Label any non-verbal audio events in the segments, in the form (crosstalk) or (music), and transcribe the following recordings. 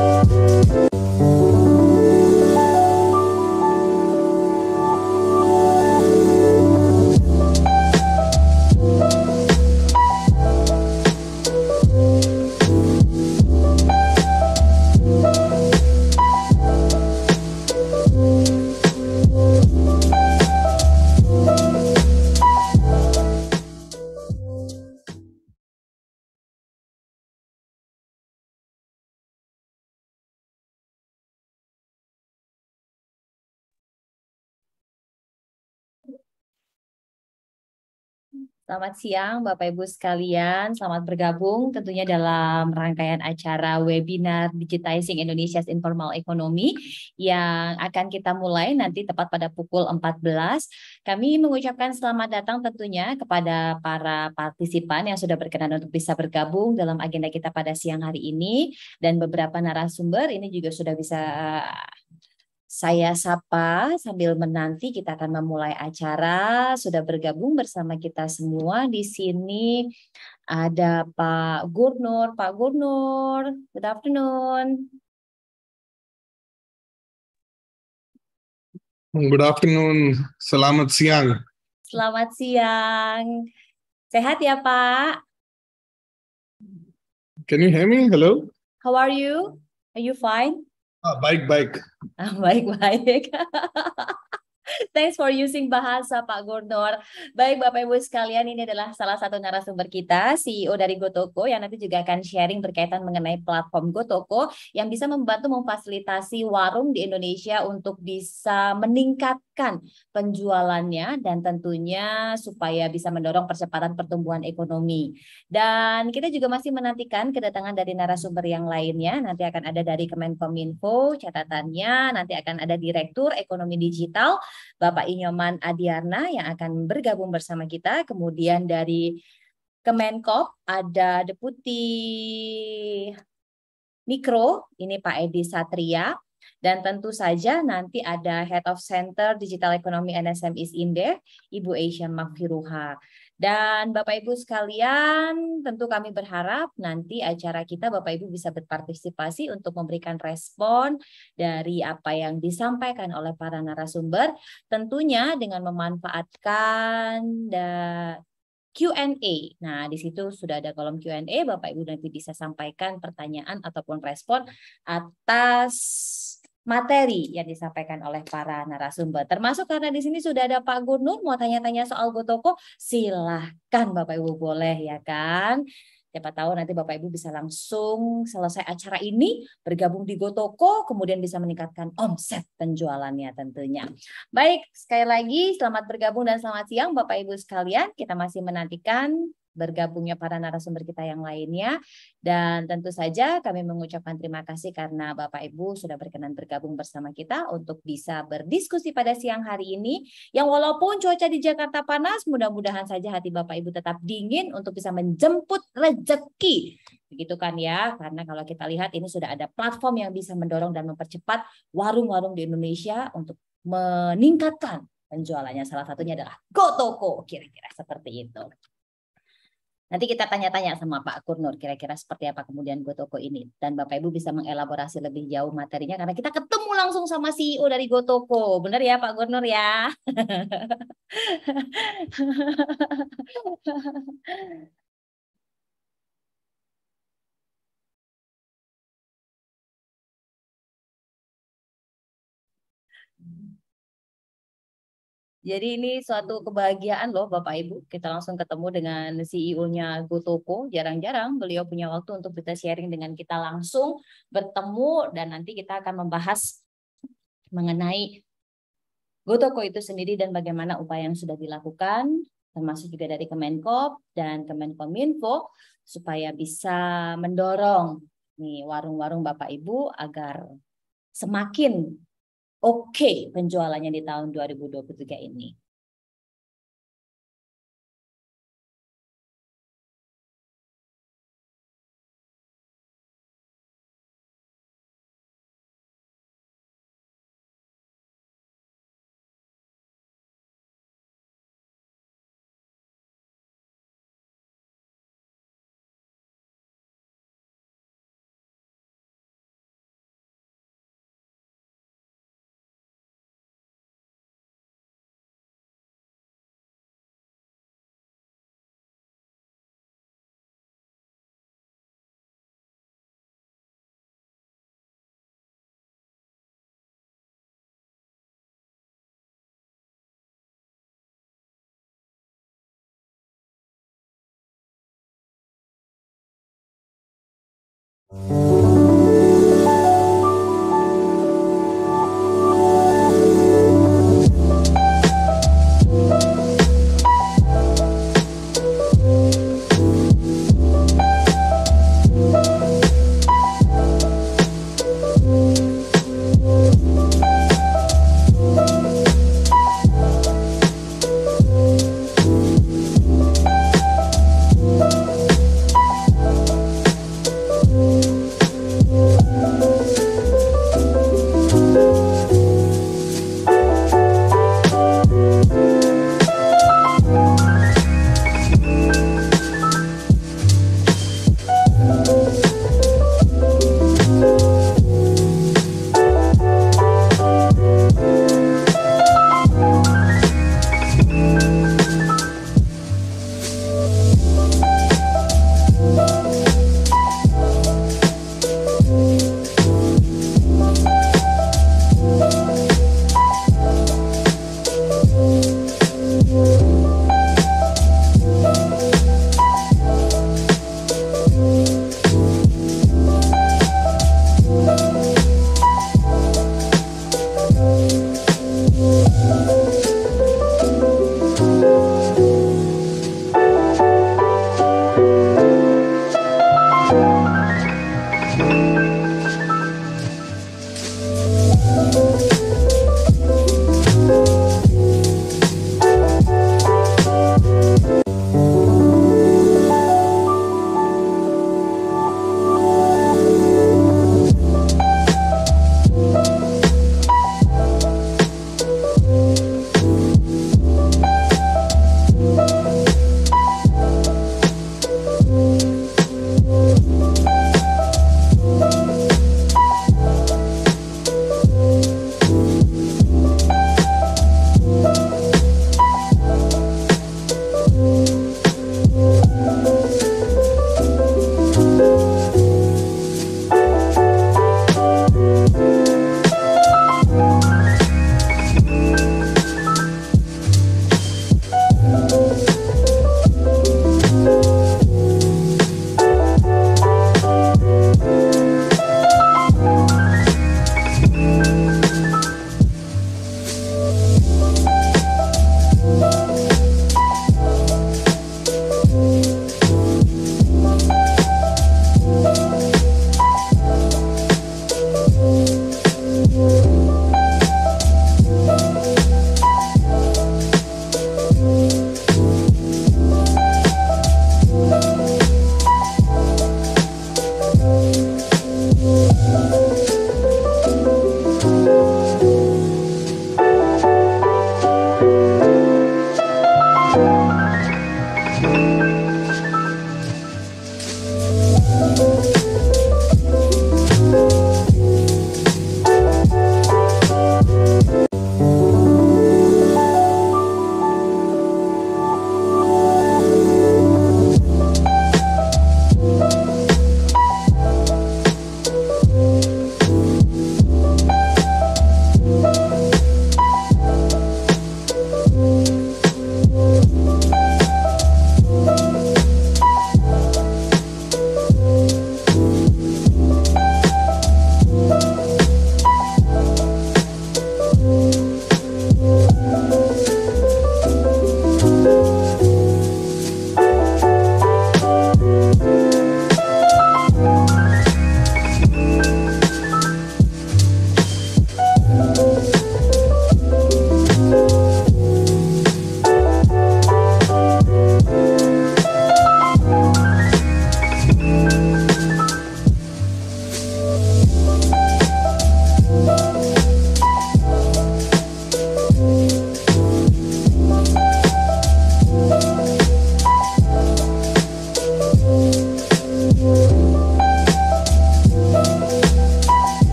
Thank you. Selamat siang Bapak Ibu sekalian, selamat bergabung tentunya dalam rangkaian acara webinar Digitizing Indonesia's Informal Economy yang akan kita mulai nanti tepat pada pukul 14. Kami mengucapkan selamat datang tentunya kepada para partisipan yang sudah berkenan untuk bisa bergabung dalam agenda kita pada siang hari ini dan beberapa narasumber ini juga sudah bisa saya sapa sambil menanti kita akan memulai acara. Sudah bergabung bersama kita semua di sini ada Pak Gurnur. Pak Gurnur, good afternoon. Good afternoon. Selamat siang. Selamat siang. Sehat ya, Pak? Can you hear me? Hello. How are you? Are you fine? Baik-baik. Ah, Baik-baik. Ah, (laughs) Thanks for using bahasa Pak Gubernur. Baik Bapak Ibu sekalian, ini adalah salah satu narasumber kita, CEO dari Gotoko yang nanti juga akan sharing berkaitan mengenai platform Gotoko yang bisa membantu memfasilitasi warung di Indonesia untuk bisa meningkat meningkatkan penjualannya dan tentunya supaya bisa mendorong percepatan pertumbuhan ekonomi. Dan kita juga masih menantikan kedatangan dari narasumber yang lainnya. Nanti akan ada dari Kemenkominfo, catatannya nanti akan ada Direktur Ekonomi Digital Bapak Inyoman Adiarna yang akan bergabung bersama kita. Kemudian dari Kemenkop ada Deputi Mikro, ini Pak Edi Satria, dan tentu saja nanti ada Head of Center Digital Economy NSM East Ibu Asia Makhiruha. Dan Bapak Ibu sekalian, tentu kami berharap nanti acara kita Bapak Ibu bisa berpartisipasi untuk memberikan respon dari apa yang disampaikan oleh para narasumber, tentunya dengan memanfaatkan Q&A. Nah, di situ sudah ada kolom Q&A, Bapak Ibu nanti bisa sampaikan pertanyaan ataupun respon atas materi yang disampaikan oleh para narasumber. Termasuk karena di sini sudah ada Pak Gurnur mau tanya-tanya soal Gotoko, silahkan Bapak Ibu boleh ya kan. Siapa tahu nanti Bapak Ibu bisa langsung selesai acara ini bergabung di Gotoko kemudian bisa meningkatkan omset penjualannya tentunya. Baik, sekali lagi selamat bergabung dan selamat siang Bapak Ibu sekalian. Kita masih menantikan bergabungnya para narasumber kita yang lainnya. Dan tentu saja kami mengucapkan terima kasih karena Bapak Ibu sudah berkenan bergabung bersama kita untuk bisa berdiskusi pada siang hari ini. Yang walaupun cuaca di Jakarta panas, mudah-mudahan saja hati Bapak Ibu tetap dingin untuk bisa menjemput rezeki. Begitu kan ya, karena kalau kita lihat ini sudah ada platform yang bisa mendorong dan mempercepat warung-warung di Indonesia untuk meningkatkan penjualannya. Salah satunya adalah GoToko, kira-kira seperti itu. Nanti kita tanya-tanya sama Pak Kurnur kira-kira seperti apa kemudian GoToko ini dan Bapak Ibu bisa mengelaborasi lebih jauh materinya karena kita ketemu langsung sama CEO dari GoToko. Benar ya Pak Kurnur ya? (laughs) Jadi ini suatu kebahagiaan loh Bapak Ibu. Kita langsung ketemu dengan CEO-nya Gotoko. Jarang-jarang beliau punya waktu untuk kita sharing dengan kita langsung bertemu dan nanti kita akan membahas mengenai Gotoko itu sendiri dan bagaimana upaya yang sudah dilakukan termasuk juga dari Kemenkop dan Kemenkominfo supaya bisa mendorong nih warung-warung Bapak Ibu agar semakin oke okay penjualannya di tahun 2023 ini.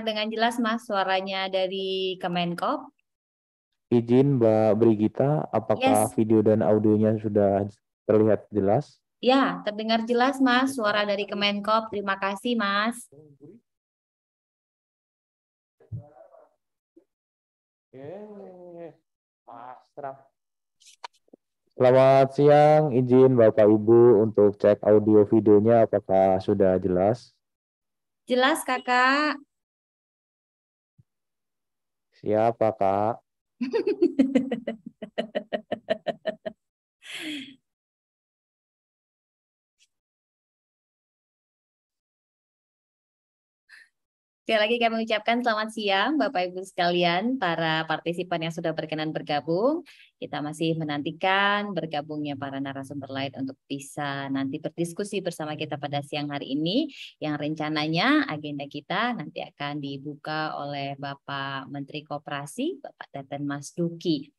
terdengar dengan jelas Mas suaranya dari Kemenkop? Izin Mbak Brigita, apakah yes. video dan audionya sudah terlihat jelas? Ya, terdengar jelas Mas suara dari Kemenkop. Terima kasih Mas. Selamat siang, izin Bapak Ibu untuk cek audio videonya apakah sudah jelas? Jelas Kakak. Siapa, Kak? (laughs) Sekali lagi kami ucapkan selamat siang Bapak Ibu sekalian, para partisipan yang sudah berkenan bergabung. Kita masih menantikan bergabungnya para narasumber lain untuk bisa nanti berdiskusi bersama kita pada siang hari ini yang rencananya agenda kita nanti akan dibuka oleh Bapak Menteri Koperasi, Bapak Teten Mas Duki.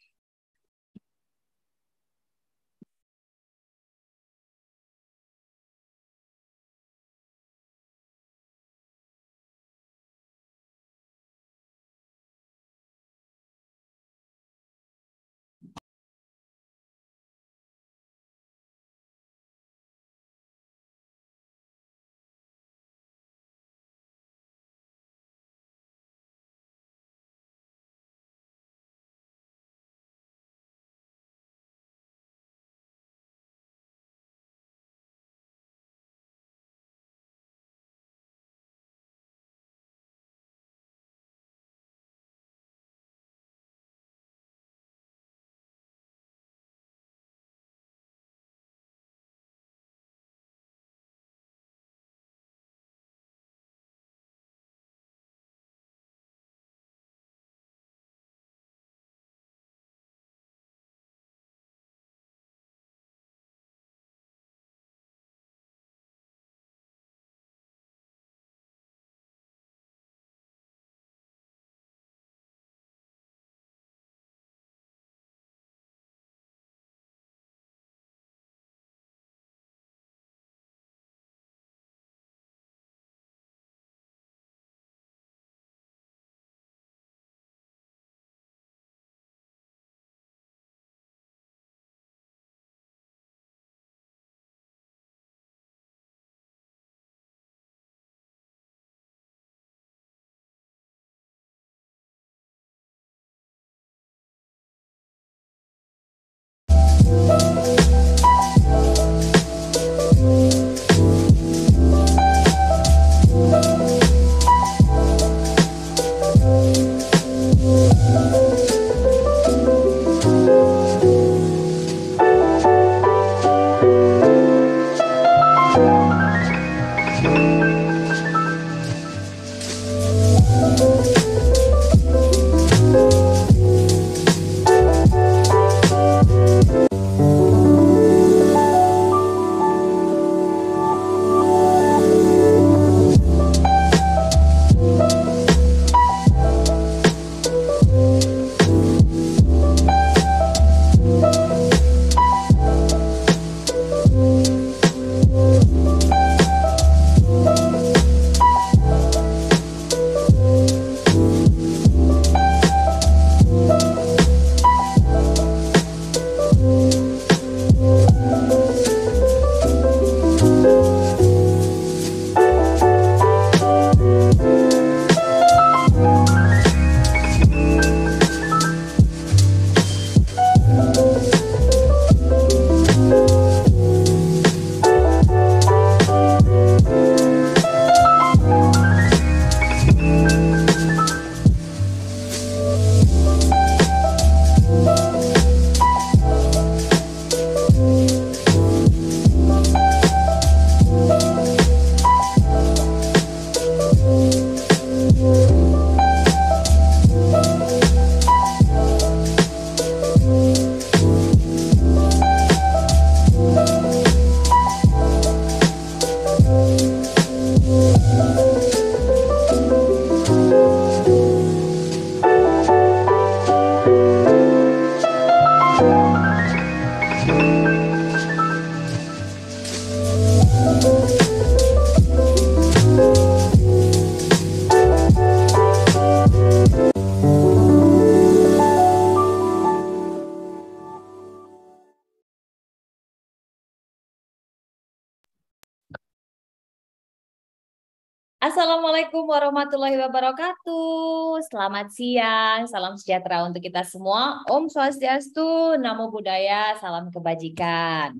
wabarakatuh. Selamat siang, salam sejahtera untuk kita semua. Om Swastiastu, Namo Buddhaya, salam kebajikan.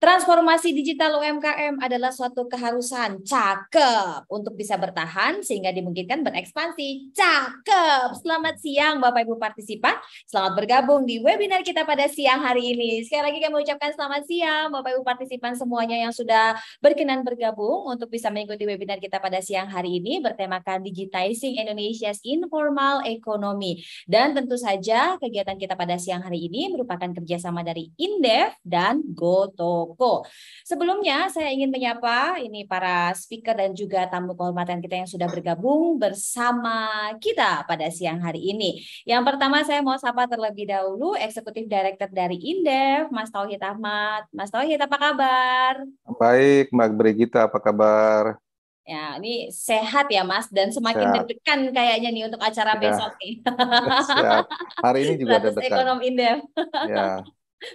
Transformasi digital UMKM adalah suatu keharusan. Cakep. Untuk bisa bertahan sehingga dimungkinkan berekspansi. Cakep. Selamat siang Bapak Ibu partisipan. Selamat bergabung di webinar kita pada siang hari ini. Sekali lagi kami ucapkan selamat siang Bapak Ibu partisipan semuanya yang sudah berkenan bergabung untuk bisa mengikuti webinar kita pada siang hari ini bertemakan Digitizing Indonesia's Informal Economy. Dan tentu saja kegiatan kita pada siang hari ini merupakan kerjasama dari Indef dan GoTo Buko. Sebelumnya saya ingin menyapa ini para speaker dan juga tamu kehormatan kita yang sudah bergabung bersama kita pada siang hari ini. Yang pertama saya mau sapa terlebih dahulu Eksekutif Director dari Indef, Mas Tauhid Ahmad. Mas Tauhid apa kabar? Baik, Mbak Brigita apa kabar? Ya, ini sehat ya Mas dan semakin deg kayaknya nih untuk acara ya. besok nih. Siap. Hari ini (laughs) juga ada dekat. ekonom indef. Ya.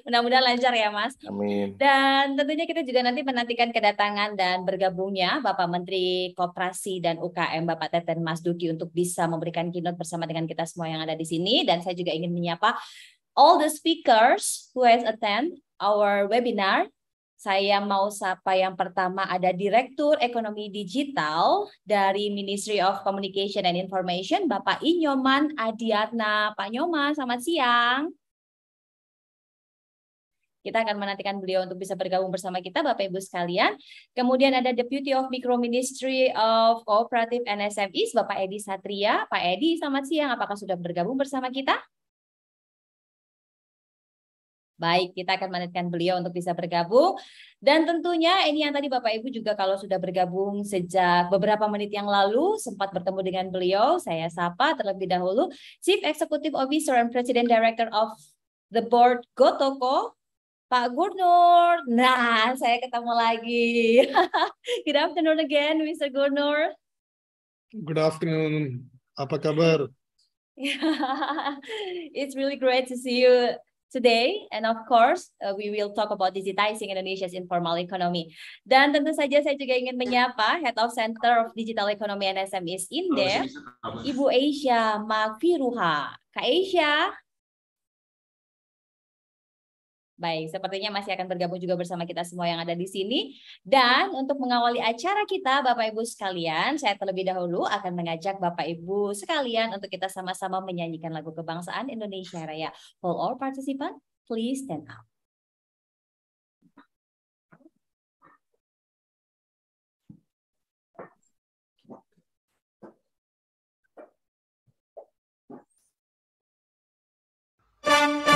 Mudah-mudahan lancar ya, Mas. Amin. Dan tentunya kita juga nanti menantikan kedatangan dan bergabungnya Bapak Menteri Koperasi dan UKM Bapak Teten Mas Duki untuk bisa memberikan keynote bersama dengan kita semua yang ada di sini dan saya juga ingin menyapa all the speakers who has attend our webinar. Saya mau sapa yang pertama ada Direktur Ekonomi Digital dari Ministry of Communication and Information, Bapak Inyoman Adiatna. Pak Nyoman, selamat siang. Kita akan menantikan beliau untuk bisa bergabung bersama kita Bapak Ibu sekalian. Kemudian ada Deputy of Micro Ministry of Cooperative and SMEs Bapak Edi Satria. Pak Edi, selamat siang. Apakah sudah bergabung bersama kita? Baik, kita akan menantikan beliau untuk bisa bergabung. Dan tentunya ini yang tadi Bapak Ibu juga kalau sudah bergabung sejak beberapa menit yang lalu sempat bertemu dengan beliau, saya sapa terlebih dahulu Chief Executive Officer and President Director of the Board Gotoko Pak Gurnur. Nah, saya ketemu lagi. (laughs) Good afternoon again, Mr. Gurnur. Good afternoon. Apa kabar? (laughs) It's really great to see you today. And of course, uh, we will talk about digitizing Indonesia's informal economy. Dan tentu saja saya juga ingin menyapa Head of Center of Digital Economy and SMEs there, Ibu Asia Mafiruha. Kak Asia, Baik, sepertinya masih akan bergabung juga bersama kita semua yang ada di sini. Dan untuk mengawali acara kita, Bapak Ibu sekalian, saya terlebih dahulu akan mengajak Bapak Ibu sekalian untuk kita sama-sama menyanyikan lagu kebangsaan Indonesia Raya. All our participants, please stand up. Thank you.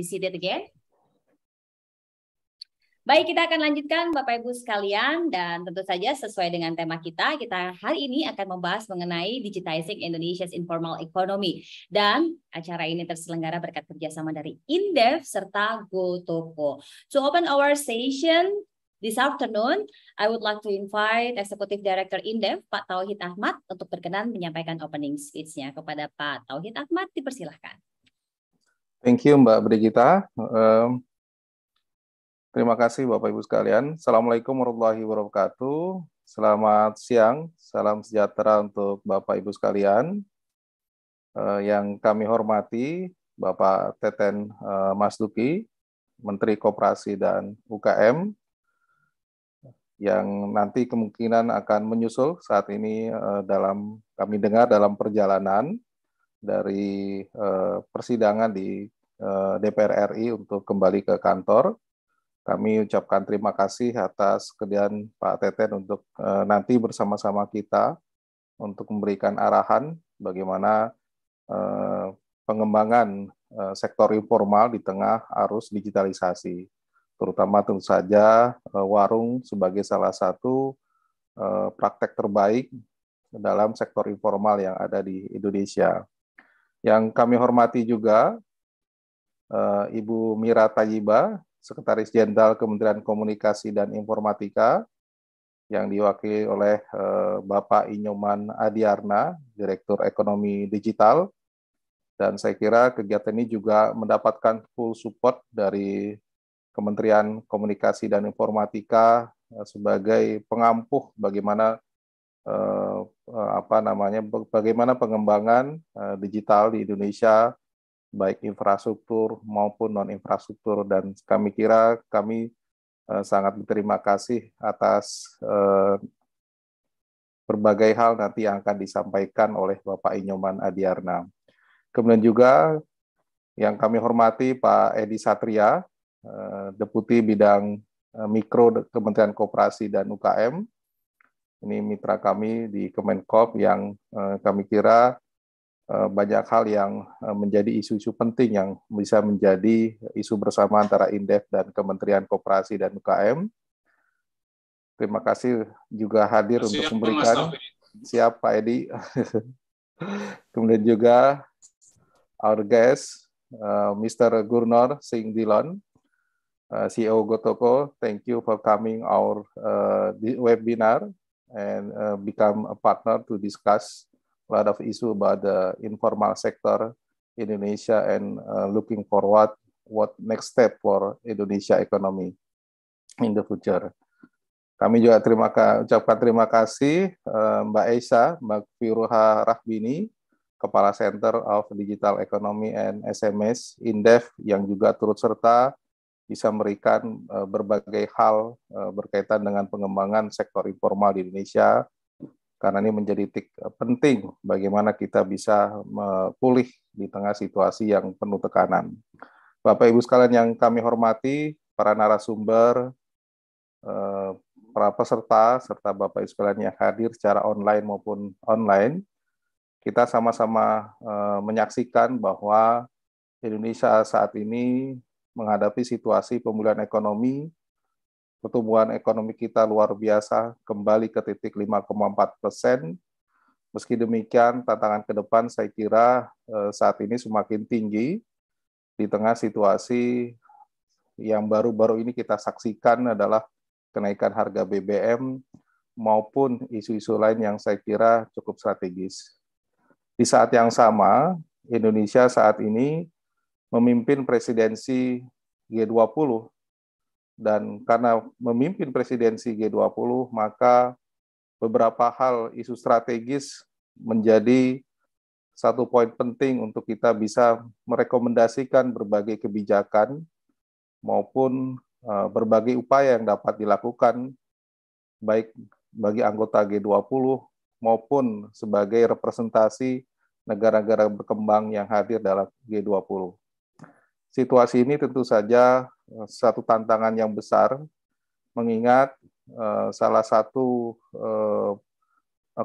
be seated again. Baik, kita akan lanjutkan Bapak Ibu sekalian dan tentu saja sesuai dengan tema kita, kita hari ini akan membahas mengenai digitizing Indonesia's informal economy dan acara ini terselenggara berkat kerjasama dari Indef serta GoToko. To open our session This afternoon, I would like to invite Executive Director Indef, Pak Tauhid Ahmad, untuk berkenan menyampaikan opening speech-nya kepada Pak Tauhid Ahmad. Dipersilahkan. Thank you Mbak Brigita. Um, terima kasih Bapak Ibu sekalian. Assalamualaikum warahmatullahi wabarakatuh. Selamat siang, salam sejahtera untuk Bapak Ibu sekalian. Uh, yang kami hormati Bapak Teten uh, Mas Duki, Menteri Koperasi dan UKM, yang nanti kemungkinan akan menyusul saat ini uh, dalam kami dengar dalam perjalanan dari eh, persidangan di eh, DPR RI untuk kembali ke kantor. Kami ucapkan terima kasih atas kedian Pak Teten untuk eh, nanti bersama-sama kita untuk memberikan arahan bagaimana pengembangan sektor informal di tengah arus digitalisasi, terutama tentu saja warung sebagai salah satu praktek terbaik dalam sektor informal yang ada di Indonesia. Yang kami hormati juga uh, Ibu Mira Tajiba, Sekretaris Jenderal Kementerian Komunikasi dan Informatika, yang diwakili oleh uh, Bapak Inyoman Adiarna, Direktur Ekonomi Digital. Dan saya kira kegiatan ini juga mendapatkan full support dari Kementerian Komunikasi dan Informatika eh, sebagai pengampuh bagaimana Eh, eh, apa namanya bagaimana pengembangan eh, digital di Indonesia baik infrastruktur maupun non infrastruktur dan kami kira kami sangat berterima kasih atas berbagai hal nanti yang akan disampaikan oleh Bapak Inyoman Adiarna. Kemudian juga yang kami hormati Pak Edi Satria, Deputi Bidang Mikro Kementerian Kooperasi dan UKM, ini mitra kami di Kemenkop yang eh, kami kira eh, banyak hal yang eh, menjadi isu-isu penting yang bisa menjadi isu bersama antara Indef dan Kementerian Koperasi dan UKM. Terima kasih juga hadir Siap, untuk memberikan siap Pak Edi. (laughs) Kemudian juga our guest uh, Mr. Gurnor Singh Dilon, uh, CEO Gotoko. Thank you for coming our uh, webinar and uh, become a partner to discuss a lot of issue about the informal sector in Indonesia and uh, looking forward what next step for Indonesia economy in the future. Kami juga terima ucapkan terima kasih uh, Mbak Eisa, Mbak Firuha Rahbini, Kepala Center of Digital Economy and SMS, INDEF, yang juga turut serta bisa memberikan eh, berbagai hal eh, berkaitan dengan pengembangan sektor informal di Indonesia karena ini menjadi titik eh, penting bagaimana kita bisa pulih di tengah situasi yang penuh tekanan. Bapak Ibu sekalian yang kami hormati, para narasumber, para peserta serta Bapak Ibu sekalian yang hadir secara online maupun online, kita sama-sama menyaksikan bahwa Indonesia saat ini menghadapi situasi pemulihan ekonomi, pertumbuhan ekonomi kita luar biasa kembali ke titik 5,4 persen. Meski demikian, tantangan ke depan saya kira eh, saat ini semakin tinggi di tengah situasi yang baru-baru ini kita saksikan adalah kenaikan harga BBM maupun isu-isu lain yang saya kira cukup strategis. Di saat yang sama, Indonesia saat ini memimpin presidensi G20 dan karena memimpin presidensi G20 maka beberapa hal isu strategis menjadi satu poin penting untuk kita bisa merekomendasikan berbagai kebijakan maupun eh, berbagai upaya yang dapat dilakukan baik bagi anggota G20 maupun sebagai representasi negara-negara berkembang yang hadir dalam G20. Situasi ini tentu saja eh, satu tantangan yang besar, mengingat eh, salah satu eh,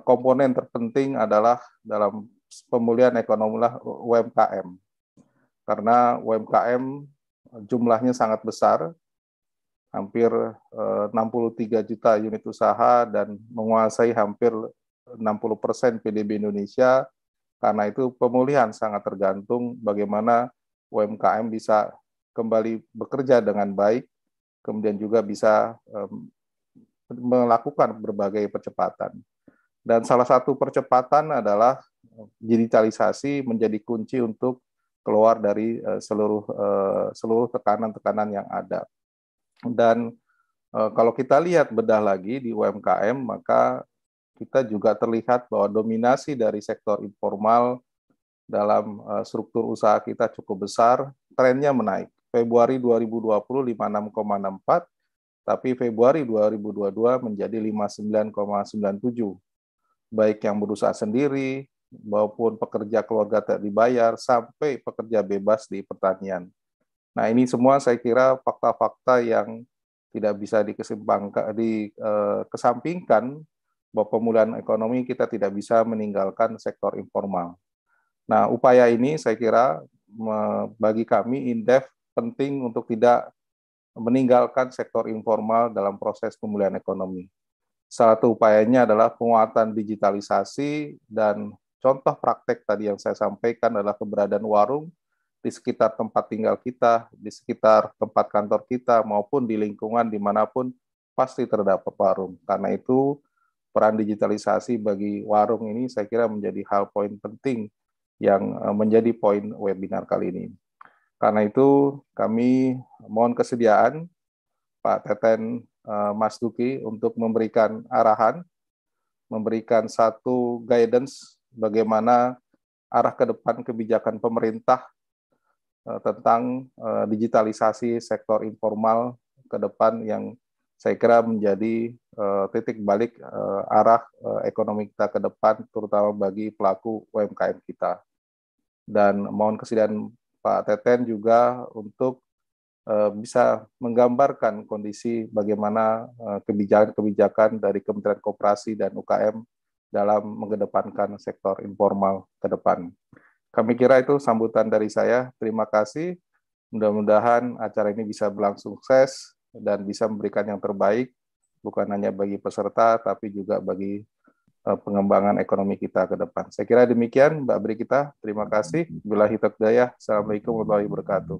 komponen terpenting adalah dalam pemulihan ekonomi UMKM. Karena UMKM jumlahnya sangat besar, hampir 63 juta unit usaha dan menguasai hampir 60 persen PDB Indonesia. Karena itu pemulihan sangat tergantung bagaimana UMKM bisa kembali bekerja dengan baik, kemudian juga bisa melakukan berbagai percepatan. Dan salah satu percepatan adalah digitalisasi menjadi kunci untuk keluar dari e, seluruh e, seluruh tekanan-tekanan yang ada. Dan e, kalau kita lihat bedah lagi di UMKM, maka kita juga terlihat bahwa dominasi dari sektor informal dalam eh, struktur usaha kita cukup besar, trennya menaik. Februari 2020 56,64, tapi Februari 2022 menjadi 59,97. Baik yang berusaha sendiri maupun pekerja keluarga tak dibayar sampai pekerja bebas di pertanian. Nah, ini semua saya kira fakta-fakta yang tidak bisa dikesampingkan eh, bahwa pemulihan ekonomi kita tidak bisa meninggalkan sektor informal. Nah, upaya ini saya kira bagi kami Indef penting untuk tidak meninggalkan sektor informal dalam proses pemulihan ekonomi. Salah satu upayanya adalah penguatan digitalisasi dan contoh praktek tadi yang saya sampaikan adalah keberadaan warung di sekitar tempat tinggal kita, di sekitar tempat kantor kita, maupun di lingkungan dimanapun pasti terdapat warung. Karena itu peran digitalisasi bagi warung ini saya kira menjadi hal poin penting yang eh, menjadi poin webinar kali ini. Karena itu kami mohon kesediaan Pak Teten eh, Mas Duki untuk memberikan arahan, memberikan satu guidance bagaimana arah ke depan kebijakan pemerintah eh, tentang digitalisasi sektor informal ke depan yang saya kira menjadi uh, titik balik uh, arah uh, ekonomi kita ke depan, terutama bagi pelaku UMKM kita. Dan mohon kesediaan Pak Teten juga untuk uh, bisa menggambarkan kondisi bagaimana kebijakan-kebijakan uh, dari Kementerian Koperasi dan UKM dalam mengedepankan sektor informal ke depan. Kami kira itu sambutan dari saya. Terima kasih. Mudah-mudahan acara ini bisa berlangsung sukses dan bisa memberikan yang terbaik bukan hanya bagi peserta tapi juga bagi eh, pengembangan ekonomi kita ke depan. Saya kira demikian Mbak Bri kita. Terima kasih. Bila hitok daya. Assalamualaikum warahmatullahi wabarakatuh.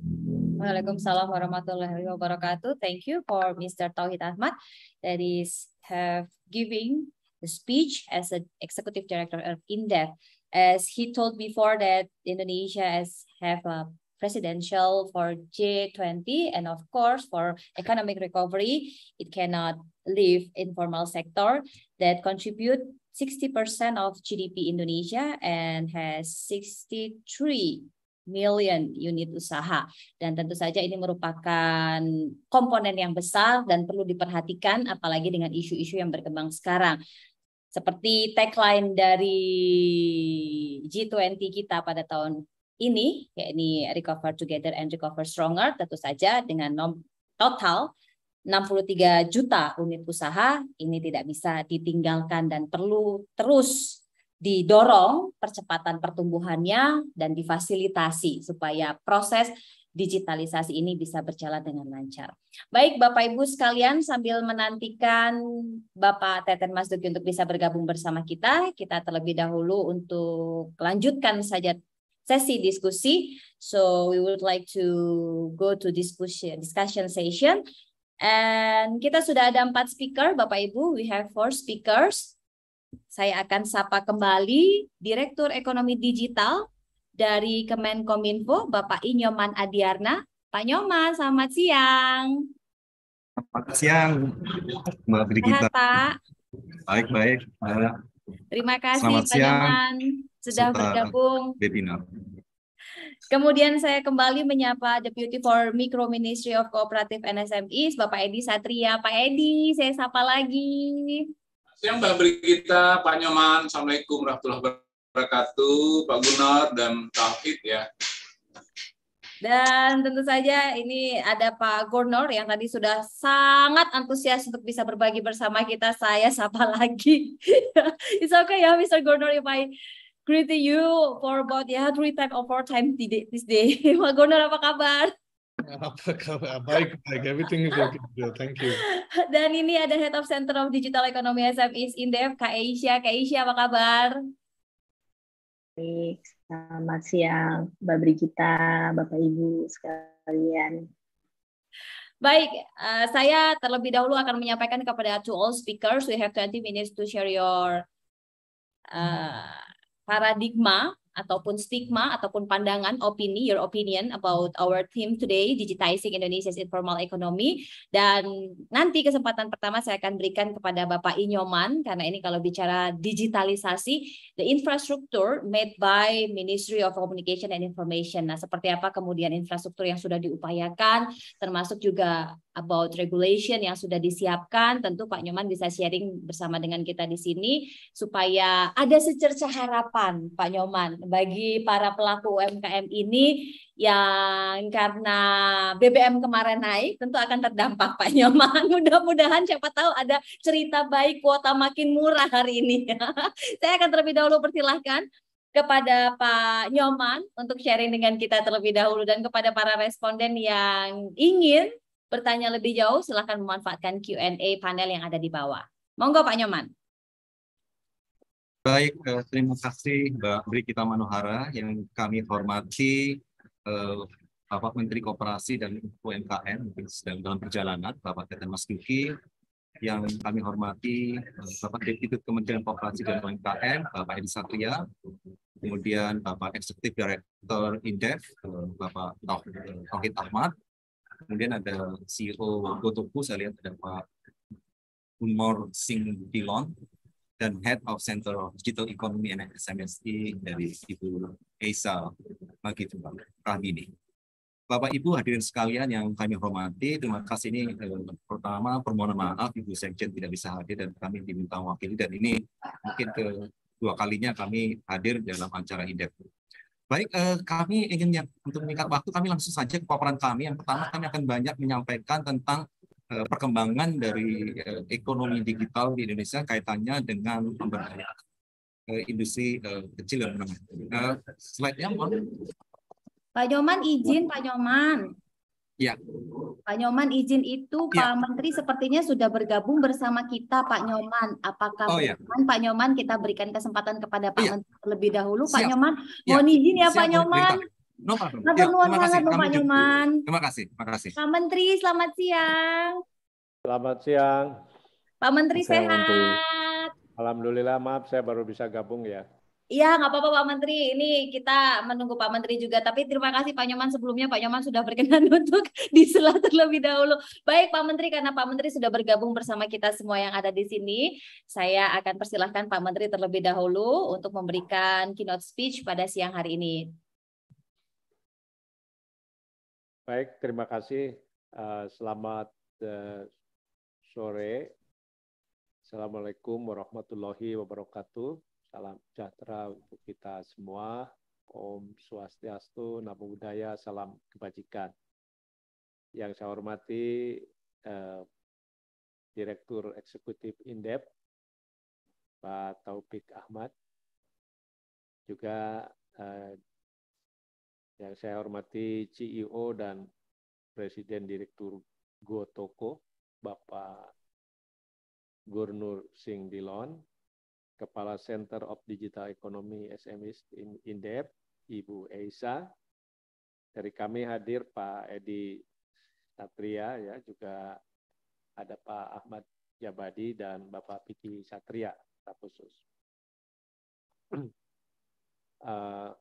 Waalaikumsalam warahmatullahi wabarakatuh. Thank you for Mr. Tauhid Ahmad that is have giving the speech as an executive director of INDEF. As he told before that Indonesia has have a um, presidential for G20 and of course for economic recovery, it cannot leave informal sector that contribute 60% of GDP Indonesia and has 63 million unit usaha. Dan tentu saja ini merupakan komponen yang besar dan perlu diperhatikan apalagi dengan isu-isu yang berkembang sekarang. Seperti tagline dari G20 kita pada tahun ini, yakni Recover Together and Recover Stronger, tentu saja dengan total 63 juta unit usaha, ini tidak bisa ditinggalkan dan perlu terus didorong percepatan pertumbuhannya dan difasilitasi supaya proses digitalisasi ini bisa berjalan dengan lancar. Baik Bapak Ibu sekalian sambil menantikan Bapak Teten Mas Duki untuk bisa bergabung bersama kita, kita terlebih dahulu untuk lanjutkan saja sesi diskusi. So we would like to go to discussion discussion session. And kita sudah ada empat speaker, Bapak Ibu. We have four speakers. Saya akan sapa kembali Direktur Ekonomi Digital dari Kemenkominfo, Bapak Inyoman Adiarna. Pak Nyoman, selamat siang. Selamat siang, Mbak Brigita. Sehat, Pak. Baik, baik. Terima kasih Selamat Pak Nyoman sudah bergabung. Webinar. Kemudian saya kembali menyapa Deputy for Micro Ministry of Cooperative and Bapak Edi Satria. Pak Edi, saya sapa lagi. Siang Mbak Brigita, Pak Nyoman, Assalamualaikum warahmatullahi wabarakatuh, Pak Gunar dan Tauhid ya. Dan tentu saja ini ada Pak Gornor yang tadi sudah sangat antusias untuk bisa berbagi bersama kita. Saya sapa (laughs) lagi. It's okay ya, Mr. Gornor, if I greet you for about ya three time or four time this day. (laughs) Pak Gornor, apa kabar? Apa kabar? Baik, baik. Everything is okay. Thank you. Dan ini ada Head of Center of Digital Economy SMIs e Indef, Kak Aisyah. apa kabar? Selamat siang, Mbak Brigita, Bapak Ibu sekalian. Baik, uh, saya terlebih dahulu akan menyampaikan kepada to all speakers, we have 20 minutes to share your uh, paradigma ataupun stigma ataupun pandangan opini your opinion about our theme today digitizing Indonesia's informal economy dan nanti kesempatan pertama saya akan berikan kepada Bapak Inyoman karena ini kalau bicara digitalisasi the infrastructure made by Ministry of Communication and Information nah seperti apa kemudian infrastruktur yang sudah diupayakan termasuk juga about regulation yang sudah disiapkan. Tentu Pak Nyoman bisa sharing bersama dengan kita di sini supaya ada secerca harapan Pak Nyoman bagi para pelaku UMKM ini yang karena BBM kemarin naik tentu akan terdampak Pak Nyoman. (laughs) Mudah-mudahan siapa tahu ada cerita baik kuota makin murah hari ini. (laughs) Saya akan terlebih dahulu persilahkan kepada Pak Nyoman untuk sharing dengan kita terlebih dahulu dan kepada para responden yang ingin bertanya lebih jauh, silahkan memanfaatkan Q&A panel yang ada di bawah. Monggo Pak Nyoman. Baik, eh, terima kasih Mbak Brigita Manohara yang kami hormati eh, Bapak Menteri Kooperasi dan UMKM sedang dalam perjalanan, Bapak Teten Mas Duki, yang kami hormati eh, Bapak Deputi Kementerian Koperasi dan UMKM, Bapak Edi Satria, kemudian Bapak Eksekutif Direktur INDEF, Bapak Tauhid Ahmad, Kemudian ada CEO Gotoku, saya lihat ada Pak Unmor Singh Dilon, dan Head of Center of Digital Economy and SMSI dari Ibu Esa Magitumbang Rahmini. Bapak Ibu hadirin sekalian yang kami hormati, terima kasih ini eh, pertama permohonan maaf Ibu Sekjen tidak bisa hadir dan kami diminta mewakili dan ini mungkin kedua kalinya kami hadir dalam acara IDEP. Baik, eh, kami ingin ya, untuk meningkat waktu, kami langsung saja ke paparan kami. Yang pertama, kami akan banyak menyampaikan tentang eh, perkembangan dari eh, ekonomi digital di Indonesia kaitannya dengan pemberdayaan eh, industri eh, kecil dan menengah. Eh, Slide-nya, Pak Nyoman izin, Pak Nyoman. Ya. Pak Nyoman izin itu ya. Pak Menteri sepertinya sudah bergabung bersama kita Pak Nyoman. Apakah oh, ya. Pak Nyoman kita berikan kesempatan kepada Pak ya. Menteri terlebih dahulu Siap. Pak Nyoman. Ya. Mohon izin ya Siap, Pak Nyoman. No Ya, terima kasih. Pak Nyoman. Terima kasih. Terima kasih. Pak Menteri selamat siang. Selamat siang. Pak Menteri selamat sehat. Alhamdulillah maaf saya baru bisa gabung ya. Iya, nggak apa-apa Pak Menteri. Ini kita menunggu Pak Menteri juga. Tapi terima kasih Pak Nyoman sebelumnya. Pak Nyoman sudah berkenan (laughs) untuk disela terlebih dahulu. Baik Pak Menteri, karena Pak Menteri sudah bergabung bersama kita semua yang ada di sini, saya akan persilahkan Pak Menteri terlebih dahulu untuk memberikan keynote speech pada siang hari ini. Baik, terima kasih. Eh, selamat eh, sore. Assalamualaikum warahmatullahi wabarakatuh. Salam sejahtera untuk kita semua. Om Swastiastu, Namo Buddhaya, Salam Kebajikan. Yang saya hormati eh, Direktur Eksekutif Indep, Pak Taufik Ahmad. Juga eh, yang saya hormati CEO dan Presiden Direktur Gotoko, Bapak Gurnur Singh Dilon, Kepala Center of Digital Economy SMEs in Indep, Ibu Eisa. Dari kami hadir Pak Edi Satria, ya juga ada Pak Ahmad Jabadi dan Bapak Piki Satria, staf khusus. Uh,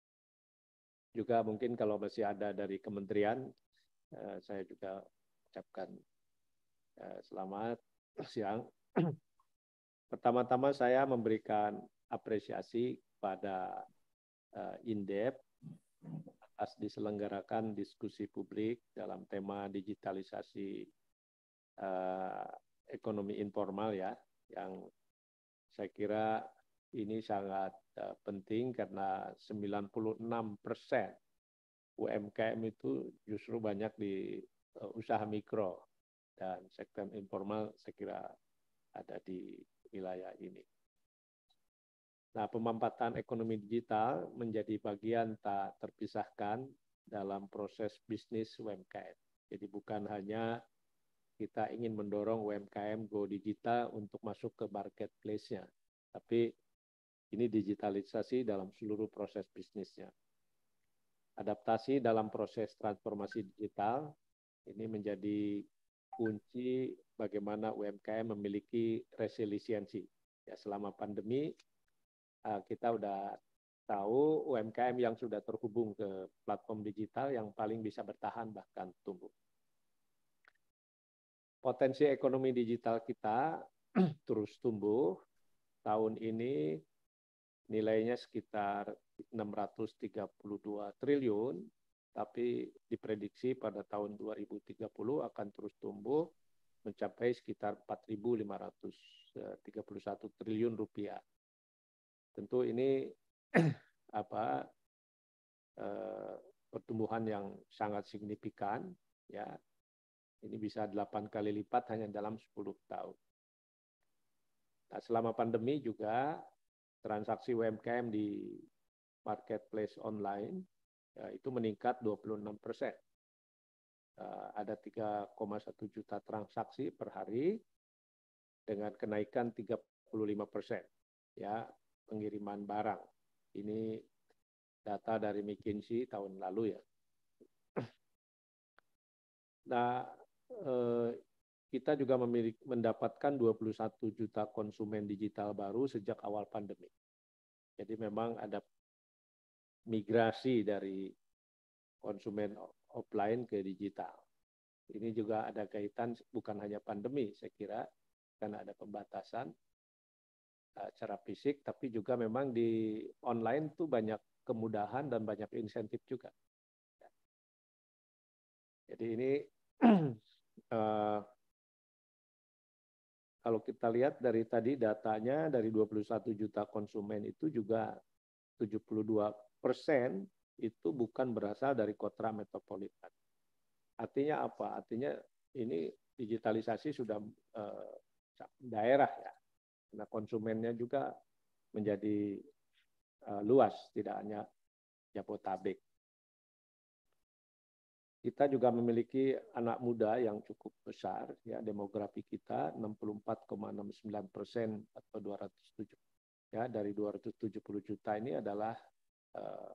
(clears throat) juga mungkin kalau masih ada dari kementerian, uh, saya juga ucapkan uh, selamat siang. (clears throat) Pertama-tama saya memberikan apresiasi kepada eh, Indep atas diselenggarakan diskusi publik dalam tema digitalisasi eh, ekonomi informal ya, yang saya kira ini sangat eh, penting karena 96 persen UMKM itu justru banyak di usaha mikro dan sektor informal saya kira ada di wilayah ini. Nah, pemampatan ekonomi digital menjadi bagian tak terpisahkan dalam proses bisnis UMKM. Jadi bukan hanya kita ingin mendorong UMKM go digital untuk masuk ke marketplace-nya, tapi ini digitalisasi dalam seluruh proses bisnisnya. Adaptasi dalam proses transformasi digital ini menjadi kunci bagaimana UMKM memiliki resiliensi. Ya, selama pandemi eh, kita sudah tahu UMKM yang sudah terhubung ke platform digital yang paling bisa bertahan bahkan tumbuh. Potensi ekonomi digital kita (clears throat) terus tumbuh. Tahun ini nilainya sekitar 632 triliun, tapi diprediksi pada tahun 2030 akan terus tumbuh mencapai sekitar 4.531 eh, triliun rupiah. Tentu ini (clears throat) apa eh, pertumbuhan yang sangat signifikan ya. Ini bisa 8 kali lipat hanya dalam 10 tahun. Nah, selama pandemi juga transaksi UMKM di marketplace online ya, itu meningkat 26 persen Eh, ada 3,1 juta transaksi per hari dengan kenaikan 35 persen ya pengiriman barang. Ini data dari McKinsey tahun lalu ya. (clears throat) Nah, eh, kita juga memiliki, mendapatkan 21 juta konsumen digital baru sejak awal pandemi. Jadi memang ada migrasi dari konsumen offline ke digital. Ini juga ada kaitan bukan hanya pandemi, saya kira, karena ada pembatasan eh, secara fisik, tapi juga memang di online tuh banyak kemudahan dan banyak insentif juga. Jadi ini (clears throat) eh, kalau kita lihat dari tadi datanya dari 21 juta konsumen itu juga 72 persen itu bukan berasal dari kota metropolitan. Artinya apa? Artinya ini digitalisasi sudah eh, daerah ya. Karena konsumennya juga menjadi eh, luas, tidak hanya Jabotabek. Kita juga memiliki anak muda yang cukup besar, ya demografi kita 64,69 persen atau 207 ya dari 270 juta ini adalah eh,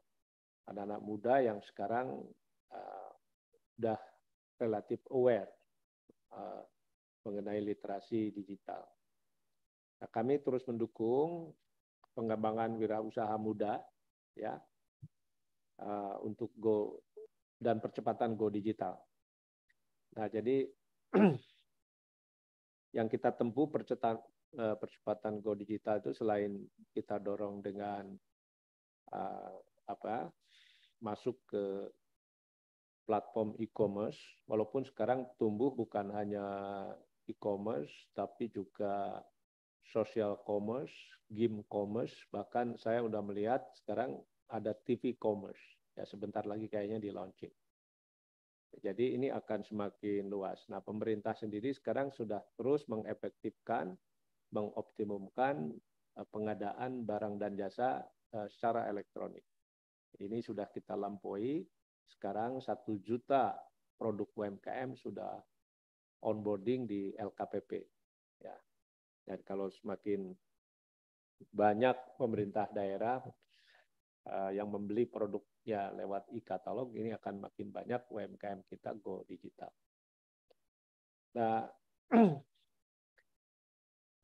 anak-anak muda yang sekarang uh, sudah relatif aware uh, mengenai literasi digital. Nah, kami terus mendukung pengembangan wirausaha muda ya uh, untuk go dan percepatan go digital. Nah, jadi (clears throat) yang kita tempuh percepatan uh, percepatan go digital itu selain kita dorong dengan uh, apa masuk ke platform e-commerce, walaupun sekarang tumbuh bukan hanya e-commerce, tapi juga social commerce, game commerce, bahkan saya sudah melihat sekarang ada TV commerce. Ya sebentar lagi kayaknya di launching. Jadi ini akan semakin luas. Nah, pemerintah sendiri sekarang sudah terus mengefektifkan, mengoptimumkan eh, pengadaan barang dan jasa eh, secara elektronik. Ini sudah kita lampaui. Sekarang satu juta produk UMKM sudah onboarding di LKPP. Ya. Dan kalau semakin banyak pemerintah daerah uh, yang membeli produknya lewat e-katalog, ini akan makin banyak UMKM kita go digital. Nah,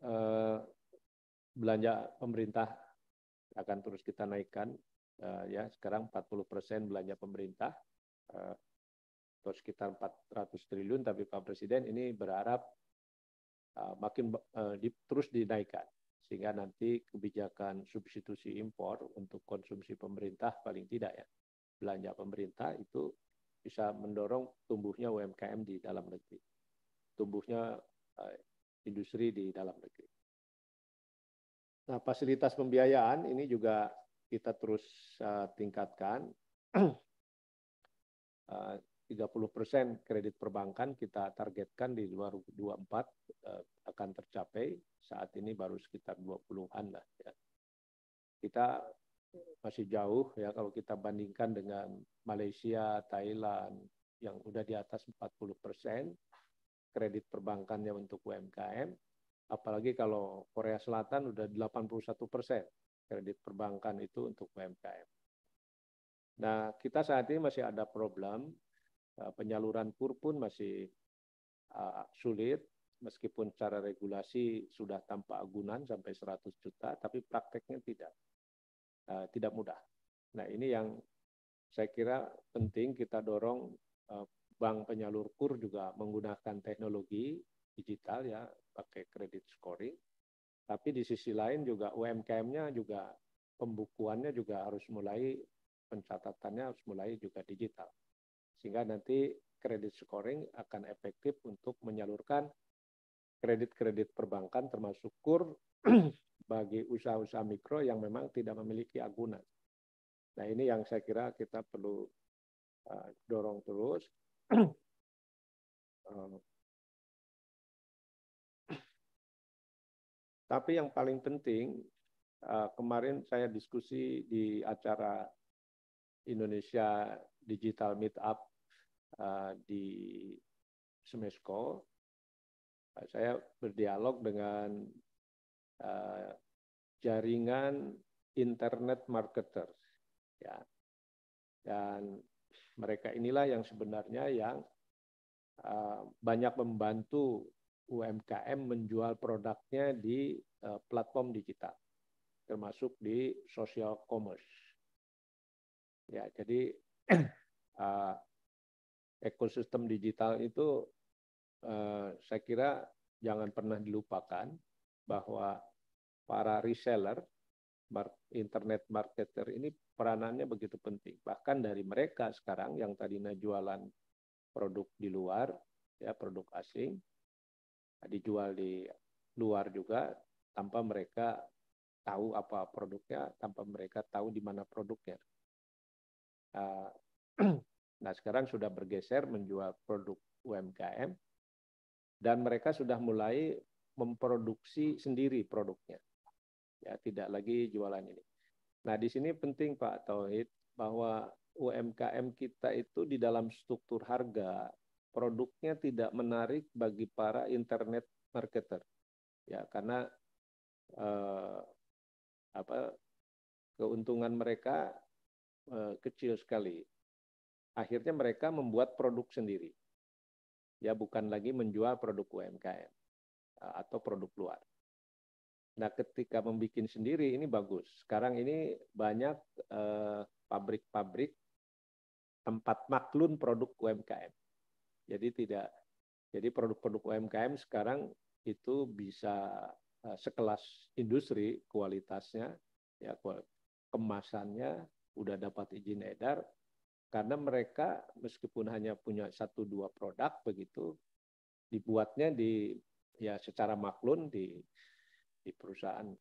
uh, (clears throat) belanja pemerintah akan terus kita naikkan Eh, ya sekarang 40 persen belanja pemerintah eh, atau sekitar 400 triliun, tapi Pak Presiden ini berharap eh, makin di, terus dinaikkan sehingga nanti kebijakan substitusi impor untuk konsumsi pemerintah paling tidak ya belanja pemerintah itu bisa mendorong tumbuhnya UMKM di dalam negeri, tumbuhnya industri di dalam negeri. Nah, fasilitas pembiayaan ini juga kita terus uh, tingkatkan. (clears throat) Eh, uh, 30% kredit perbankan kita targetkan di 2024 uh, eh, akan tercapai. Saat ini baru sekitar 20-an lah ya. Kita masih jauh ya kalau kita bandingkan dengan Malaysia, Thailand yang udah di atas 40% kredit perbankannya untuk UMKM. Apalagi kalau Korea Selatan udah 81 persen kredit perbankan itu untuk UMKM. Nah, kita saat ini masih ada problem eh, penyaluran kur pun masih eh, sulit meskipun secara regulasi sudah tanpa agunan sampai 100 juta tapi prakteknya tidak eh, tidak mudah. Nah, ini yang saya kira penting kita dorong bank penyalur kur juga menggunakan teknologi digital ya pakai kredit scoring tapi di sisi lain juga UMKM-nya juga pembukuannya juga harus mulai pencatatannya harus mulai juga digital. Sehingga nanti kredit scoring akan efektif untuk menyalurkan kredit-kredit perbankan termasuk kur (clears throat) bagi usaha-usaha mikro yang memang tidak memiliki agunan. Nah ini yang saya kira kita perlu uh, dorong terus. uh, (clears throat) Tapi yang paling penting, eh, kemarin saya diskusi di acara Indonesia Digital Meetup eh, di Semesco, saya berdialog dengan eh, jaringan internet marketer, ya. Dan mereka inilah yang sebenarnya yang banyak membantu UMKM menjual produknya di eh, platform digital, termasuk di social commerce. Ya, jadi (clears throat) eh, ekosistem digital itu eh, saya kira jangan pernah dilupakan bahwa para reseller, internet marketer ini peranannya begitu penting. Bahkan dari mereka sekarang yang tadinya jualan produk di luar, ya produk asing, dijual di luar juga tanpa mereka tahu apa produknya, tanpa mereka tahu di mana produknya. Ah, (clears throat) nah sekarang sudah bergeser menjual produk UMKM dan mereka sudah mulai memproduksi sendiri produknya. Ya, tidak lagi jualan ini. Nah, di sini penting Pak Tauhid bahwa UMKM kita itu di dalam struktur harga produknya tidak menarik bagi para internet marketer. Ya, karena eh, apa keuntungan mereka eh, kecil sekali. Akhirnya mereka membuat produk sendiri. Ya, bukan lagi menjual produk UMKM eh, atau produk luar. Nah, ketika membuat sendiri ini bagus. Sekarang ini banyak eh, pabrik-pabrik eh, tempat maklun produk UMKM jadi tidak jadi produk-produk UMKM sekarang itu bisa eh, sekelas industri kualitasnya ya kemasannya udah dapat izin edar karena mereka meskipun hanya punya satu dua produk begitu dibuatnya di ya secara maklun di di perusahaan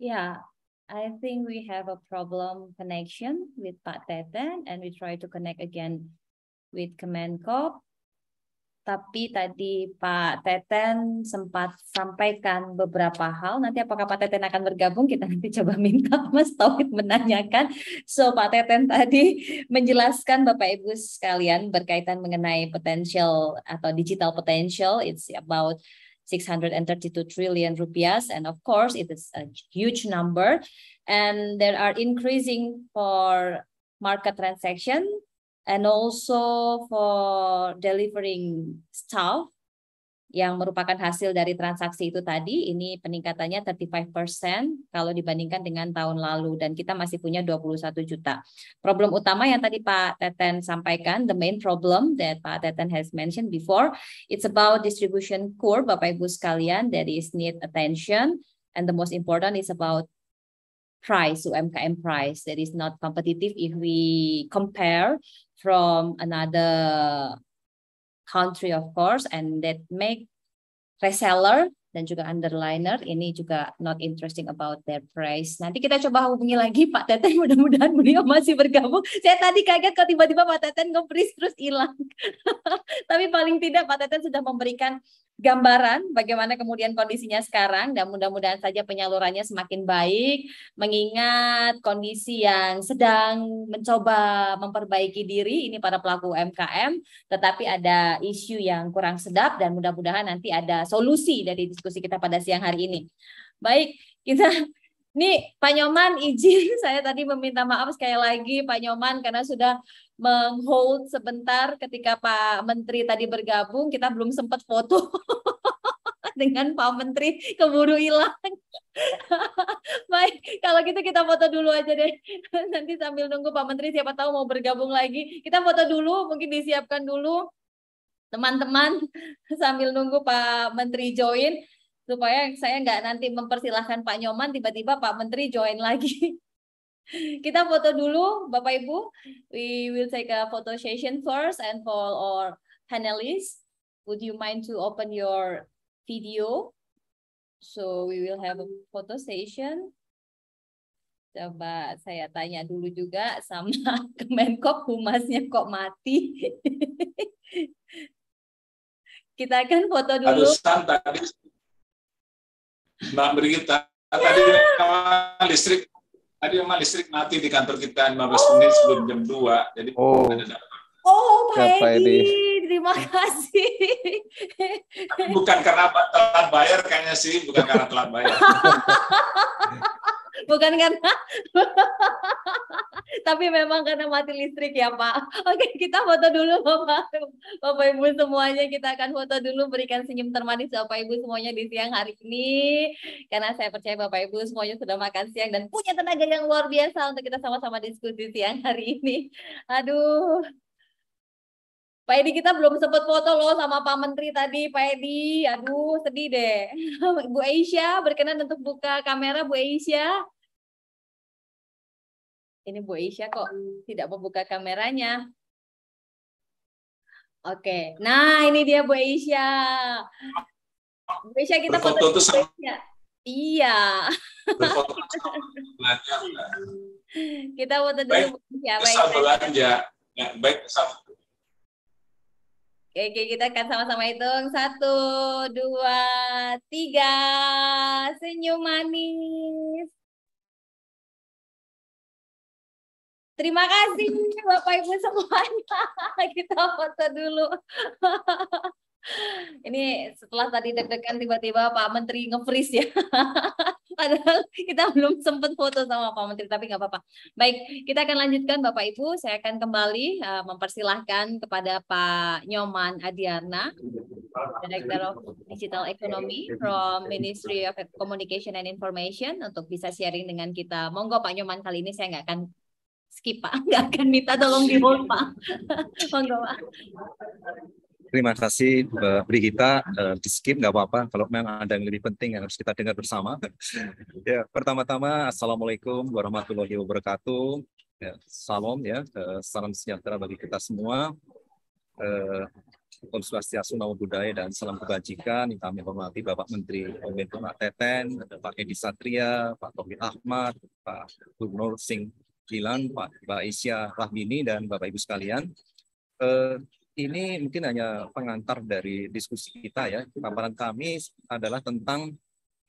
Yeah, I think we have a problem connection with Pak Teten and we try to connect again with Kemenkop. Tapi tadi Pak Teten sempat sampaikan beberapa hal. Nanti apakah Pak Teten akan bergabung? Kita nanti coba minta (laughs) Mas Taufik menanyakan. So Pak Teten tadi menjelaskan Bapak Ibu sekalian berkaitan mengenai potensial atau digital potential. It's about 632 trillion rupiahs. And of course, it is a huge number. And there are increasing for market transaction and also for delivering stuff yang merupakan hasil dari transaksi itu tadi ini peningkatannya 35% kalau dibandingkan dengan tahun lalu dan kita masih punya 21 juta. Problem utama yang tadi Pak Teten sampaikan, the main problem that Pak Teten has mentioned before, it's about distribution core Bapak Ibu sekalian that is need attention and the most important is about price, UMKM price that is not competitive if we compare from another country of course and that make reseller dan juga underliner ini juga not interesting about their price. Nanti kita coba hubungi lagi Pak Teten, mudah-mudahan beliau masih bergabung. Saya tadi kaget kok tiba-tiba Pak Teten nge terus hilang. (laughs) Tapi paling tidak Pak Teten sudah memberikan gambaran bagaimana kemudian kondisinya sekarang dan mudah-mudahan saja penyalurannya semakin baik mengingat kondisi yang sedang mencoba memperbaiki diri ini para pelaku UMKM tetapi ada isu yang kurang sedap dan mudah-mudahan nanti ada solusi dari diskusi kita pada siang hari ini. Baik, kita Nih, Pak Nyoman izin (laughs) saya tadi meminta maaf sekali lagi Pak Nyoman karena sudah menghold sebentar ketika Pak Menteri tadi bergabung, kita belum sempat foto (laughs) dengan Pak Menteri keburu hilang. (laughs) Baik, kalau gitu kita foto dulu aja deh. (laughs) Nanti sambil nunggu Pak Menteri siapa tahu mau bergabung lagi. Kita foto dulu, mungkin disiapkan dulu teman-teman sambil nunggu Pak Menteri join supaya saya nggak nanti mempersilahkan Pak Nyoman tiba-tiba Pak Menteri join lagi. (laughs) Kita foto dulu, Bapak Ibu. We will take a photo session first and for our panelists. Would you mind to open your video? So we will have a photo session. Coba saya tanya dulu juga sama (laughs) Kemenkop humasnya kok mati. (laughs) Kita akan foto dulu. Harusan tadi Mbak Brigita, tadi tadi listrik Tadi memang listrik mati di kantor kita 15 oh. menit sebelum jam 2. Jadi oh. ada dapat. Oh, Pak, Edi. Edi. Terima kasih. Bukan karena telat bayar kayaknya sih, bukan karena telat bayar. (laughs) bukan karena (laughs) tapi memang karena mati listrik ya Pak. Oke, kita foto dulu Bapak Bapak Ibu semuanya kita akan foto dulu berikan senyum termanis Bapak Ibu semuanya di siang hari ini karena saya percaya Bapak Ibu semuanya sudah makan siang dan punya tenaga yang luar biasa untuk kita sama-sama diskusi siang hari ini. Aduh, Pak Edi kita belum sempat foto loh sama Pak Menteri tadi, Pak Edi. Aduh, sedih deh. (laughs) Bu Aisyah, berkenan untuk buka kamera Bu Aisyah. Ini Bu Aisyah kok tidak membuka kameranya. Oke, nah ini dia Bu Aisyah. Bu Aisyah kita foto itu sama. Ya? Iya. Berfoto belanja. (laughs) kita foto dulu Bu Aisyah. Belanja. Ya, baik Oke, kita akan sama-sama hitung. Satu, dua, tiga. Senyum manis. Terima kasih Bapak Ibu semuanya. (laughs) Kita foto dulu. (laughs) Ini setelah tadi deg-degan tiba-tiba Pak Menteri nge-freeze ya. (laughs) Padahal kita belum sempat foto sama Pak Menteri, tapi nggak apa-apa. Baik, kita akan lanjutkan Bapak Ibu. Saya akan kembali uh, mempersilahkan kepada Pak Nyoman Adiarna, Director of Digital Economy from Ministry of Communication and Information untuk bisa sharing dengan kita. Monggo Pak Nyoman kali ini saya nggak akan skip Pak, (laughs) nggak akan minta tolong di hold Pak. (laughs) Monggo Pak terima kasih Mbak Brigita uh, eh, di skip nggak apa-apa kalau memang ada yang lebih penting yang harus kita dengar bersama. (laughs) ya, pertama-tama Assalamualaikum warahmatullahi wabarakatuh. Ya, salam ya, uh, salam sejahtera bagi kita semua. Uh, eh, Om Swastiastu Namo Buddhaya dan Salam Kebajikan. Kami hormati Bapak Menteri Kominfo Pak Teten, Pak Edi Satria, Pak Tommy Ahmad, Pak Gubernur Singh Pak Mbak Isya Rahmini, dan Bapak Ibu sekalian. Eh, ini mungkin hanya pengantar dari diskusi kita ya. Paparan kami adalah tentang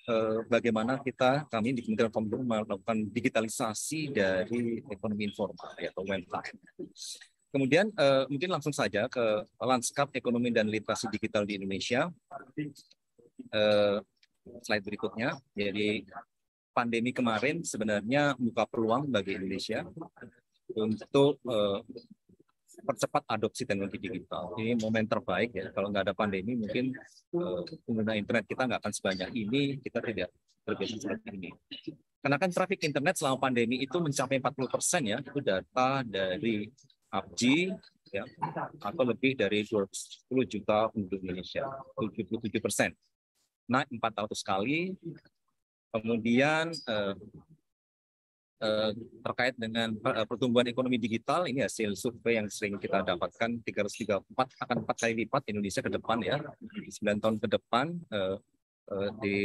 eh, bagaimana kita kami di Kementerian Pemuda melakukan digitalisasi dari ekonomi informal ya, atau UMKM. Kemudian eh, mungkin langsung saja ke lanskap ekonomi dan literasi digital di Indonesia. Eh, slide berikutnya. Jadi pandemi kemarin sebenarnya buka peluang bagi Indonesia untuk percepat adopsi teknologi digital. Ini momen terbaik ya. Kalau nggak ada pandemi mungkin uh, pengguna internet kita nggak akan sebanyak ini. Kita tidak terbiasa seperti ini. Karena kan trafik internet selama pandemi itu mencapai 40 persen ya. Itu data dari APG ya atau lebih dari 10 juta penduduk Indonesia 77 persen naik 400 kali kemudian uh, Eh, terkait dengan eh, pertumbuhan ekonomi digital ini hasil survei yang sering kita dapatkan 334 akan empat kali lipat Indonesia ke depan ya 9 tahun ke depan eh, di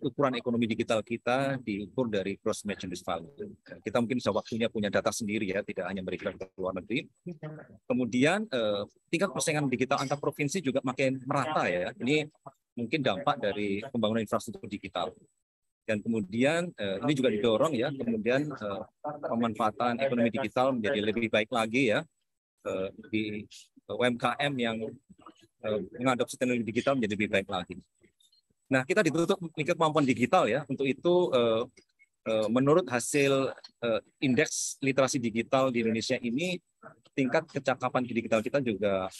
ukuran ekonomi digital kita diukur dari gross merchandise value. Kita mungkin bisa waktunya punya data sendiri ya, tidak hanya berikan ke luar negeri. Kemudian tingkat persaingan digital antar provinsi juga makin merata ya. Ini mungkin dampak dari pembangunan infrastruktur digital dan kemudian eh, ini juga didorong ya kemudian eh, pemanfaatan ekonomi digital menjadi lebih baik lagi ya eh, di eh, UMKM yang eh, mengadopsi teknologi digital menjadi lebih baik lagi. Nah kita ditutup tingkat kemampuan digital ya untuk itu eh, eh, menurut hasil eh, indeks literasi digital di Indonesia ini tingkat kecakapan digital kita juga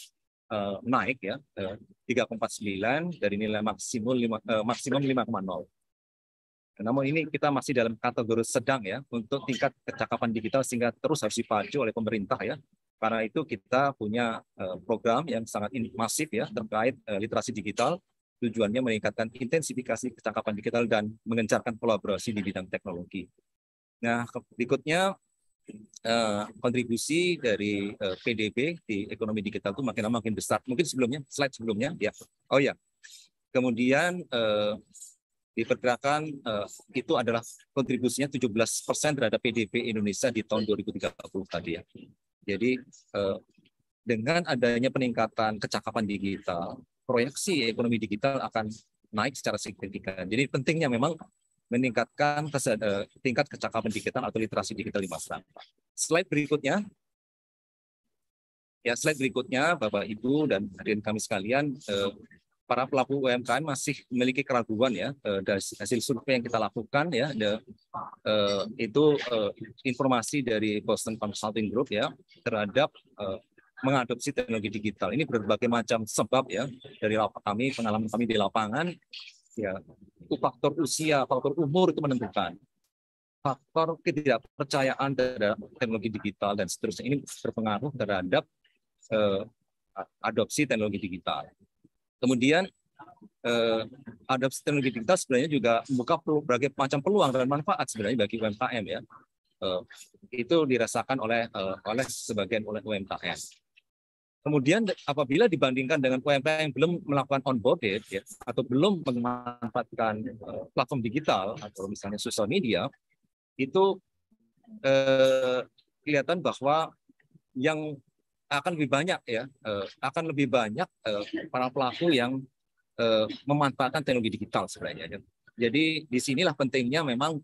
eh, naik ya eh, 3,49 dari nilai maksimum lima eh, maksimum 5,0 namun ini kita masih dalam kategori sedang ya untuk tingkat kecakapan digital sehingga terus harus dipacu oleh pemerintah ya. Karena itu kita punya eh, program yang sangat masif ya terkait eh, literasi digital tujuannya meningkatkan intensifikasi kecakapan digital dan mengencarkan kolaborasi di bidang teknologi. Nah, berikutnya eh, kontribusi dari PDB di ekonomi digital itu makin lama makin besar. Mungkin sebelumnya slide sebelumnya ya. Oh ya. Kemudian diperkirakan uh, itu adalah kontribusinya 17% terhadap PDB Indonesia di tahun 2030 tadi ya. Jadi uh, dengan adanya peningkatan kecakapan digital, proyeksi ekonomi digital akan naik secara signifikan. Jadi pentingnya memang meningkatkan eh, tingkat kecakapan digital atau literasi digital di masyarakat. Slide berikutnya. Ya, slide berikutnya Bapak Ibu dan hadirin kami sekalian, para pelaku UMKM masih memiliki keraguan ya eh, dari hasil survei yang kita lakukan ya eh, itu eh, informasi dari Boston Consulting Group ya terhadap mengadopsi teknologi digital ini berbagai macam sebab ya dari kami pengalaman kami di lapangan ya faktor usia faktor umur itu menentukan faktor ketidakpercayaan terhadap teknologi digital dan seterusnya ini berpengaruh terhadap uh, adopsi teknologi digital. Kemudian eh, adopsi teknologi digital sebenarnya juga membuka berbagai macam peluang dan manfaat sebenarnya bagi UMKM ya. Eh, itu dirasakan oleh eh, oleh sebagian oleh UMKM. Kemudian apabila dibandingkan dengan UMKM yang belum melakukan onboarded ya, atau belum memanfaatkan eh, platform digital atau misalnya sosial media, itu eh, kelihatan bahwa yang akan lebih banyak ya eh, akan lebih banyak eh, para pelaku yang eh, memanfaatkan teknologi digital sebenarnya. Jadi disinilah pentingnya memang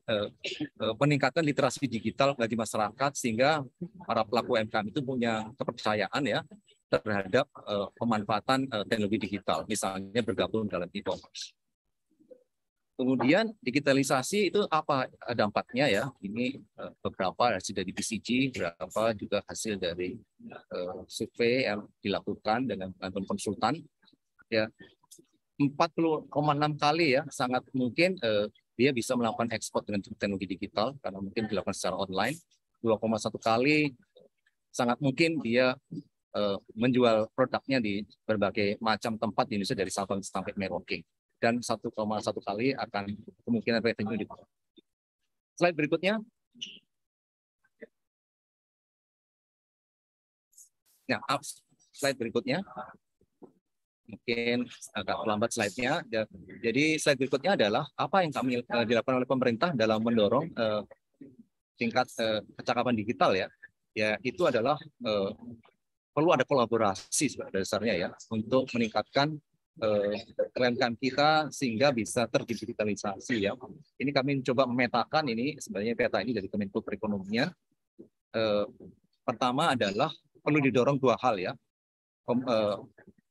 peningkatan literasi digital bagi masyarakat sehingga para pelaku UMKM itu punya kepercayaan ya terhadap pemanfaatan teknologi digital, misalnya bergabung dalam e-commerce. Kemudian digitalisasi itu apa dampaknya ya? Ini eh, beberapa hasil dari BCG, beberapa juga hasil dari eh, survei yang dilakukan dengan bantuan konsultan. Ya, 40,6 kali ya sangat mungkin eh, dia bisa melakukan ekspor dengan teknologi digital karena mungkin dilakukan secara online. 2,1 kali sangat mungkin dia menjual produknya di berbagai macam tempat di Indonesia dari Sabang sampai Merauke dan 1,1 kali akan kemungkinan revenue di Slide berikutnya. ya, up slide berikutnya. Mungkin agak lambat slide-nya. Jadi slide berikutnya adalah apa yang kami eh, dilakukan oleh pemerintah dalam mendorong eh, tingkat eh, kecakapan digital ya. Ya, itu adalah eh, perlu ada kolaborasi sebenarnya dasarnya ya untuk meningkatkan Eh, kerenkan kita sehingga bisa terdigitalisasi ya. Ini kami coba memetakan ini sebenarnya peta ini dari kementerian Perekonomian. Eh, pertama adalah perlu didorong dua hal ya. Eh,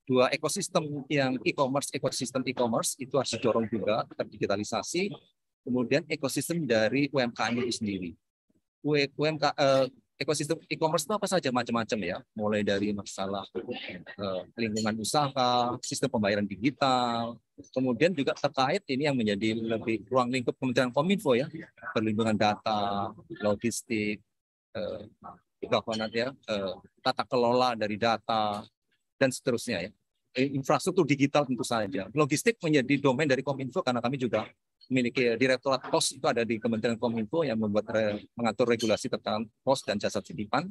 dua ekosistem yang e-commerce, ekosistem e-commerce itu harus didorong juga terdigitalisasi. Kemudian ekosistem dari UMKM itu sendiri. UMK, e, ekosistem e-commerce itu apa saja macam-macam ya, mulai dari masalah eh, lingkungan usaha, sistem pembayaran digital, kemudian juga terkait ini yang menjadi lebih ruang lingkup Kementerian Kominfo ya, perlindungan data, logistik, eh, nanti ya, eh, tata kelola dari data dan seterusnya ya. Eh, infrastruktur digital tentu saja. Logistik menjadi domain dari Kominfo karena kami juga memiliki eh, direktorat pos itu ada di Kementerian Kominfo yang membuat re, eh, mengatur regulasi tentang pos dan jasa titipan.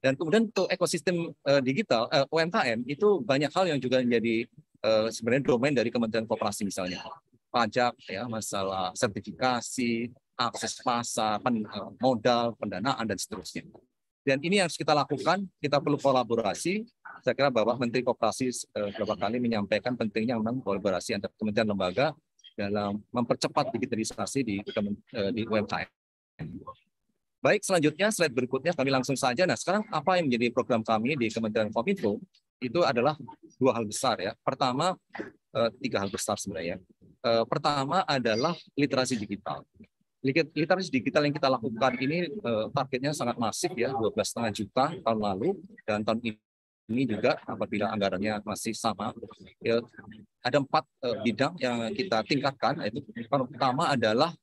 Dan kemudian untuk ekosistem uh, digital uh, UMKM itu banyak hal yang juga menjadi uh, sebenarnya domain dari Kementerian Koperasi misalnya pajak ya masalah sertifikasi akses pasar pen, uh, modal pendanaan dan seterusnya. Dan ini yang harus kita lakukan, kita perlu kolaborasi. Saya kira bahwa Menteri Koperasi beberapa kali menyampaikan pentingnya memang kolaborasi antar kementerian lembaga dalam mempercepat digitalisasi di, di eh, UMKM. Baik, selanjutnya slide berikutnya kami langsung saja. Nah, sekarang apa yang menjadi program kami di Kementerian Kominfo itu adalah dua hal besar ya. Pertama, eh, tiga hal besar sebenarnya. Eh, pertama adalah literasi digital. Literasi digital yang kita lakukan ini targetnya sangat masif ya, 12,5 juta tahun lalu dan tahun ini ini juga apabila anggarannya masih sama. Ya, ada empat uh, bidang yang kita tingkatkan. Yaitu pertama adalah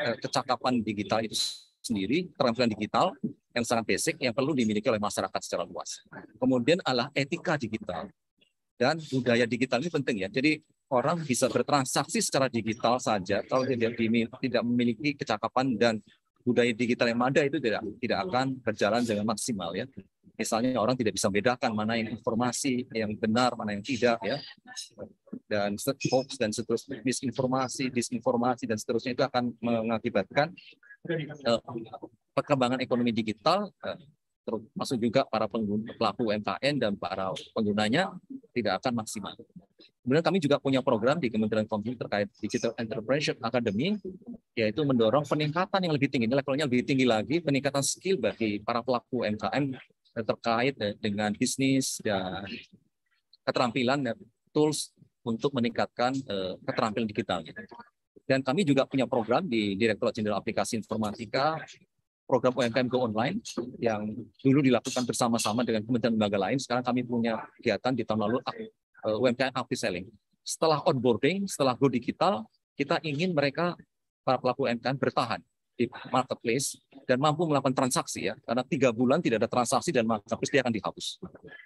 uh, kecakapan digital itu sendiri, keterampilan digital yang sangat basic yang perlu dimiliki oleh masyarakat secara luas. Kemudian adalah etika digital dan budaya digital ini penting ya. Jadi orang bisa bertransaksi secara digital saja kalau tidak tidak memiliki kecakapan dan budaya digital yang ada itu tidak iya. tidak akan berjalan dengan maksimal ya. Misalnya orang tidak bisa membedakan mana yang informasi yang benar, mana yang tidak ya. Dan hoax dan seterusnya, misinformasi, disinformasi dan seterusnya itu akan mengakibatkan uh, perkembangan ekonomi digital uh, termasuk juga para pengguna, pelaku UMKM dan para penggunanya tidak akan maksimal. Kemudian kami juga punya program di Kementerian Kominfo terkait Digital Entrepreneurship Academy, yaitu mendorong peningkatan yang lebih tinggi, ini levelnya lebih tinggi lagi, peningkatan skill bagi para pelaku UMKM terkait dengan bisnis dan keterampilan dan tools untuk meningkatkan eh, keterampilan digitalnya. Dan kami juga punya program di Direktorat Jenderal Aplikasi Informatika program UMKM Go Online yang dulu dilakukan bersama-sama dengan kementerian lembaga lain. Sekarang kami punya kegiatan di tahun lalu eh, UMKM Active Selling. Setelah onboarding, setelah go digital, kita ingin mereka para pelaku UMKM bertahan di marketplace dan mampu melakukan transaksi ya karena tiga bulan tidak ada transaksi dan marketplace dia akan dihapus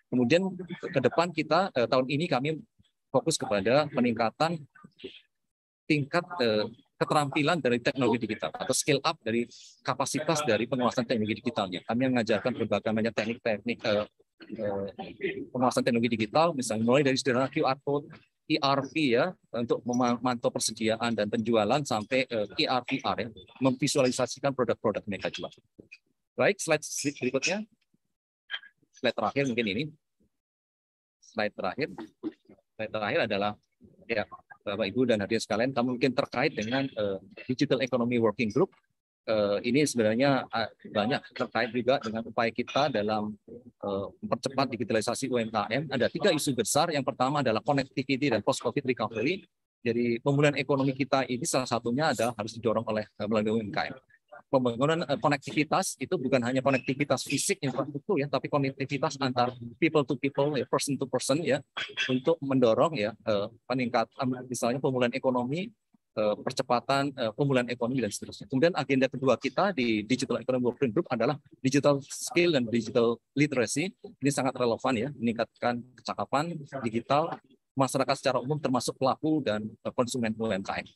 kemudian ke depan kita eh, tahun ini kami fokus kepada peningkatan tingkat eh, keterampilan dari teknologi digital atau skill up dari kapasitas dari penguasaan teknologi digitalnya. Kami yang mengajarkan berbagai macam teknik-teknik uh, uh, penguasaan teknologi digital, misalnya mulai dari sederhana QR code, ERP ya untuk memantau persediaan dan penjualan sampai eh, ERPR ya, memvisualisasikan produk-produk mereka jual. Baik, slide berikutnya. Slide terakhir mungkin ini. Slide terakhir. Slide terakhir adalah ya Bapak Ibu dan hadirin sekalian, kamu mungkin terkait dengan uh, Digital Economy Working Group. Uh, ini sebenarnya uh, banyak terkait juga dengan upaya kita dalam uh, mempercepat digitalisasi UMKM. Ada tiga isu besar. Yang pertama adalah connectivity dan post-COVID recovery. Jadi pemulihan ekonomi kita ini salah satunya adalah harus didorong oleh melalui UMKM pembangunan uh, konektivitas itu bukan hanya konektivitas fisik infrastruktur ya, tapi konektivitas antar people to people ya, person to person ya, untuk mendorong ya uh, eh, peningkatan eh, misalnya pemulihan ekonomi, uh, percepatan uh, pemulihan ekonomi dan seterusnya. Kemudian agenda kedua kita di Digital Economy Working Group adalah digital skill dan digital literacy. Ini sangat relevan ya, meningkatkan kecakapan digital masyarakat secara umum termasuk pelaku dan konsumen UMKM.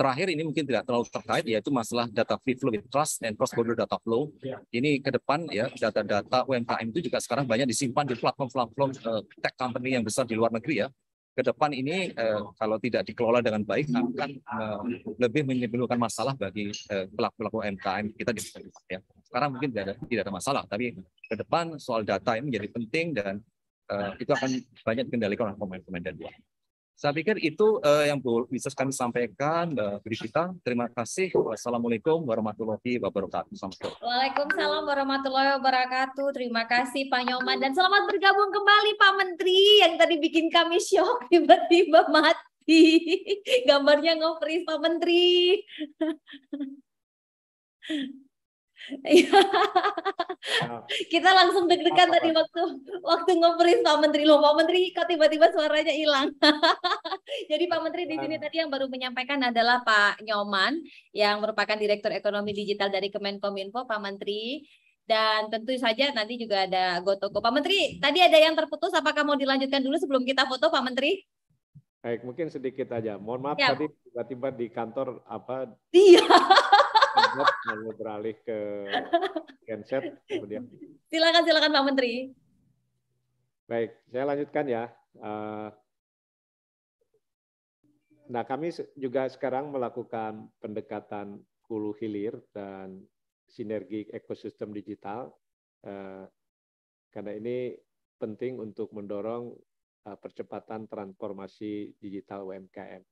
Terakhir ini mungkin tidak terlalu terkait yaitu masalah data free flow with trust and cross border data flow. Ini ke depan ya data-data UMKM itu juga sekarang banyak disimpan di platform-platform eh, tech company yang besar di luar negeri ya. Ke depan ini eh, kalau tidak dikelola dengan baik akan eh, lebih menimbulkan masalah bagi pelaku-pelaku UMKM kita di ya. Sekarang mungkin tidak ada, tidak ada masalah tapi ke depan soal data ini menjadi penting dan itu akan banyak dikendalikan oleh pemain-pemain dan luar. Saya pikir itu uh, yang bisa kami sampaikan. Uh, Brigita, terima kasih. Wassalamualaikum warahmatullahi wabarakatuh. Waalaikumsalam warahmatullahi wabarakatuh. Terima kasih Pak Nyoman dan selamat bergabung kembali Pak Menteri yang tadi bikin kami shock (laughs) tiba-tiba mati. Gambarnya nge Pak Menteri. (laughs) Iya. Nah, kita langsung deg-degan tadi waktu waktu ngobrolin sama Menteri loh Pak Menteri kok tiba-tiba suaranya hilang (laughs) jadi Pak Menteri di sini nah. tadi yang baru menyampaikan adalah Pak Nyoman yang merupakan Direktur Ekonomi Digital dari Kemenkominfo Pak Menteri dan tentu saja nanti juga ada Gotoko Pak Menteri tadi ada yang terputus apakah mau dilanjutkan dulu sebelum kita foto Pak Menteri Baik, mungkin sedikit aja. Mohon maaf ya. tadi tiba-tiba di kantor apa? Iya lalu beralih ke genset kemudian. Silakan silakan Pak Menteri. Baik, saya lanjutkan ya. Eh, nah, kami juga sekarang melakukan pendekatan hulu hilir dan sinergi ekosistem digital eh, karena ini penting untuk mendorong eh, percepatan transformasi digital UMKM.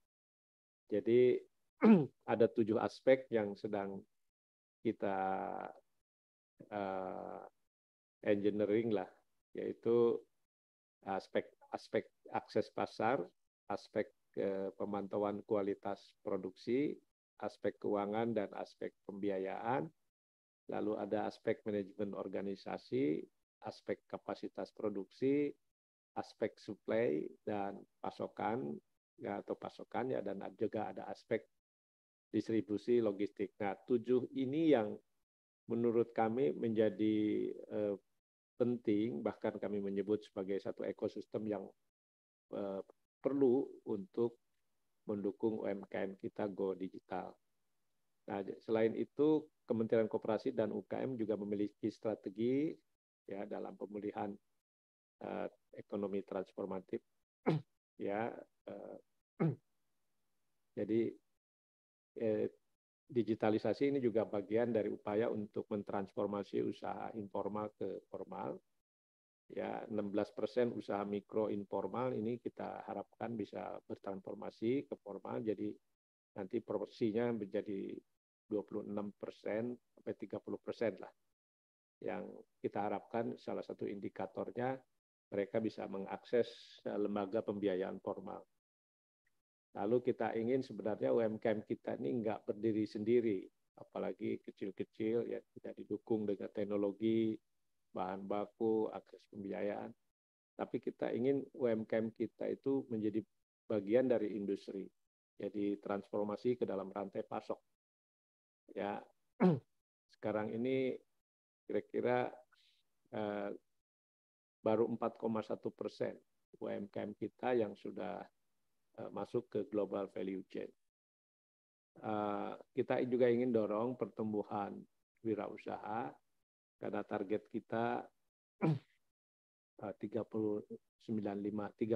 Jadi (clears throat) ada tujuh aspek yang sedang kita uh, engineering lah, yaitu aspek aspek akses pasar, aspek uh, pemantauan kualitas produksi, aspek keuangan dan aspek pembiayaan, lalu ada aspek manajemen organisasi, aspek kapasitas produksi, aspek supply dan pasokan ya, atau pasokan ya, dan juga ada aspek distribusi logistik. Nah, tujuh ini yang menurut kami menjadi eh, penting, bahkan kami menyebut sebagai satu ekosistem yang eh, perlu untuk mendukung UMKM kita go digital. Nah, selain itu Kementerian Koperasi dan UKM juga memiliki strategi ya dalam pemulihan eh, ekonomi transformatif (clears throat) ya. Eh, (clears throat) jadi Eh, digitalisasi ini juga bagian dari upaya untuk mentransformasi usaha informal ke formal. Ya, 16 persen usaha mikro informal ini kita harapkan bisa bertransformasi ke formal. Jadi nanti proporsinya menjadi 26 persen sampai 30 persen lah. Yang kita harapkan salah satu indikatornya mereka bisa mengakses eh, lembaga pembiayaan formal. Lalu kita ingin sebenarnya UMKM kita ini nggak berdiri sendiri, apalagi kecil-kecil ya tidak didukung dengan teknologi, bahan baku, akses pembiayaan. Tapi kita ingin UMKM kita itu menjadi bagian dari industri, jadi transformasi ke dalam rantai pasok. Ya, (clears throat) sekarang ini kira-kira eh, baru 4,1 persen UMKM kita yang sudah Eh, masuk ke global value chain. Eh, kita juga ingin dorong pertumbuhan wirausaha karena target kita 3,95 eh,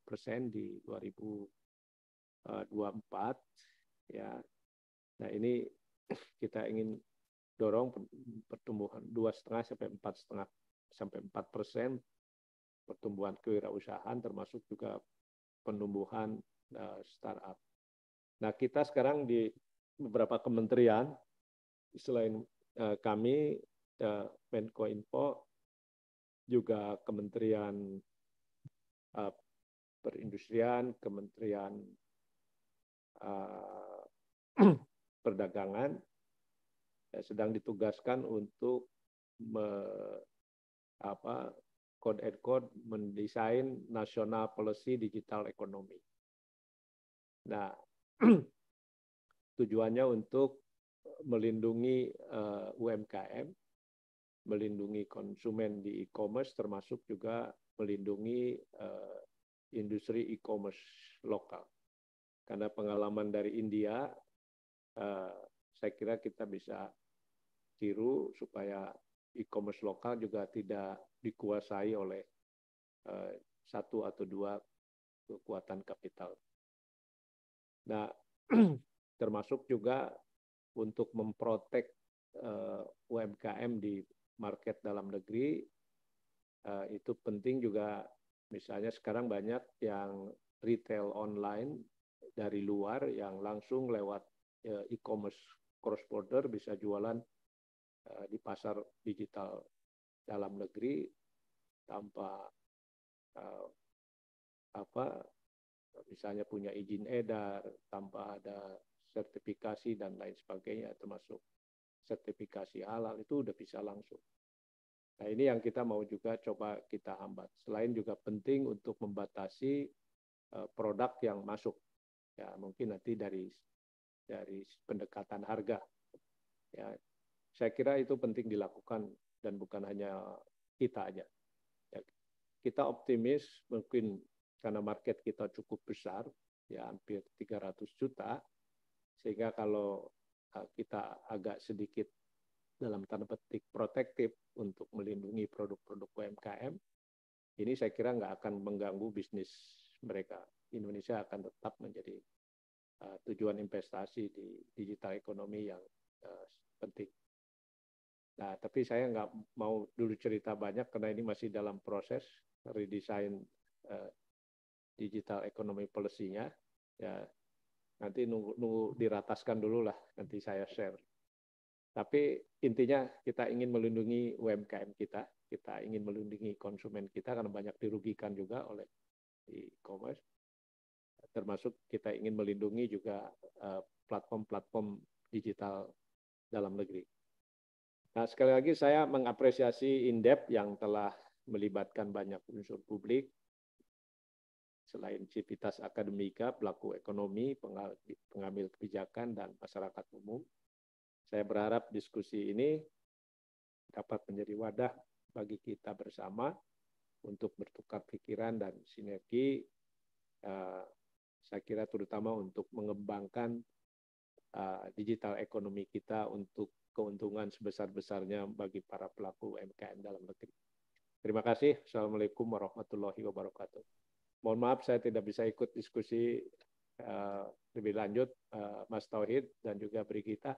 persen di 2024 ya nah ini kita ingin dorong pertumbuhan dua setengah sampai empat setengah sampai empat persen pertumbuhan kewirausahaan termasuk juga penumbuhan eh, startup. Nah, kita sekarang di beberapa kementerian selain eh, kami uh, Menko Info juga Kementerian uh, Perindustrian, Kementerian (clears throat) Perdagangan sedang ditugaskan untuk me, apa, Code at Code mendesain nasional policy digital ekonomi. Nah, (clears throat) tujuannya untuk melindungi uh, eh, UMKM, melindungi konsumen di e-commerce, termasuk juga melindungi uh, industri e-commerce lokal. Karena pengalaman dari India, uh, saya kira kita bisa tiru supaya e-commerce lokal juga tidak dikuasai oleh eh, satu atau dua kekuatan kapital. Nah, (clears throat) termasuk juga untuk memprotek eh, UMKM di market dalam negeri eh, itu penting juga misalnya sekarang banyak yang retail online dari luar yang langsung lewat e-commerce cross border bisa jualan Eh, di pasar digital dalam negeri tanpa uh, apa misalnya punya izin edar tanpa ada sertifikasi dan lain sebagainya termasuk sertifikasi halal itu udah bisa langsung. Nah ini yang kita mau juga coba kita hambat. Selain juga penting untuk membatasi uh, produk yang masuk, ya mungkin nanti dari dari pendekatan harga. Ya saya kira itu penting dilakukan dan bukan hanya kita aja. Ya, kita optimis mungkin karena market kita cukup besar, ya hampir 300 juta, sehingga kalau eh, kita agak sedikit dalam tanda petik protektif untuk melindungi produk-produk UMKM, ini saya kira nggak akan mengganggu bisnis mereka. Indonesia akan tetap menjadi eh, tujuan investasi di digital ekonomi yang eh, penting. Nah, tapi saya nggak mau dulu cerita banyak karena ini masih dalam proses redesign uh, digital ekonomi policy-nya. Ya, nanti nunggu, nunggu dirataskan dulu lah, nanti saya share. Tapi intinya kita ingin melindungi UMKM kita, kita ingin melindungi konsumen kita karena banyak dirugikan juga oleh e-commerce. Termasuk kita ingin melindungi juga eh, platform-platform uh, digital dalam negeri. Nah, sekali lagi saya mengapresiasi Indep yang telah melibatkan banyak unsur publik, selain civitas akademika, pelaku ekonomi, pengambil kebijakan, dan masyarakat umum. Saya berharap diskusi ini dapat menjadi wadah bagi kita bersama untuk bertukar pikiran dan sinergi, eh, saya kira terutama untuk mengembangkan eh, digital ekonomi kita untuk keuntungan sebesar-besarnya bagi para pelaku UMKM dalam negeri. Terima kasih. Assalamualaikum warahmatullahi wabarakatuh. Mohon maaf saya tidak bisa ikut diskusi uh, lebih lanjut uh, Mas Tauhid dan juga Brigita.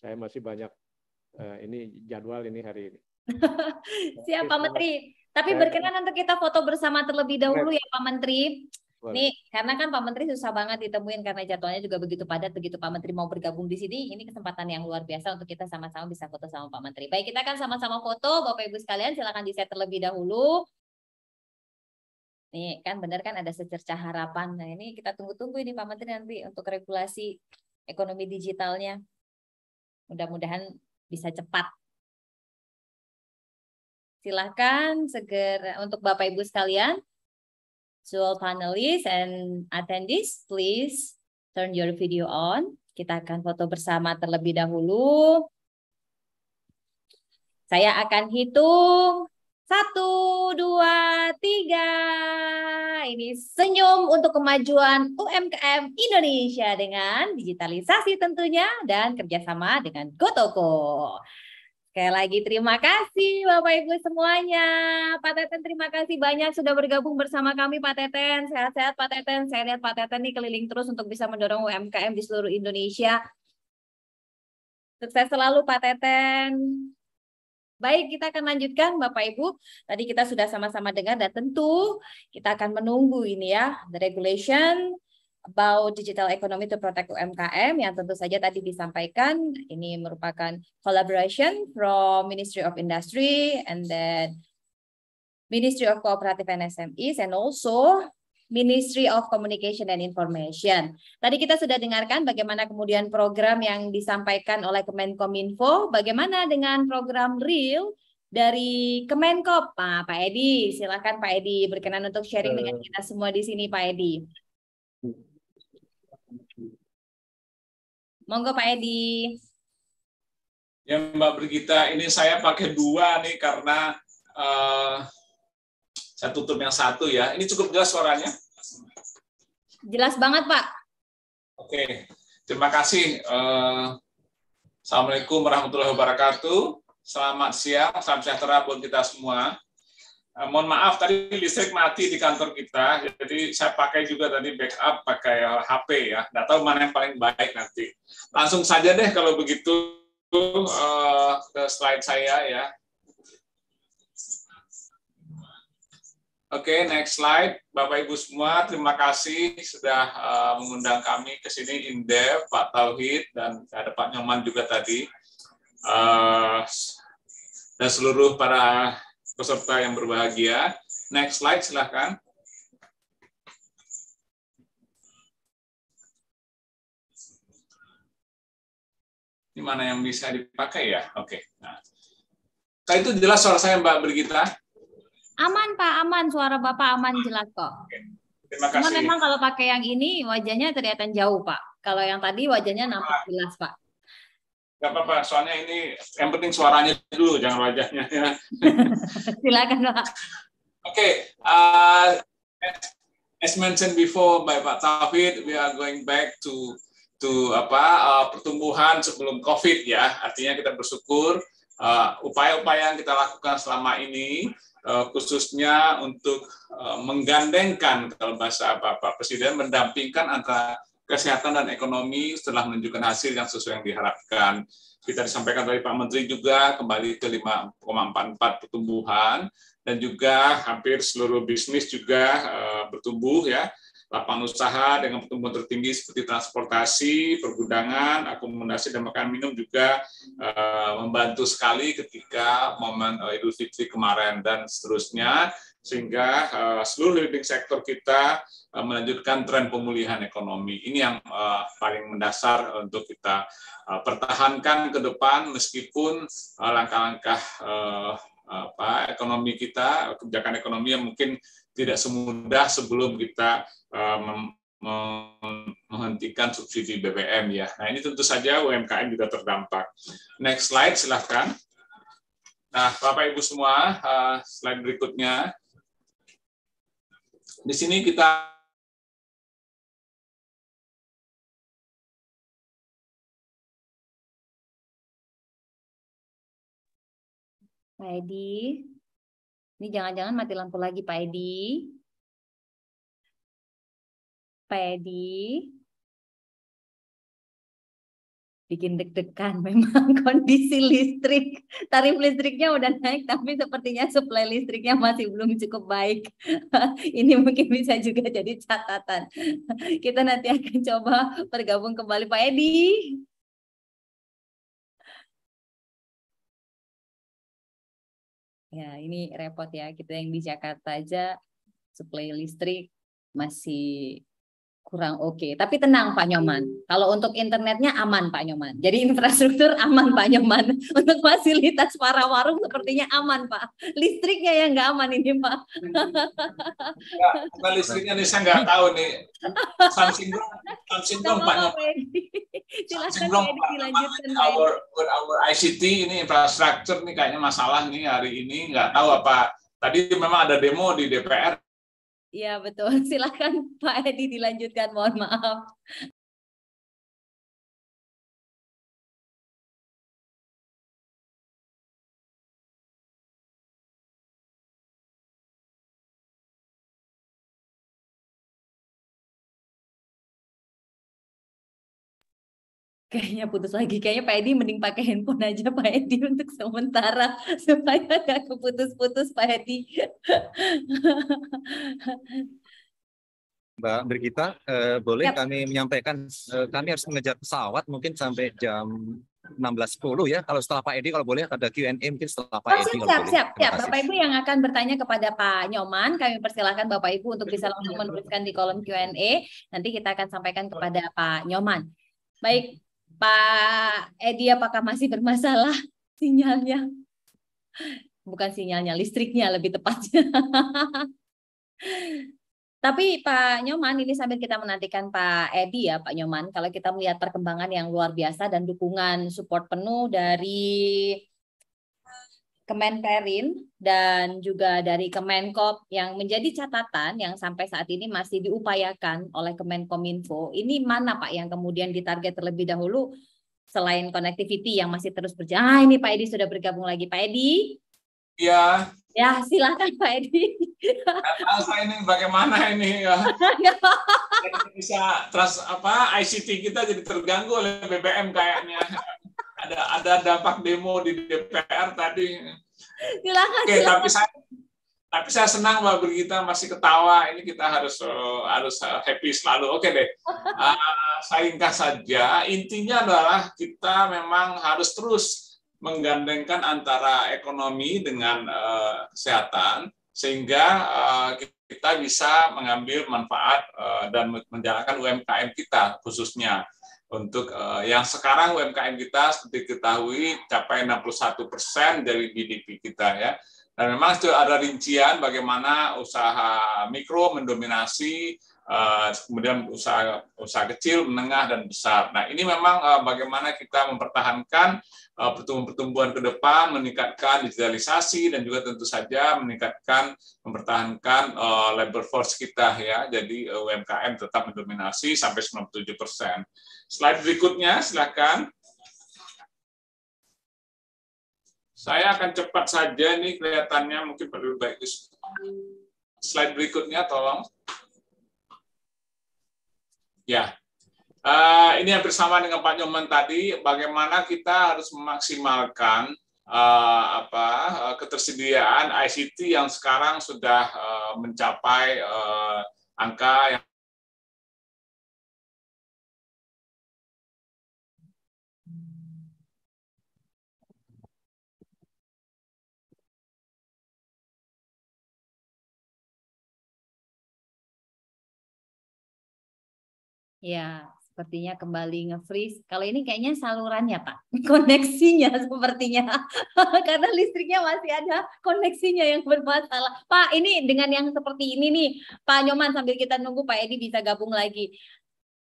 Saya masih banyak uh, ini jadwal ini hari ini. (laughs) Siapa Menteri. Tapi berkenan untuk kita foto bersama terlebih dahulu ya Pak Menteri. Nih, karena kan Pak Menteri susah banget ditemuin karena jadwalnya juga begitu padat. Begitu Pak Menteri mau bergabung di sini, ini kesempatan yang luar biasa untuk kita sama-sama bisa foto sama Pak Menteri. Baik, kita akan sama-sama foto. Bapak Ibu sekalian silakan di-set terlebih dahulu. Nih, kan benar kan ada secerca harapan. Nah, ini kita tunggu-tunggu ini Pak Menteri nanti untuk regulasi ekonomi digitalnya. Mudah-mudahan bisa cepat. Silahkan segera untuk Bapak Ibu sekalian So all panelists and attendees, please turn your video on. Kita akan foto bersama terlebih dahulu. Saya akan hitung. Satu, dua, tiga. Ini senyum untuk kemajuan UMKM Indonesia dengan digitalisasi tentunya dan kerjasama dengan Gotoko. Sekali lagi terima kasih Bapak Ibu semuanya. Pak Teten terima kasih banyak sudah bergabung bersama kami Pak Teten. Sehat-sehat Pak Teten. Saya lihat Pak Teten nih keliling terus untuk bisa mendorong UMKM di seluruh Indonesia. Sukses selalu Pak Teten. Baik, kita akan lanjutkan Bapak Ibu. Tadi kita sudah sama-sama dengar dan tentu kita akan menunggu ini ya, the regulation about digital economy to protect UMKM yang tentu saja tadi disampaikan ini merupakan collaboration from Ministry of Industry and then Ministry of Cooperative and SMEs and also Ministry of Communication and Information. Tadi kita sudah dengarkan bagaimana kemudian program yang disampaikan oleh Kemenkominfo, bagaimana dengan program REAL dari Kemenkop. Nah, Pak Edi, silakan Pak Edi berkenan untuk sharing dengan kita semua di sini Pak Edi. Monggo Pak Edi. Ya Mbak Brigita, ini saya pakai dua nih karena uh, saya tutup yang satu ya. Ini cukup jelas suaranya? Jelas banget Pak. Oke, terima kasih. Uh, Assalamualaikum warahmatullahi wabarakatuh. Selamat siang, salam sejahtera buat kita semua. Eh, mohon maaf tadi listrik mati di kantor kita, jadi saya pakai juga tadi backup pakai HP ya. Nggak tahu mana yang paling baik nanti. Langsung saja deh kalau begitu uh, ke slide saya ya. Oke, okay, next slide. Bapak Ibu semua, terima kasih sudah uh, mengundang kami ke sini Indef, Pak Tauhid, dan ada Pak Nyoman juga tadi. Uh, dan seluruh para peserta yang berbahagia. Next slide, silahkan. Ini mana yang bisa dipakai ya? Oke. Okay. Nah. itu jelas suara saya Mbak Brigita? Aman Pak, aman. Suara Bapak aman jelas kok. Okay. Terima kasih. Cuma memang kalau pakai yang ini wajahnya terlihat jauh Pak. Kalau yang tadi wajahnya nampak jelas Pak. Gak apa-apa, soalnya ini yang penting suaranya dulu, jangan wajahnya. Ya. (laughs) Silakan Pak. Oke, okay, uh, as mentioned before by Pak Taufik, we are going back to to apa uh, pertumbuhan sebelum COVID ya. Artinya kita bersyukur uh, upaya-upaya uh, yang kita lakukan selama ini uh, khususnya untuk uh, menggandengkan kalau bahasa Bapak Presiden mendampingkan antara kesehatan dan ekonomi setelah menunjukkan hasil yang sesuai yang diharapkan. Kita disampaikan dari Pak Menteri juga kembali ke 5,44 pertumbuhan dan juga hampir seluruh bisnis juga uh, bertumbuh ya. Lapangan usaha dengan pertumbuhan tertinggi seperti transportasi, pergudangan, akomodasi dan makan minum juga uh, membantu sekali ketika momen uh, Idul Fitri kemarin dan seterusnya sehingga eh, seluruh leading sektor kita eh, melanjutkan tren pemulihan ekonomi. Ini yang eh, paling mendasar untuk kita pertahankan ke depan meskipun langkah-langkah apa ekonomi kita, kebijakan ekonomi yang mungkin tidak semudah sebelum kita menghentikan subsidi BBM ya. Nah ini tentu saja UMKM juga terdampak. Next slide silahkan. Nah Bapak Ibu semua slide berikutnya di sini kita Pak Edi. Ini jangan-jangan mati lampu lagi Pak Edi. Pak Edi bikin deg-degan (laughs) memang kondisi listrik tarif listriknya udah naik tapi sepertinya suplai listriknya masih belum cukup baik (laughs) ini mungkin bisa juga jadi catatan (laughs) kita nanti akan coba bergabung kembali Pak Edi ya ini repot ya kita yang di Jakarta aja suplai listrik masih kurang oke. Okay. Tapi tenang Pak Nyoman, iya. kalau untuk internetnya aman Pak Nyoman. Jadi infrastruktur (laughs) aman Pak Nyoman. Untuk fasilitas para warung sepertinya aman Pak. Listriknya yang nggak aman ini Pak. nggak listriknya nih saya nggak tahu nih. Samsung Samsung something Pak Nyoman. Pak. dilanjutkan Pak. Our, our ICT ini infrastruktur nih kayaknya masalah nih hari ini. Nggak tahu apa Tadi memang ada demo di DPR Ya betul. (laughs) Silakan Pak Edi dilanjutkan. Mohon maaf. kayaknya putus lagi. Kayaknya Pak Edi mending pakai handphone aja Pak Edi untuk sementara (laughs) supaya nggak keputus-putus Pak Edi. Mbak Brigita, eh, boleh Yap. kami menyampaikan eh, kami harus mengejar pesawat mungkin sampai jam 16.10 ya. Kalau setelah Pak Edi kalau boleh ada Q&A mungkin setelah Pak oh, Edi. Siap, siap, siap. Ya, Bapak Ibu yang akan bertanya kepada Pak Nyoman, kami persilahkan Bapak Ibu untuk bisa langsung menuliskan di kolom Q&A. Nanti kita akan sampaikan kepada Pak Nyoman. Baik, Pak Edi apakah masih bermasalah sinyalnya? Bukan sinyalnya, listriknya lebih tepatnya. (laughs) Tapi Pak Nyoman, ini sambil kita menantikan Pak Edi ya Pak Nyoman, kalau kita melihat perkembangan yang luar biasa dan dukungan support penuh dari Kemenperin dan juga dari Kemenkop yang menjadi catatan yang sampai saat ini masih diupayakan oleh Kemenkominfo. Ini mana Pak yang kemudian ditarget terlebih dahulu selain connectivity yang masih terus berjalan? Ah, ini Pak Edi sudah bergabung lagi. Pak Edi? Iya. Ya, silakan Pak Edi. Tahu saya ini bagaimana ini ya. (laughs) bisa trust apa ICT kita jadi terganggu oleh BBM kayaknya ada ada dampak demo di DPR tadi. Silakan. Oke, silakan. tapi saya tapi saya senang bahwa kita masih ketawa. Ini kita harus eh, harus eh, happy selalu. Oke deh. Uh, (laughs) ah, saya saja. Intinya adalah kita memang harus terus menggandengkan antara ekonomi dengan uh, kesehatan sehingga uh, kita bisa mengambil manfaat uh, dan menjalankan UMKM kita khususnya untuk uh, yang sekarang UMKM kita seperti diketahui capai 61 persen dari GDP kita ya. Dan memang itu ada rincian bagaimana usaha mikro mendominasi Eh, kemudian usaha usaha kecil, menengah dan besar. Nah, ini memang eh, bagaimana kita mempertahankan eh, pertumbuhan-pertumbuhan ke depan, meningkatkan digitalisasi dan juga tentu saja meningkatkan mempertahankan labor force kita ya. Jadi UMKM tetap mendominasi sampai 97 persen. Slide berikutnya, silakan. Saya akan cepat saja nih kelihatannya mungkin perlu baik slide berikutnya tolong. Ya, uh, ini hampir sama dengan Pak Nyoman tadi. Bagaimana kita harus memaksimalkan uh, apa uh, ketersediaan ICT yang sekarang sudah uh, mencapai uh, angka yang Ya, sepertinya kembali nge-freeze. Kalau ini kayaknya salurannya, Pak. (laughs) Koneksinya sepertinya. (laughs) Karena listriknya masih ada koneksinya yang bermasalah. Pak, ini dengan yang seperti ini nih, Pak Nyoman sambil kita nunggu Pak Edi bisa gabung lagi.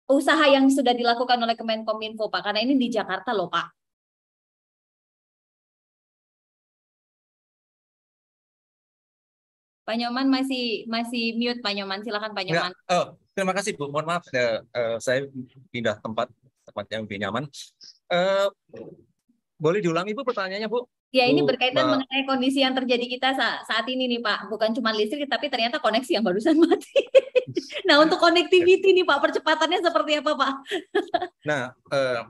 Usaha yang sudah dilakukan oleh Kemenkominfo, Pak. Karena ini di Jakarta loh, Pak. Pak Nyoman masih masih mute Pak Nyoman. Silakan Pak ya, Nyoman. Ya, oh, Terima kasih Bu. Mohon maaf ya, saya pindah tempat tempat yang lebih nyaman. Eh, boleh diulangi Bu pertanyaannya Bu? Ya ini Bu, berkaitan maaf. mengenai kondisi yang terjadi kita saat, saat ini nih Pak. Bukan cuma listrik tapi ternyata koneksi yang barusan (laughs) mati. nah untuk connectivity nih Pak percepatannya seperti apa Pak? nah uh,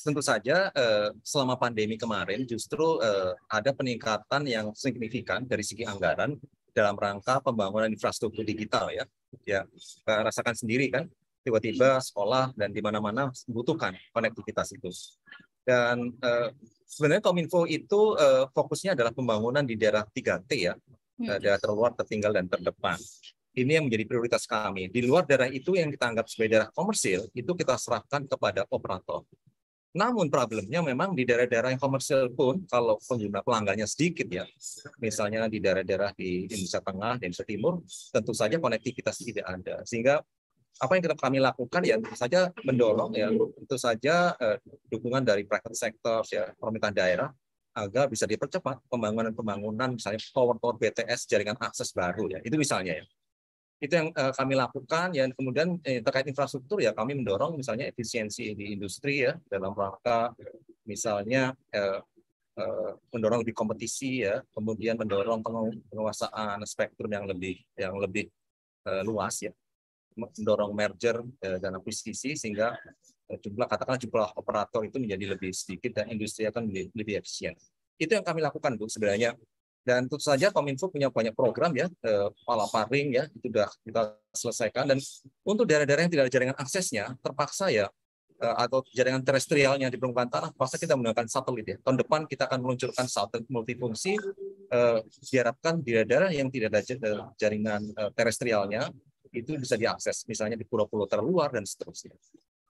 tentu saja uh, selama pandemi kemarin justru uh, ada peningkatan yang signifikan dari segi anggaran dalam rangka pembangunan infrastruktur digital ya. Ya, rasakan sendiri kan, tiba-tiba sekolah dan di mana-mana membutuhkan konektivitas itu. Dan eh, sebenarnya Kominfo itu eh, fokusnya adalah pembangunan di daerah 3T ya, hmm. daerah terluar, tertinggal, dan terdepan. Ini yang menjadi prioritas kami. Di luar daerah itu yang kita anggap sebagai daerah komersil, itu kita serahkan kepada operator. Namun problemnya memang di daerah-daerah yang komersil pun kalau pengguna pelanggannya sedikit ya, misalnya di daerah-daerah di Indonesia Tengah, dan Indonesia Timur, tentu saja konektivitas tidak ada. Sehingga apa yang kami lakukan ya tentu saja mendorong ya tentu saja eh, dukungan dari private sector ya pemerintah daerah agar bisa dipercepat pembangunan-pembangunan misalnya tower-tower BTS jaringan akses baru ya itu misalnya ya itu yang uh, kami lakukan ya kemudian eh, terkait infrastruktur ya kami mendorong misalnya efisiensi di industri ya dalam rangka misalnya eh, eh, mendorong di kompetisi ya kemudian mendorong penguasaan spektrum yang lebih yang lebih eh, luas ya mendorong merger eh, dan akuisisi sehingga eh, jumlah katakanlah jumlah operator itu menjadi lebih sedikit dan industri akan lebih, lebih efisien itu yang kami lakukan bu sebenarnya dan tentu saja Kominfo punya banyak program ya, eh, palaparing paring ya, itu sudah kita selesaikan. Dan untuk daerah-daerah yang tidak ada jaringan aksesnya, terpaksa ya, eh, atau jaringan terestrialnya di permukaan tanah, terpaksa kita menggunakan satelit ya. Tahun depan kita akan meluncurkan satelit multifungsi, eh, diharapkan di daerah-daerah yang tidak ada eh, jaringan terestrialnya, itu bisa diakses, misalnya di pulau-pulau terluar dan seterusnya.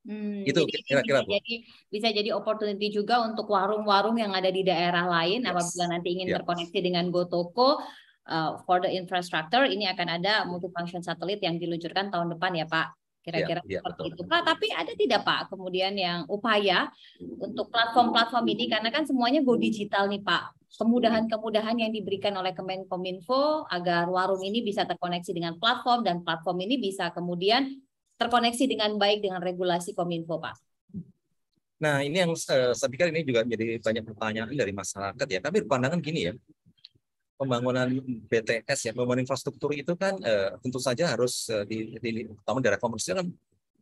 Hmm, itu kira-kira bisa jadi bisa jadi opportunity juga untuk warung-warung yang ada di daerah lain yes. apabila nanti ingin yes. terkoneksi dengan GoToko uh, for the infrastructure ini akan ada multifunction satelit yang diluncurkan tahun depan ya Pak iya, kira-kira ya, seperti ya, itu Pak tapi ada tidak Pak kemudian yang upaya untuk platform-platform ini karena kan semuanya go digital nih Pak kemudahan-kemudahan yang diberikan oleh Kemenkominfo agar warung ini bisa terkoneksi dengan platform dan platform ini bisa kemudian terkoneksi dengan baik dengan regulasi Kominfo, Pak? Nah, ini yang eh, saya pikir ini juga menjadi banyak pertanyaan dari masyarakat ya. Tapi pandangan gini ya, pembangunan BTS ya, pembangunan infrastruktur itu kan uh, tentu saja harus uh, di, di tahun daerah komersial kan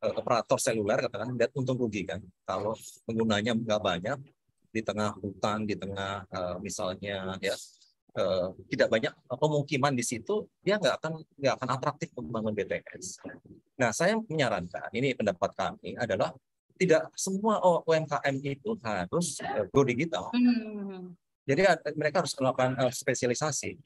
uh, operator seluler katakan lihat untung rugi kan. Kalau penggunanya nggak banyak di tengah hutan, di tengah uh, misalnya ya Eh, tidak banyak pemukiman di situ, dia nggak akan nggak akan atraktif membangun BTS. Nah, saya menyarankan ini pendapat kami adalah tidak semua UMKM itu harus eh, go digital. Hmm. Jadi mereka harus melakukan eh, spesialisasi.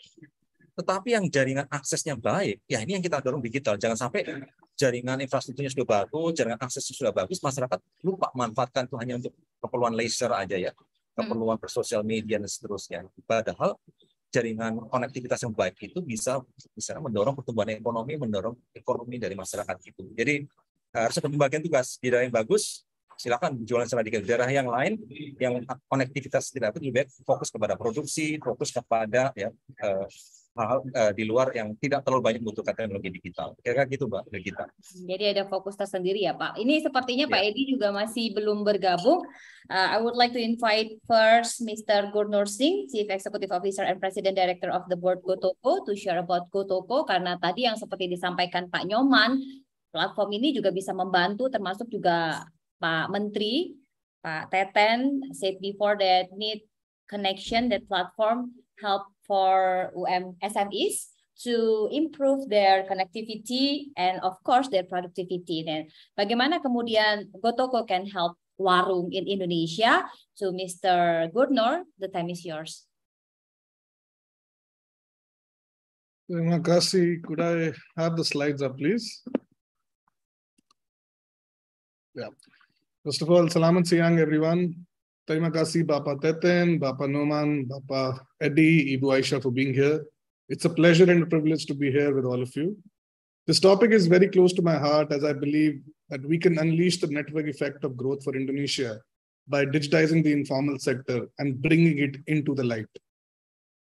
Tetapi yang jaringan aksesnya baik, ya ini yang kita dorong digital. Jangan sampai jaringan infrastrukturnya sudah bagus, jaringan aksesnya sudah bagus, masyarakat lupa manfaatkan itu hanya untuk keperluan laser aja ya hmm. keperluan bersosial media dan seterusnya. Padahal jaringan konektivitas yang baik itu bisa bisa mendorong pertumbuhan ekonomi, mendorong ekonomi dari masyarakat itu. Jadi eh, harus ada pembagian tugas di daerah yang bagus, silakan jualan secara di daerah yang lain yang konektivitas tidak itu lebih baik fokus kepada produksi, fokus kepada ya eh, hal-hal uh, eh, di luar yang tidak terlalu banyak membutuhkan teknologi digital. Kira-kira gitu, Mbak, kita. Jadi ada fokus tersendiri ya, Pak. Ini sepertinya yeah. Pak Edi juga masih belum bergabung. Uh, I would like to invite first Mr. Gurnur Singh, Chief Executive Officer and President Director of the Board Gotoko to share about Gotoko karena tadi yang seperti disampaikan Pak Nyoman, platform ini juga bisa membantu termasuk juga Pak Menteri, Pak Teten said before that need connection that platform help for um, SMEs to improve their connectivity and of course their productivity. Then bagaimana kemudian Gotoko can help Warung in Indonesia? so, Mr. Gurnor, the time is yours. Terima kasih. Could I have the slides up, please? Yeah. First of all, salam and siyang, everyone. Terima kasih Bapa Teten, Bapa Noman, Bapa Eddie, Ibu Aisha for being here. It's a pleasure and a privilege to be here with all of you. This topic is very close to my heart as I believe that we can unleash the network effect of growth for Indonesia by digitizing the informal sector and bringing it into the light.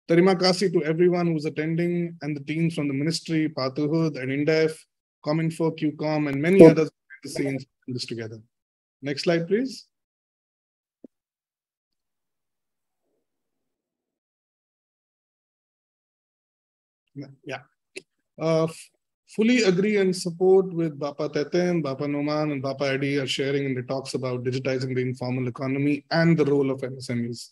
Terima kasih to everyone who's attending and the teams from the ministry, Patuhud and INDEF, for QCOM, and many oh. others scenes this together. Next slide, please. yeah. Uh, fully agree and support with Bapa Tetem, Bapa Noman, and Bapa Eddy are sharing in the talks about digitizing the informal economy and the role of MSMEs.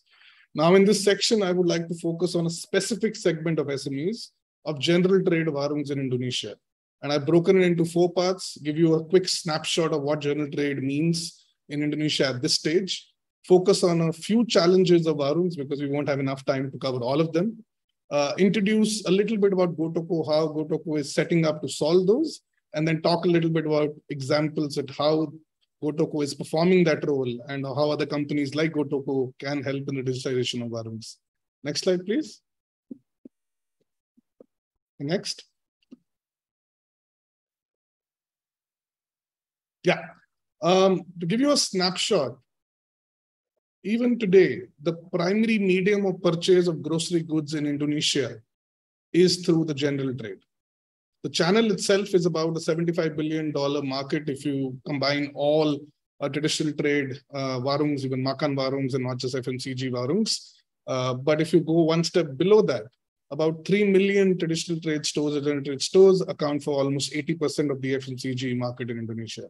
Now, in this section, I would like to focus on a specific segment of SMEs of general trade of in Indonesia. And I've broken it into four parts, give you a quick snapshot of what general trade means in Indonesia at this stage, focus on a few challenges of arms because we won't have enough time to cover all of them, uh, introduce a little bit about Gotoku, how Gotoku is setting up to solve those, and then talk a little bit about examples at how Gotoku is performing that role and how other companies like Gotoku can help in the digitization of arms. Next slide, please. Next. Yeah. Um, to give you a snapshot even today, the primary medium of purchase of grocery goods in Indonesia is through the general trade. The channel itself is about a $75 billion market if you combine all uh, traditional trade uh, even makan warungs, and not just FMCG warungs. Uh, but if you go one step below that, about 3 million traditional trade stores, general trade stores account for almost 80% of the FMCG market in Indonesia.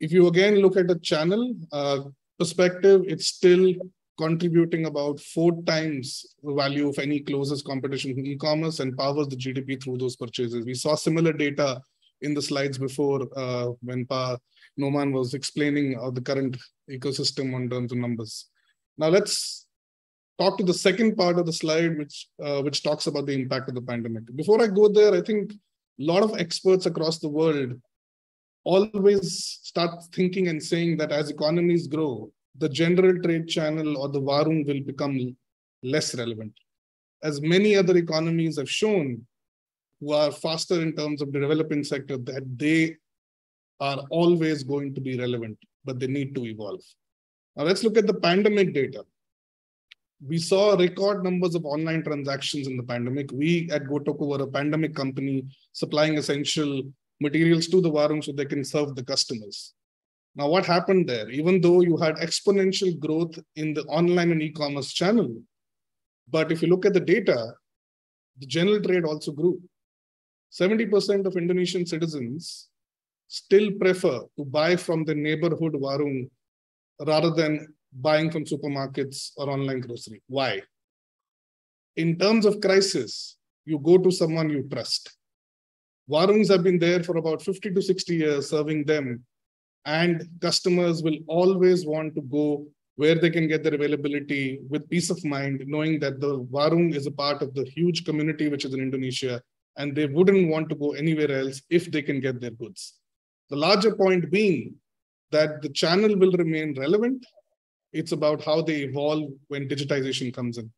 If you again look at the channel, uh, perspective, it's still contributing about four times the value of any closest competition in e-commerce and powers the GDP through those purchases. We saw similar data in the slides before uh, when pa Noman was explaining uh, the current ecosystem on terms of numbers. Now let's talk to the second part of the slide, which uh, which talks about the impact of the pandemic. Before I go there, I think a lot of experts across the world always start thinking and saying that as economies grow, the general trade channel or the Varun will become less relevant. As many other economies have shown, who are faster in terms of the developing sector, that they are always going to be relevant, but they need to evolve. Now let's look at the pandemic data. We saw record numbers of online transactions in the pandemic. We at Gotoku were a pandemic company supplying essential materials to the war room so they can serve the customers. Now, what happened there? Even though you had exponential growth in the online and e-commerce channel, but if you look at the data, the general trade also grew. 70% of Indonesian citizens still prefer to buy from the neighborhood warung rather than buying from supermarkets or online grocery. Why? In terms of crisis, you go to someone you trust. Warungs have been there for about 50 to 60 years serving them. And customers will always want to go where they can get their availability with peace of mind, knowing that the Warung is a part of the huge community which is in Indonesia, and they wouldn't want to go anywhere else if they can get their goods. The larger point being that the channel will remain relevant. It's about how they evolve when digitization comes in.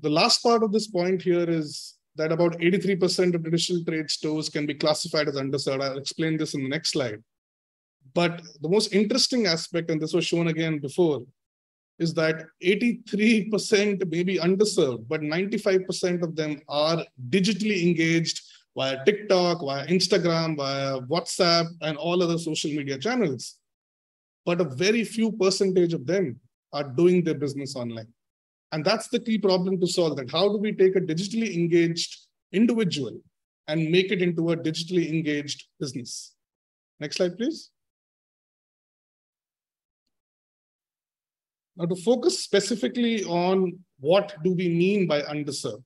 The last part of this point here is that about 83% of traditional trade stores can be classified as underserved. I'll explain this in the next slide. But the most interesting aspect, and this was shown again before, is that 83% may be underserved, but 95% of them are digitally engaged via TikTok, via Instagram, via WhatsApp, and all other social media channels. But a very few percentage of them are doing their business online. And that's the key problem to solve that. How do we take a digitally engaged individual and make it into a digitally engaged business? Next slide, please. Now to focus specifically on what do we mean by underserved?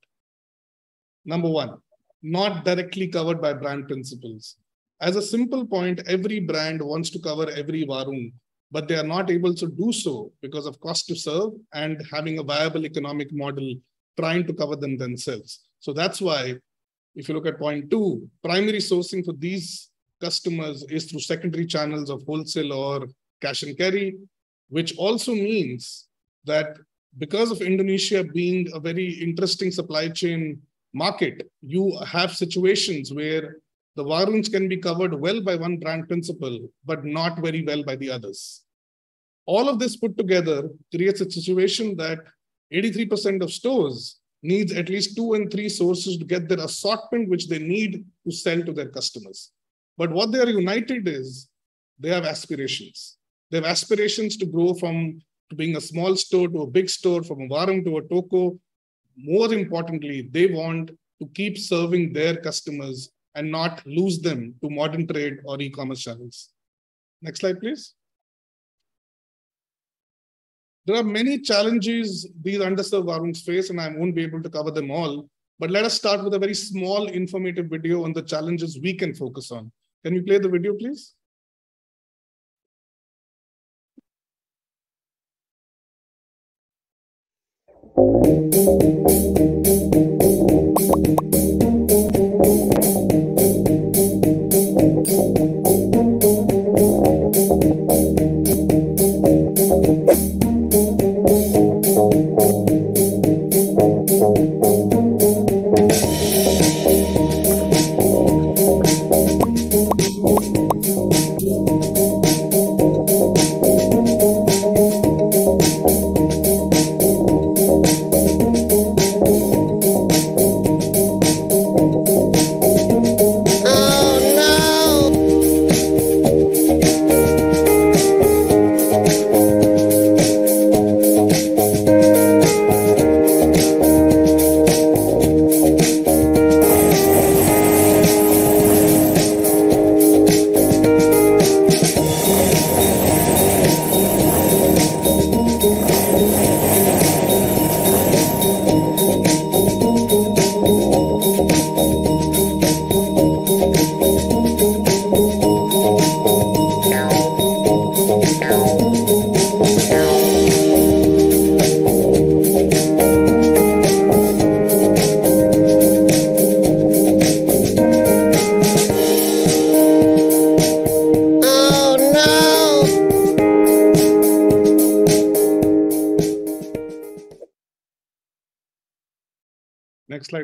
Number one, not directly covered by brand principles. As a simple point, every brand wants to cover every Varun but they are not able to do so because of cost to serve and having a viable economic model trying to cover them themselves. So that's why, if you look at point two, primary sourcing for these customers is through secondary channels of wholesale or cash and carry, which also means that because of Indonesia being a very interesting supply chain market, you have situations where the war rooms can be covered well by one brand principle, but not very well by the others. All of this put together creates a situation that 83% of stores needs at least two and three sources to get their assortment which they need to sell to their customers. But what they are united is they have aspirations. They have aspirations to grow from to being a small store to a big store, from a Varam to a Toko. More importantly, they want to keep serving their customers and not lose them to modern trade or e-commerce channels. Next slide, please. There are many challenges these underserved varungs face, and I won't be able to cover them all. But let us start with a very small informative video on the challenges we can focus on. Can you play the video, please? Thank you.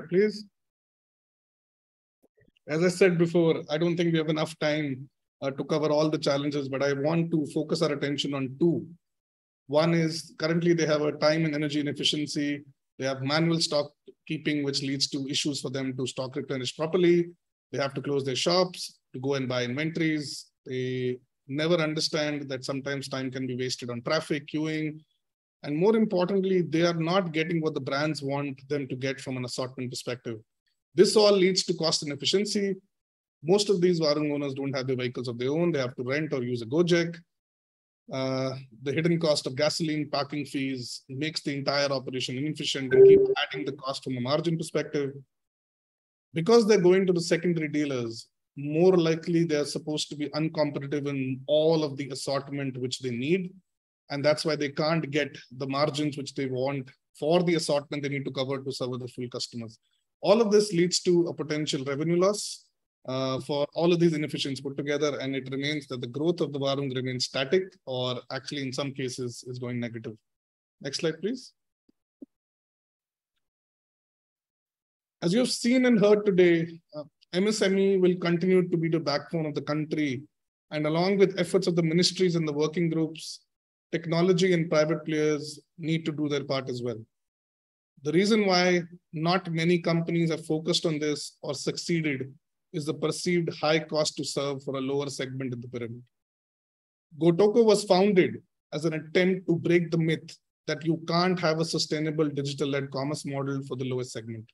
please. As I said before, I don't think we have enough time uh, to cover all the challenges, but I want to focus our attention on two. One is currently they have a time and energy inefficiency. They have manual stock keeping, which leads to issues for them to stock replenish properly. They have to close their shops to go and buy inventories. They never understand that sometimes time can be wasted on traffic, queuing, and more importantly, they are not getting what the brands want them to get from an assortment perspective. This all leads to cost inefficiency. Most of these Varung owners don't have their vehicles of their own. They have to rent or use a Gojek. Uh, the hidden cost of gasoline, parking fees makes the entire operation inefficient and keep adding the cost from a margin perspective. Because they're going to the secondary dealers, more likely they're supposed to be uncompetitive in all of the assortment which they need and that's why they can't get the margins which they want for the assortment they need to cover to serve the full customers. All of this leads to a potential revenue loss uh, for all of these inefficiencies put together, and it remains that the growth of the Varung remains static or actually in some cases is going negative. Next slide, please. As you have seen and heard today, uh, MSME will continue to be the backbone of the country. And along with efforts of the ministries and the working groups, technology and private players need to do their part as well. The reason why not many companies have focused on this or succeeded is the perceived high cost to serve for a lower segment in the pyramid. Gotoko was founded as an attempt to break the myth that you can't have a sustainable digital led commerce model for the lowest segment.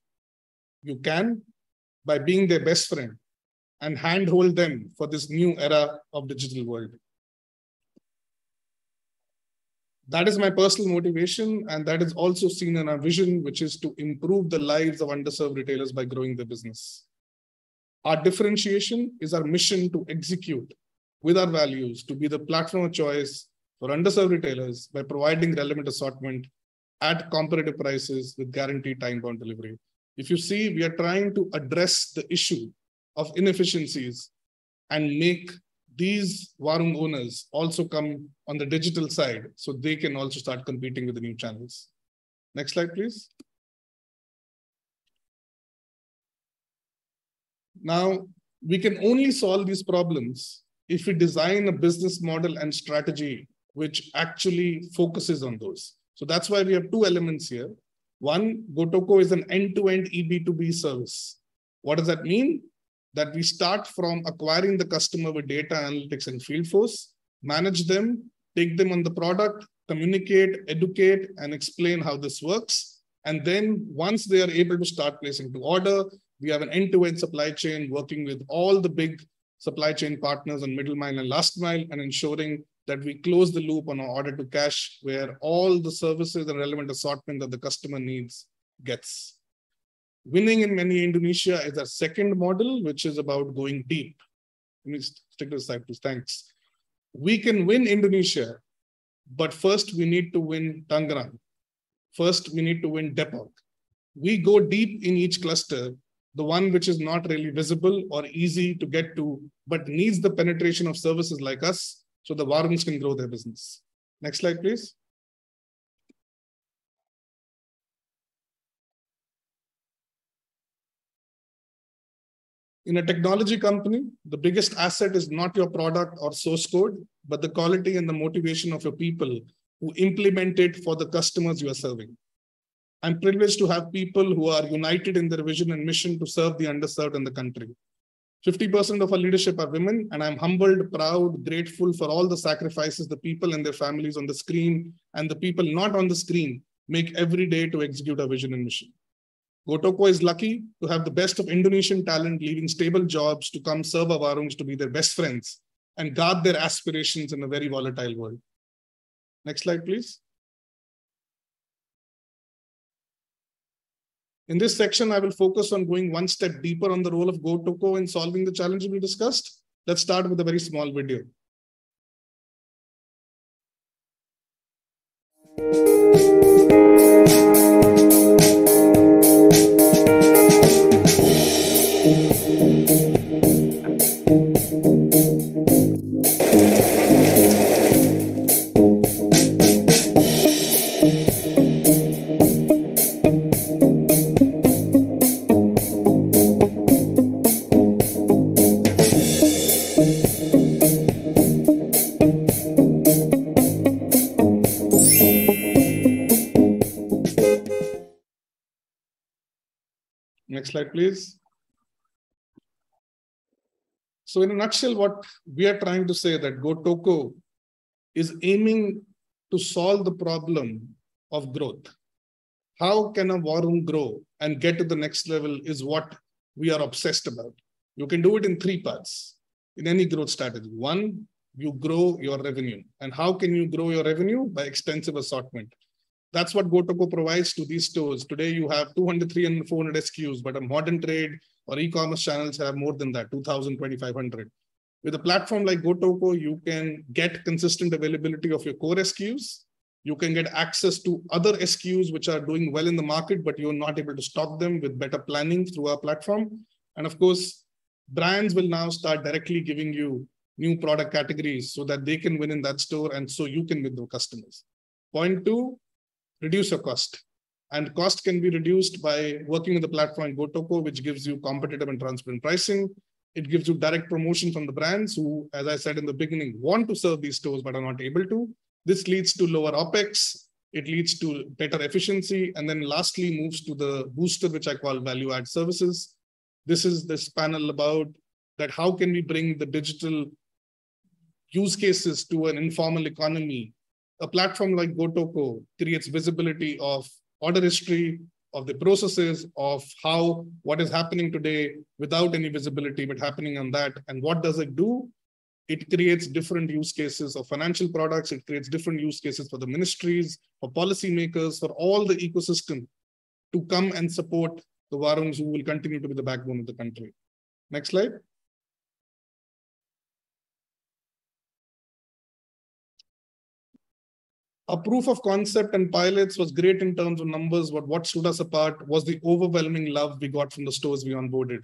You can by being their best friend and handhold them for this new era of digital world. That is my personal motivation, and that is also seen in our vision, which is to improve the lives of underserved retailers by growing their business. Our differentiation is our mission to execute with our values to be the platform of choice for underserved retailers by providing relevant assortment at competitive prices with guaranteed time bound delivery. If you see, we are trying to address the issue of inefficiencies and make these Warung owners also come on the digital side, so they can also start competing with the new channels. Next slide, please. Now, we can only solve these problems if we design a business model and strategy which actually focuses on those. So that's why we have two elements here. One, Gotoko is an end-to-end -end EB2B service. What does that mean? that we start from acquiring the customer with data analytics and field force, manage them, take them on the product, communicate, educate, and explain how this works. And then once they are able to start placing to order, we have an end-to-end supply chain working with all the big supply chain partners on middle mile and last mile and ensuring that we close the loop on our order to cash where all the services and relevant assortment that the customer needs gets winning in many Indonesia is our second model, which is about going deep. Let me stick to the side, please. Thanks. We can win Indonesia, but first we need to win Tangerang. First, we need to win Depok. We go deep in each cluster, the one which is not really visible or easy to get to, but needs the penetration of services like us so the Warrens can grow their business. Next slide, please. in a technology company, the biggest asset is not your product or source code, but the quality and the motivation of your people who implement it for the customers you are serving. I'm privileged to have people who are united in their vision and mission to serve the underserved in the country. 50% of our leadership are women, and I'm humbled, proud, grateful for all the sacrifices the people and their families on the screen and the people not on the screen make every day to execute our vision and mission. Gotoko is lucky to have the best of Indonesian talent leaving stable jobs to come serve our Warungs to be their best friends and guard their aspirations in a very volatile world. Next slide, please. In this section, I will focus on going one step deeper on the role of GoToko in solving the challenges we discussed. Let's start with a very small video. Thank you. Next slide, please. So in a nutshell, what we are trying to say that GoToko is aiming to solve the problem of growth. How can a war room grow and get to the next level is what we are obsessed about. You can do it in three parts in any growth strategy. One, you grow your revenue. And how can you grow your revenue? By extensive assortment that's what Gotoko provides to these stores. Today, you have 200, 300, 400 SKUs, but a modern trade or e-commerce channels have more than that, 2,000, 2,500. With a platform like Gotoko, you can get consistent availability of your core SKUs. You can get access to other SKUs which are doing well in the market, but you're not able to stock them with better planning through our platform. And of course, brands will now start directly giving you new product categories so that they can win in that store and so you can win the customers. Point two, reduce your cost. And cost can be reduced by working with the platform Gotoko, which gives you competitive and transparent pricing. It gives you direct promotion from the brands who, as I said in the beginning, want to serve these stores but are not able to. This leads to lower OPEX. It leads to better efficiency. And then lastly, moves to the booster, which I call value add services. This is this panel about that how can we bring the digital use cases to an informal economy a platform like Gotoko creates visibility of order history, of the processes, of how what is happening today without any visibility, but happening on that. And what does it do? It creates different use cases of financial products. It creates different use cases for the ministries, for policymakers, for all the ecosystem to come and support the Varungs who will continue to be the backbone of the country. Next slide. A proof of concept and pilots was great in terms of numbers, but what stood us apart was the overwhelming love we got from the stores we onboarded.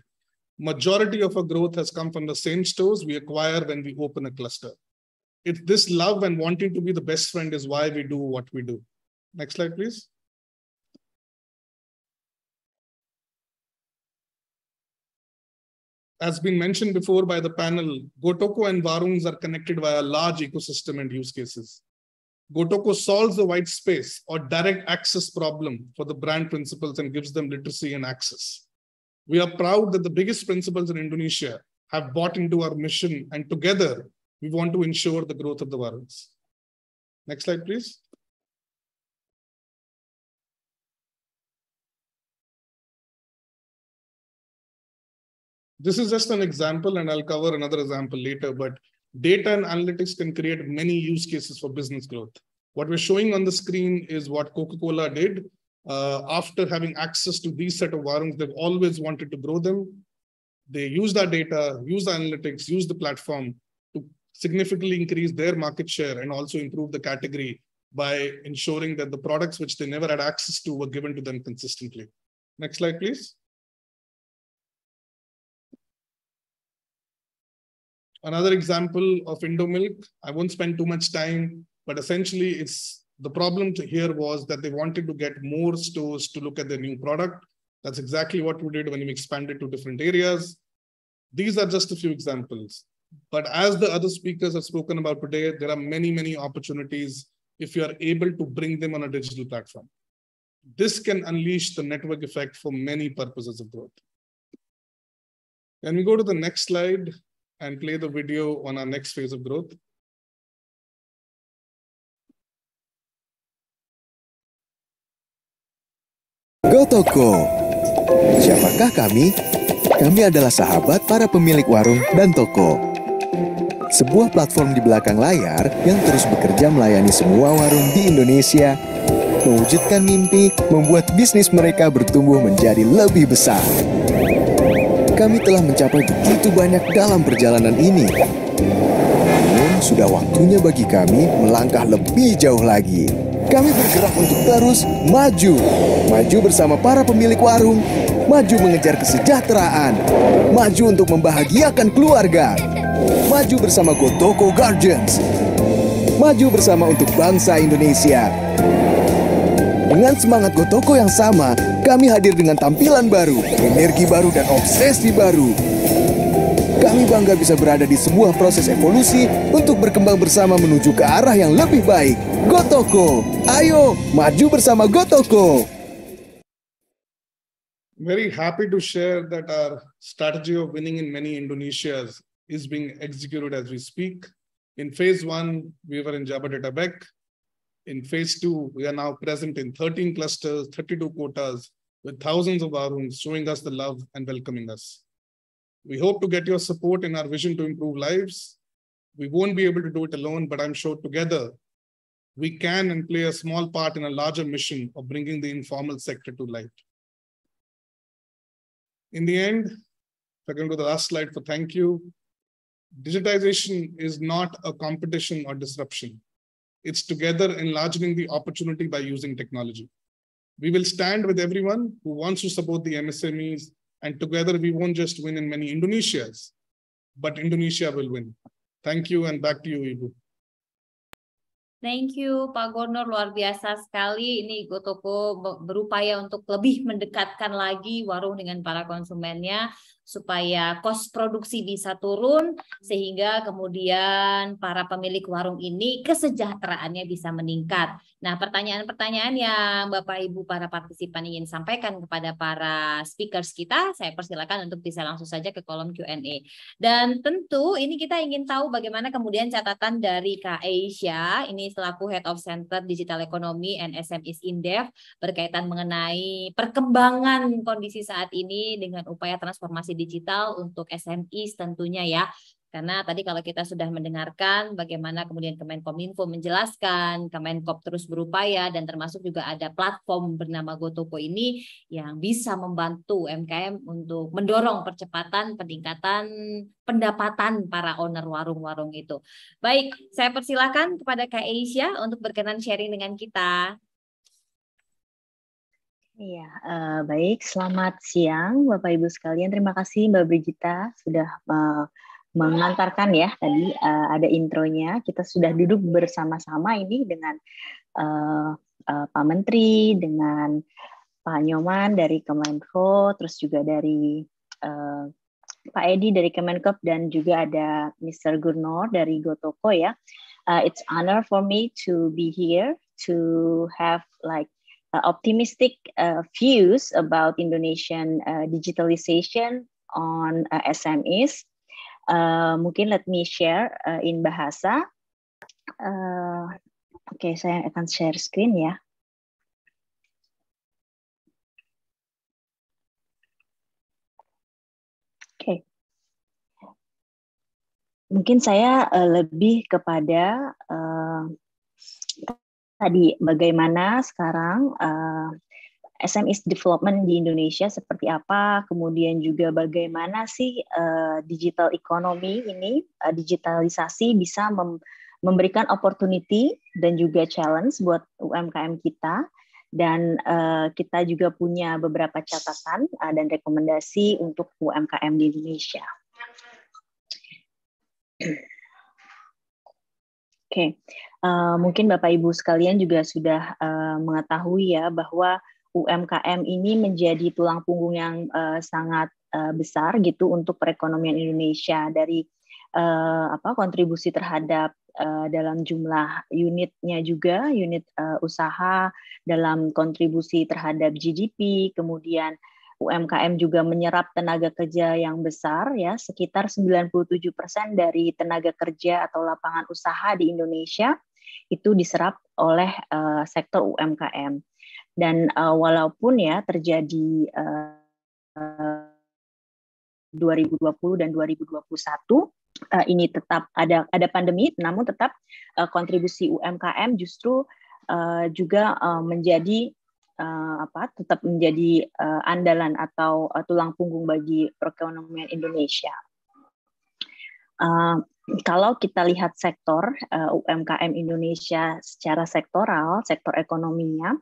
Majority of our growth has come from the same stores we acquire when we open a cluster. It's this love and wanting to be the best friend is why we do what we do. Next slide, please. as been mentioned before by the panel, Gotoko and Varungs are connected via a large ecosystem and use cases. Gotoku solves the white space or direct access problem for the brand principles and gives them literacy and access. We are proud that the biggest principals in Indonesia have bought into our mission and together we want to ensure the growth of the warrants. Next slide, please. This is just an example and I'll cover another example later, but data and analytics can create many use cases for business growth. What we're showing on the screen is what Coca-Cola did uh, after having access to these set of warungs. They've always wanted to grow them. They use that data, use the analytics, use the platform to significantly increase their market share and also improve the category by ensuring that the products which they never had access to were given to them consistently. Next slide, please. Another example of Indomilk, I won't spend too much time, but essentially it's the problem here was that they wanted to get more stores to look at their new product. That's exactly what we did when we expanded to different areas. These are just a few examples. But as the other speakers have spoken about today, there are many, many opportunities if you are able to bring them on a digital platform. This can unleash the network effect for many purposes of growth. Can we go to the next slide? and play the video on our next phase of growth. GoToko. Siapakah kami? Kami adalah sahabat para pemilik warung dan toko. Sebuah platform di belakang layar yang terus bekerja melayani semua warung di Indonesia, mewujudkan mimpi membuat bisnis mereka bertumbuh menjadi lebih besar. Kami telah mencapai begitu banyak dalam perjalanan ini. Namun, sudah waktunya bagi kami melangkah lebih jauh lagi. Kami bergerak untuk terus maju. Maju bersama para pemilik warung, maju mengejar kesejahteraan, maju untuk membahagiakan keluarga, maju bersama Gotoko Guardians, maju bersama untuk bangsa Indonesia. Dengan semangat Gotoko yang sama, kami hadir dengan tampilan baru, energi baru, dan obsesi baru. Kami bangga bisa berada di sebuah proses evolusi untuk berkembang bersama menuju ke arah yang lebih baik. Gotoko, ayo maju bersama Gotoko! Very happy to share that our strategy of winning in many Indonesias is being executed as we speak. In phase one, we were in Jabodetabek, In phase two, we are now present in 13 clusters, 32 quotas, with thousands of Aruns showing us the love and welcoming us. We hope to get your support in our vision to improve lives. We won't be able to do it alone, but I'm sure together we can and play a small part in a larger mission of bringing the informal sector to light. In the end, if I can go to the last slide for thank you, digitization is not a competition or disruption. It's together enlarging the opportunity by using technology. We will stand with everyone who wants to support the MSMEs, and together we won't just win in many Indonesias, but Indonesia will win. Thank you, and back to you, Ibu. Thank you Pak Gonor luar biasa sekali ini Gotoko berupaya untuk lebih mendekatkan lagi warung dengan para konsumennya supaya kos produksi bisa turun sehingga kemudian para pemilik warung ini kesejahteraannya bisa meningkat. Nah, pertanyaan-pertanyaan yang Bapak Ibu para partisipan ingin sampaikan kepada para speakers kita, saya persilakan untuk bisa langsung saja ke kolom Q&A. Dan tentu ini kita ingin tahu bagaimana kemudian catatan dari Kak Asia, ini selaku Head of Center Digital Economy and SMEs Indef berkaitan mengenai perkembangan kondisi saat ini dengan upaya transformasi digital untuk SMI tentunya ya. Karena tadi kalau kita sudah mendengarkan bagaimana kemudian Kemenkominfo menjelaskan, Kemenkop terus berupaya dan termasuk juga ada platform bernama Gotoko ini yang bisa membantu MKM untuk mendorong percepatan peningkatan pendapatan para owner warung-warung itu. Baik, saya persilahkan kepada Kak Aisyah untuk berkenan sharing dengan kita. Iya, uh, baik. Selamat siang, Bapak Ibu sekalian. Terima kasih Mbak Brigita sudah uh, mengantarkan ya tadi uh, ada intronya. Kita sudah duduk bersama-sama ini dengan uh, uh, Pak Menteri, dengan Pak Nyoman dari Kemenko, terus juga dari uh, Pak Edi dari Kemenko, dan juga ada Mr. Gurnor dari Gotoko ya. Uh, it's honor for me to be here to have like Uh, optimistic uh, views about Indonesian uh, digitalization on SMEs. mungkin let me share in bahasa. Oke, okay, saya akan share screen ya. mungkin saya uh, lebih kepada uh, tadi bagaimana sekarang uh, eh, SMEs development di Indonesia seperti apa, kemudian juga bagaimana sih uh, digital economy ini, uh, digitalisasi bisa mem memberikan opportunity dan juga challenge buat UMKM kita. Dan uh, kita juga punya beberapa catatan uh, dan rekomendasi untuk UMKM di Indonesia. Oke, okay. uh, eh, mungkin Bapak Ibu sekalian juga sudah uh, mengetahui ya bahwa UMKM ini menjadi tulang punggung yang uh, sangat uh, besar gitu untuk perekonomian Indonesia dari uh, apa kontribusi terhadap uh, dalam jumlah unitnya juga unit uh, usaha dalam kontribusi terhadap GDP kemudian UMKM juga menyerap tenaga kerja yang besar ya, sekitar 97% dari tenaga kerja atau lapangan usaha di Indonesia itu diserap oleh uh, sektor UMKM. Dan uh, walaupun ya terjadi eh, uh, 2020 dan 2021 uh, ini tetap ada ada pandemi namun tetap uh, kontribusi UMKM justru uh, juga uh, menjadi uh, apa tetap menjadi uh, andalan atau uh, tulang punggung bagi perekonomian Indonesia. Uh, kalau kita lihat sektor uh, UMKM Indonesia secara sektoral, sektor ekonominya,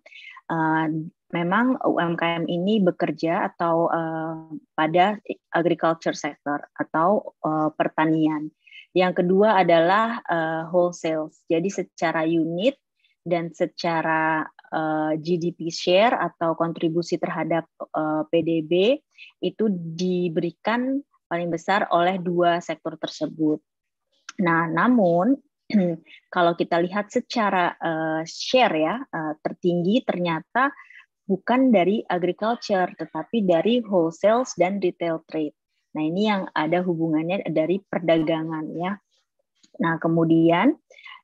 uh, memang UMKM ini bekerja atau uh, pada agriculture sector atau uh, pertanian. Yang kedua adalah uh, wholesale. Jadi secara unit dan secara Eh, GDP share atau kontribusi terhadap eh, PDB itu diberikan paling besar oleh dua sektor tersebut. Nah, namun (clears throat) kalau kita lihat secara eh, share ya tertinggi ternyata bukan dari agriculture tetapi dari wholesale dan retail trade. Nah, ini yang ada hubungannya dari perdagangan ya. Nah, kemudian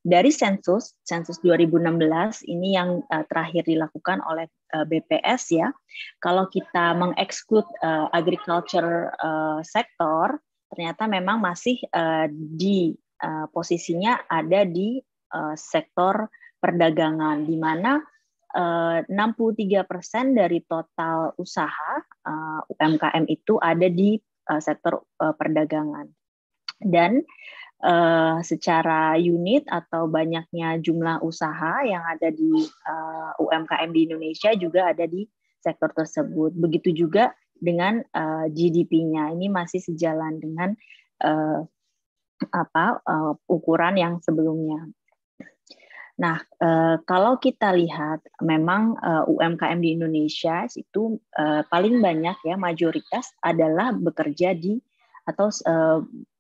dari sensus, sensus 2016 ini yang uh, terakhir dilakukan oleh uh, eh, BPS ya. Kalau kita mengeksklud uh, eh, agriculture uh, sektor, ternyata memang masih uh, di uh, posisinya ada di uh, sektor perdagangan di mana uh, 63% dari total usaha uh, UMKM itu ada di uh, sektor uh, perdagangan. Dan uh, secara unit atau banyaknya jumlah usaha yang ada di uh, eh, UMKM di Indonesia juga ada di sektor tersebut. Begitu juga dengan uh, eh, GDP-nya ini masih sejalan dengan uh, apa uh, ukuran yang sebelumnya. Nah, kalau kita lihat, memang UMKM di Indonesia itu paling banyak ya mayoritas adalah bekerja di atau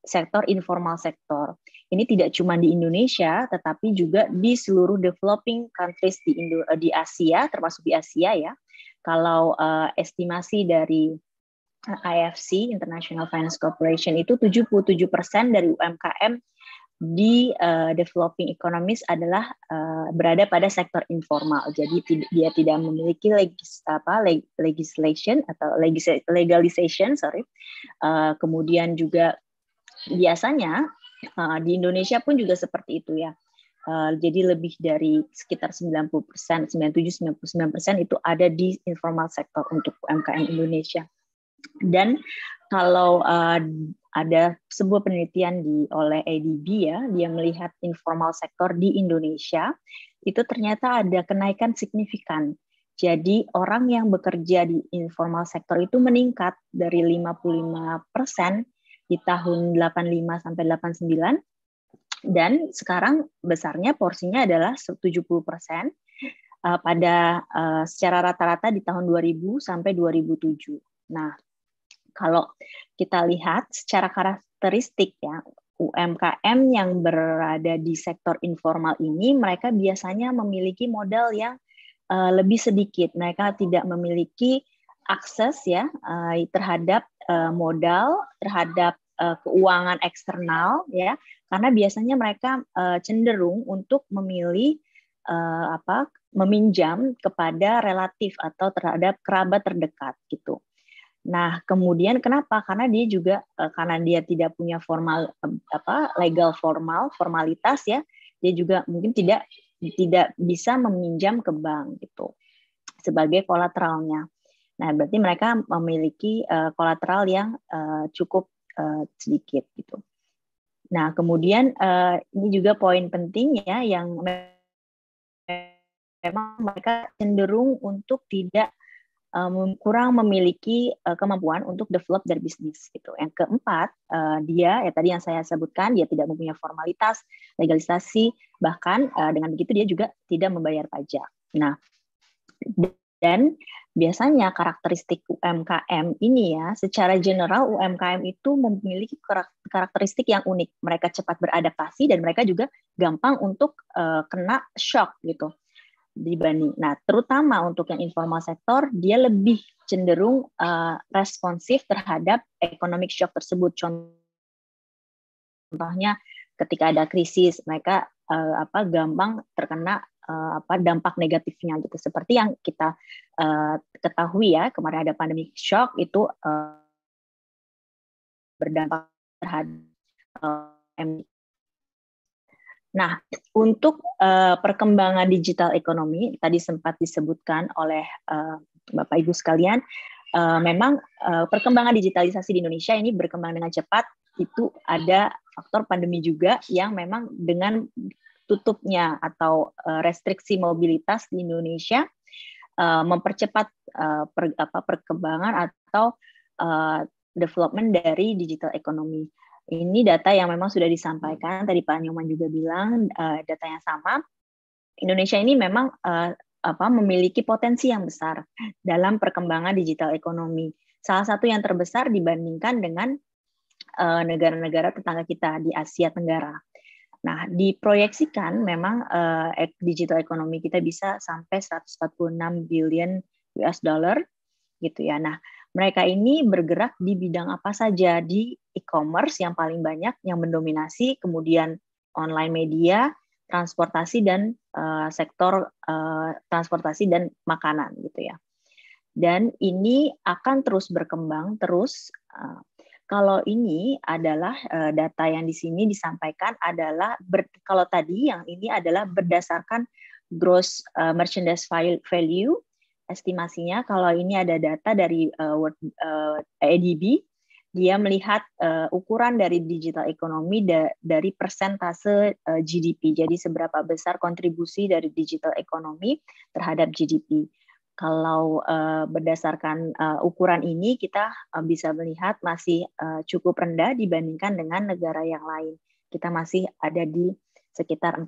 sektor informal sektor. Ini tidak cuma di Indonesia, tetapi juga di seluruh developing countries di, Indo eh, di Asia, termasuk di Asia ya. Kalau uh, estimasi dari eh, IFC International Finance Corporation itu 77% dari UMKM di uh, developing economies adalah uh, berada pada sektor informal. Jadi dia tidak memiliki legis apa legislation atau legis legalization sorry. Uh, kemudian juga Biasanya uh, di Indonesia pun juga seperti itu ya. Uh, jadi lebih dari sekitar 90 persen, 97-99 persen itu ada di informal sektor untuk UMKM Indonesia. Dan kalau uh, ada sebuah penelitian di oleh ADB ya, dia melihat informal sektor di Indonesia itu ternyata ada kenaikan signifikan. Jadi orang yang bekerja di informal sektor itu meningkat dari 55 persen di tahun 85 sampai 89 dan sekarang besarnya porsinya adalah 70 persen uh, pada uh, secara rata-rata di tahun 2000 sampai 2007. Nah, kalau kita lihat secara karakteristik ya UMKM yang berada di sektor informal ini mereka biasanya memiliki modal yang eh, lebih sedikit. Mereka tidak memiliki akses ya eh, terhadap eh, modal, terhadap eh, keuangan eksternal ya, karena biasanya mereka cenderung untuk memilih apa meminjam kepada relatif atau terhadap kerabat terdekat gitu. Nah, kemudian kenapa? Karena dia juga karena dia tidak punya formal apa legal formal, formalitas ya. Dia juga mungkin tidak tidak bisa meminjam ke bank gitu sebagai kolateralnya. Nah, berarti mereka memiliki uh, kolateral yang uh, cukup uh, sedikit gitu. Nah, kemudian uh, ini juga poin penting ya yang memang mereka cenderung untuk tidak um, kurang memiliki uh, kemampuan untuk develop their business gitu. Yang keempat, uh, dia ya tadi yang saya sebutkan dia tidak mempunyai formalitas, legalisasi, bahkan uh, dengan begitu dia juga tidak membayar pajak. Nah, dan Biasanya karakteristik UMKM ini ya, secara general UMKM itu memiliki karakteristik yang unik. Mereka cepat beradaptasi dan mereka juga gampang untuk uh, kena shock gitu dibanding. Nah, terutama untuk yang informal sektor, dia lebih cenderung uh, responsif terhadap economic shock tersebut. Contohnya ketika ada krisis, mereka uh, apa gampang terkena uh, apa dampak negatifnya gitu. Seperti yang kita uh, ketahui ya kemarin ada pandemi shock itu uh, berdampak terhadap uh, Nah, untuk uh, perkembangan digital ekonomi tadi sempat disebutkan oleh uh, Bapak Ibu sekalian, uh, memang uh, perkembangan digitalisasi di Indonesia ini berkembang dengan cepat. Itu ada faktor pandemi juga yang memang dengan tutupnya atau eh, restriksi mobilitas di Indonesia eh, mempercepat eh, perkembangan atau development dari digital economy. Ini data yang memang sudah disampaikan tadi Pak Nyoman juga bilang data yang sama. Indonesia ini memang memiliki potensi yang besar dalam perkembangan digital ekonomi. Salah satu yang terbesar dibandingkan dengan negara -negara tetangga kita di Asia Tenggara. Nah, diproyeksikan memang uh, digital ekonomi kita bisa sampai 146 billion US dollar gitu ya. Nah, mereka ini bergerak di bidang apa saja? Di e-commerce yang paling banyak yang mendominasi, kemudian online media, transportasi dan uh, sektor uh, transportasi dan makanan gitu ya. Dan ini akan terus berkembang terus uh, kalau ini adalah uh, data yang di sini disampaikan adalah ber, kalau tadi yang ini adalah berdasarkan gross uh, merchandise value estimasinya kalau ini ada data dari uh, eh, World, uh, ADB dia melihat uh, ukuran dari digital ekonomi da dari persentase uh, GDP jadi seberapa besar kontribusi dari digital ekonomi terhadap GDP kalau uh, berdasarkan uh, ukuran ini kita uh, bisa melihat masih uh, cukup rendah dibandingkan dengan negara yang lain. Kita masih ada di sekitar 4%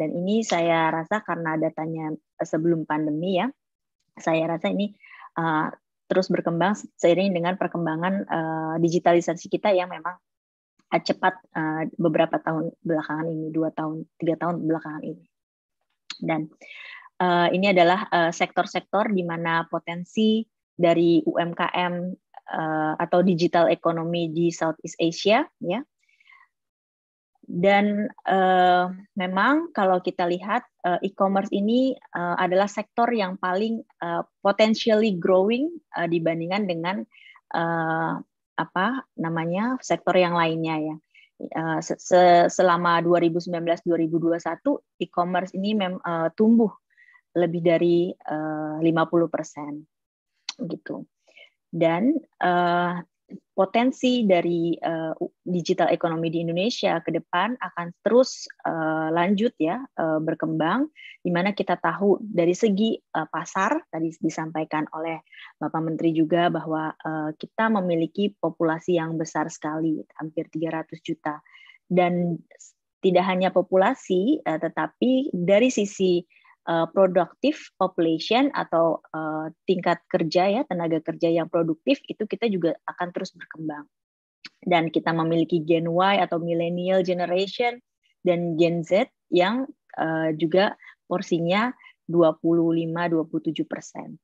dan ini saya rasa karena datanya sebelum pandemi ya. Saya rasa ini uh, terus berkembang seiring dengan perkembangan uh, digitalisasi kita yang memang cepat uh, beberapa tahun belakangan ini dua tahun tiga tahun belakangan ini dan uh, ini adalah eh, sektor-sektor uh, di mana potensi dari UMKM uh, eh, atau digital ekonomi di Southeast Asia ya dan uh, memang kalau kita lihat uh, e-commerce ini uh, adalah sektor yang paling uh, potentially growing uh, dibandingkan dengan uh, apa namanya sektor yang lainnya ya uh, selama 2019-2021 e-commerce ini mem uh, tumbuh lebih dari eh, uh, 50% gitu. Dan uh, potensi dari uh, digital ekonomi di Indonesia ke depan akan terus uh, lanjut ya uh, berkembang di mana kita tahu dari segi uh, pasar tadi disampaikan oleh Bapak Menteri juga bahwa uh, kita memiliki populasi yang besar sekali hampir 300 juta dan tidak hanya populasi uh, tetapi dari sisi uh, productive population atau uh, tingkat kerja ya tenaga kerja yang produktif itu kita juga akan terus berkembang dan kita memiliki Gen Y atau millennial generation dan Gen Z yang uh, juga porsinya 25-27 persen.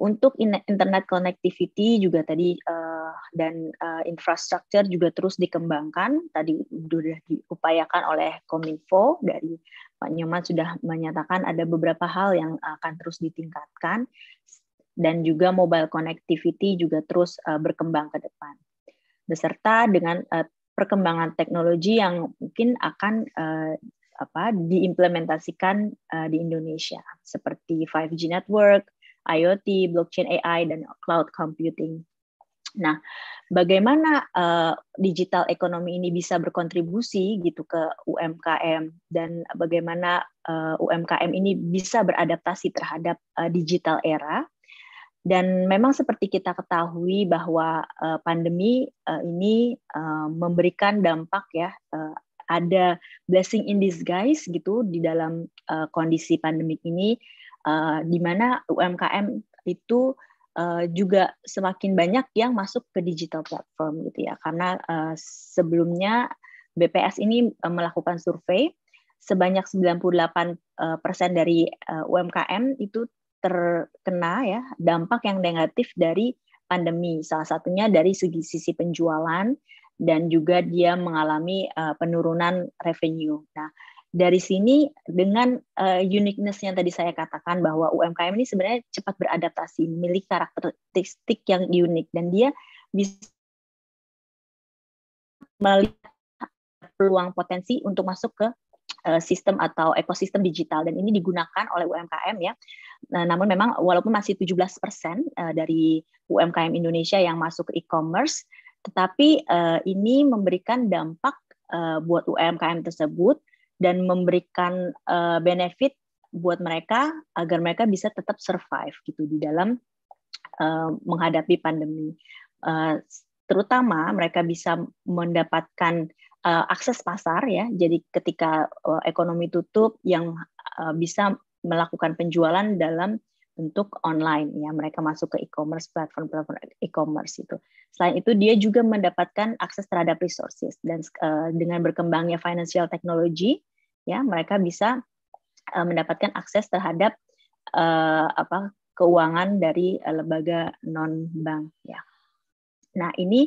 Untuk internet connectivity juga tadi uh, dan uh, infrastruktur juga terus dikembangkan. Tadi sudah diupayakan oleh Kominfo dari Pak Nyoman sudah menyatakan ada beberapa hal yang akan terus ditingkatkan dan juga mobile connectivity juga terus eh, berkembang ke depan. Beserta dengan eh, perkembangan teknologi yang mungkin akan eh, apa diimplementasikan di Indonesia seperti 5G network, IoT, blockchain AI dan cloud computing. Nah, bagaimana uh, digital ekonomi ini bisa berkontribusi gitu ke UMKM dan bagaimana uh, eh, UMKM ini bisa beradaptasi terhadap uh, digital era? Dan memang seperti kita ketahui bahwa uh, pandemi uh, ini uh, memberikan dampak ya uh, ada blessing in disguise gitu di dalam uh, kondisi pandemik ini uh, di mana UMKM itu uh, juga semakin banyak yang masuk ke digital platform gitu ya karena uh, sebelumnya BPS ini uh, melakukan survei sebanyak 98% uh, persen dari uh, UMKM itu terkena ya dampak yang negatif dari pandemi salah satunya dari segi sisi penjualan dan juga dia mengalami uh, penurunan revenue. Nah, dari sini dengan uh, uniqueness yang tadi saya katakan bahwa UMKM ini sebenarnya cepat beradaptasi, memiliki karakteristik yang unik dan dia bisa melihat peluang potensi untuk masuk ke eh, sistem atau ekosistem digital dan ini digunakan oleh UMKM ya. Nah, namun memang walaupun masih 17% eh, dari UMKM Indonesia yang masuk ke e-commerce, tetapi ini memberikan dampak buat UMKM tersebut dan memberikan uh, benefit buat mereka agar mereka bisa tetap survive gitu di dalam uh, menghadapi pandemi. Uh, terutama mereka bisa mendapatkan uh, akses pasar ya. Jadi ketika uh, ekonomi tutup yang uh, bisa melakukan penjualan dalam bentuk online ya. Mereka masuk ke e-commerce platform-platform e-commerce itu. Selain itu dia juga mendapatkan akses terhadap resources dan uh, dengan berkembangnya financial technology ya mereka bisa uh, mendapatkan akses terhadap uh, apa keuangan dari uh, lembaga non bank ya. Nah, ini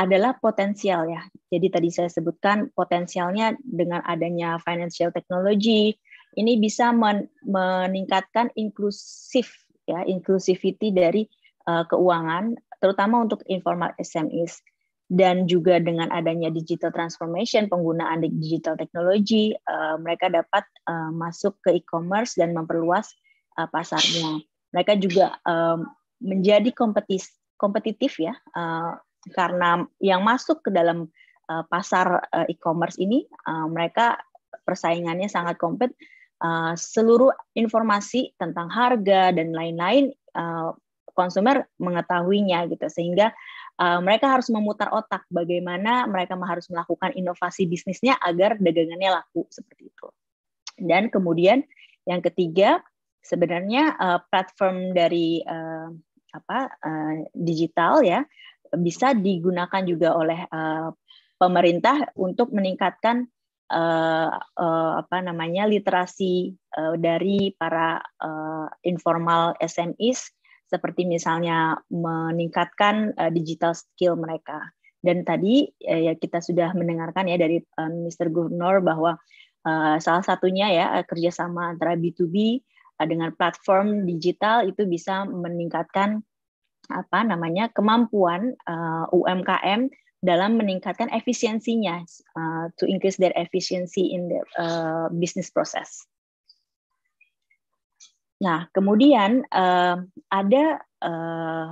adalah potensial ya. Jadi tadi saya sebutkan potensialnya dengan adanya financial technology ini bisa men meningkatkan inklusif ya, inclusivity dari uh, keuangan terutama untuk informal SMEs dan juga dengan adanya digital transformation, penggunaan digital teknologi, uh, eh, mereka dapat uh, masuk ke e-commerce dan memperluas uh, pasarnya. Mereka juga um, menjadi kompetis, kompetitif ya, uh, karena yang masuk ke dalam uh, pasar uh, e-commerce ini, uh, mereka persaingannya sangat kompet. Uh, seluruh informasi tentang harga dan lain-lain, uh, konsumer mengetahuinya gitu, sehingga uh, mereka harus memutar otak bagaimana mereka harus melakukan inovasi bisnisnya agar dagangannya laku seperti itu. Dan kemudian yang ketiga sebenarnya uh, platform dari uh, apa uh, digital ya bisa digunakan juga oleh uh, pemerintah untuk meningkatkan uh, uh, apa namanya literasi uh, dari para uh, informal SMEs seperti misalnya meningkatkan uh, digital skill mereka. Dan tadi uh, ya kita sudah mendengarkan ya dari uh, eh, Mr. Gubernur bahwa uh, salah satunya ya kerjasama antara B2B uh, dengan platform digital itu bisa meningkatkan apa namanya kemampuan uh, UMKM dalam meningkatkan efisiensinya uh, to increase their efficiency in the uh, business process. Nah, kemudian uh, ada uh,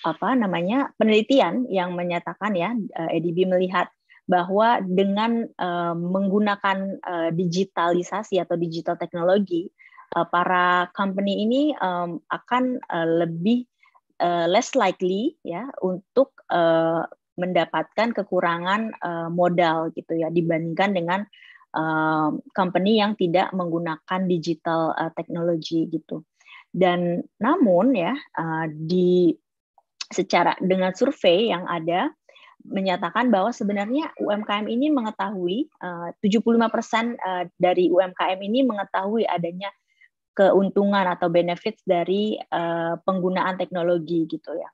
apa namanya penelitian yang menyatakan ya eh, Edi EDB melihat bahwa dengan uh, menggunakan uh, digitalisasi atau digital teknologi uh, para company ini um, akan uh, lebih uh, less likely ya untuk uh, mendapatkan kekurangan uh, modal gitu ya dibandingkan dengan company yang tidak menggunakan digital uh, eh, technology gitu. Dan namun ya uh, di secara dengan survei yang ada menyatakan bahwa sebenarnya UMKM ini mengetahui uh, 75% uh, dari UMKM ini mengetahui adanya keuntungan atau benefits dari uh, penggunaan teknologi gitu ya.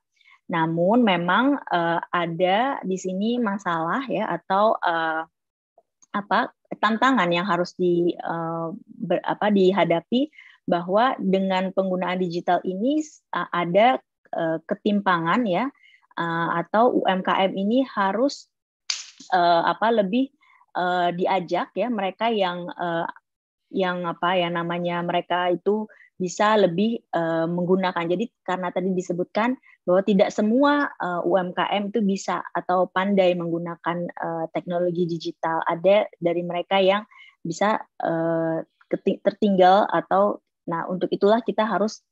Namun memang uh, ada di sini masalah ya atau uh, apa tantangan yang harus di uh, ber, apa dihadapi bahwa dengan penggunaan digital ini uh, ada uh, ketimpangan ya uh, atau UMKM ini harus uh, apa lebih uh, diajak ya mereka yang uh, yang apa ya namanya mereka itu bisa lebih uh, menggunakan. Jadi karena tadi disebutkan bahwa tidak semua uh, eh, UMKM itu bisa atau pandai menggunakan uh, teknologi digital. Ada dari mereka yang bisa uh, tertinggal atau nah untuk itulah kita harus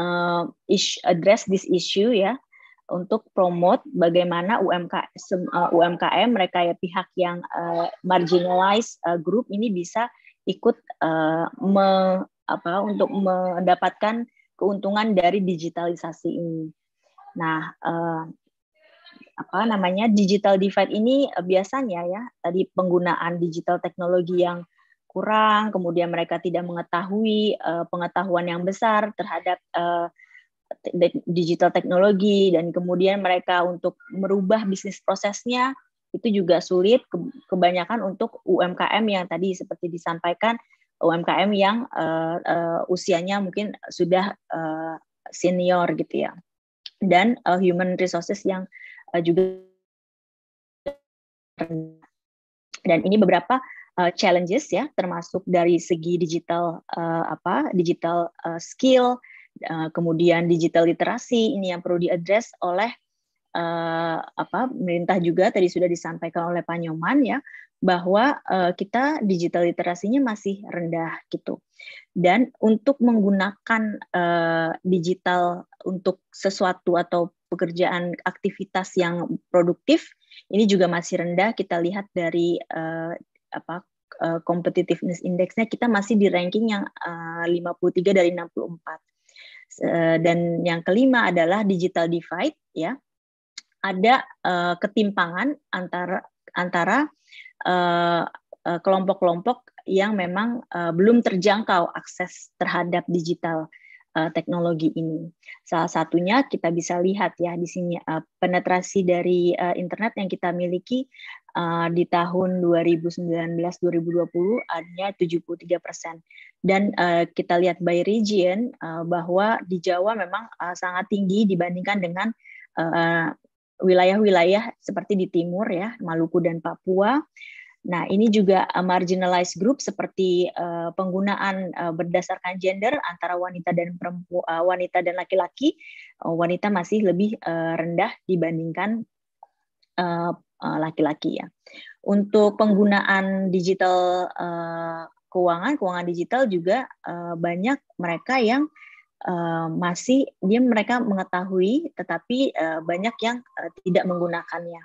uh, ish, address this issue ya untuk promote bagaimana UMKM uh, UMKM mereka ya pihak yang uh, marginalized uh, group ini bisa ikut uh, me, apa untuk mendapatkan keuntungan dari digitalisasi ini. Nah, eh, apa namanya digital divide ini eh, biasanya ya tadi penggunaan digital teknologi yang kurang, kemudian mereka tidak mengetahui eh, pengetahuan yang besar terhadap eh, digital teknologi dan kemudian mereka untuk merubah bisnis prosesnya itu juga sulit kebanyakan untuk UMKM yang tadi seperti disampaikan UMKM yang uh, uh, usianya mungkin sudah uh, senior gitu ya dan uh, human resources yang uh, juga dan ini beberapa uh, challenges ya termasuk dari segi digital uh, apa digital uh, skill uh, kemudian digital literasi ini yang perlu diadres oleh uh, apa pemerintah juga tadi sudah disampaikan oleh Pak Nyoman ya bahwa uh, kita digital literasinya masih rendah gitu. Dan untuk menggunakan uh, digital untuk sesuatu atau pekerjaan aktivitas yang produktif ini juga masih rendah. Kita lihat dari uh, apa uh, competitiveness indexnya kita masih di ranking yang uh, 53 dari 64. Uh, dan yang kelima adalah digital divide ya. Ada uh, ketimpangan antara antara Eh, eh, kelompok-kelompok yang memang uh, belum terjangkau akses terhadap digital uh, teknologi ini. Salah satunya kita bisa lihat ya di sini uh, penetrasi dari uh, internet yang kita miliki uh, di tahun 2019-2020 adanya 73 persen. Dan uh, kita lihat by region uh, bahwa di Jawa memang uh, sangat tinggi dibandingkan dengan uh, wilayah-wilayah seperti di timur ya, Maluku dan Papua. Nah, ini juga eh, marginalized group seperti eh, penggunaan eh, berdasarkan gender antara wanita dan perempuan, wanita dan laki-laki. wanita masih lebih rendah dibandingkan laki-laki ya. Untuk penggunaan digital keuangan, keuangan digital juga banyak mereka yang Eh, masih dia mereka mengetahui tetapi uh, banyak yang uh, tidak menggunakannya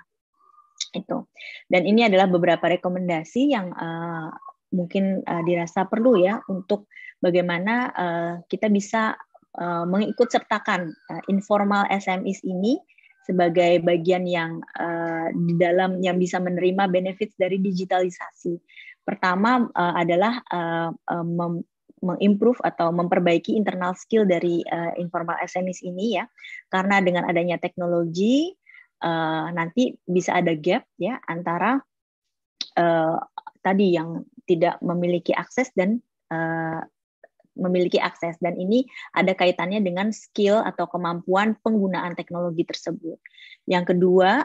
itu dan ini adalah beberapa rekomendasi yang uh, mungkin uh, dirasa perlu ya untuk bagaimana uh, kita bisa uh, mengikut sertakan uh, informal sms ini sebagai bagian yang uh, di dalam yang bisa menerima benefits dari digitalisasi. Pertama uh, adalah uh, um, mengimprove atau memperbaiki internal skill dari uh, informal SMEs ini ya karena dengan adanya teknologi uh, nanti bisa ada gap ya antara uh, tadi yang tidak memiliki akses dan uh, memiliki akses dan ini ada kaitannya dengan skill atau kemampuan penggunaan teknologi tersebut. Yang kedua,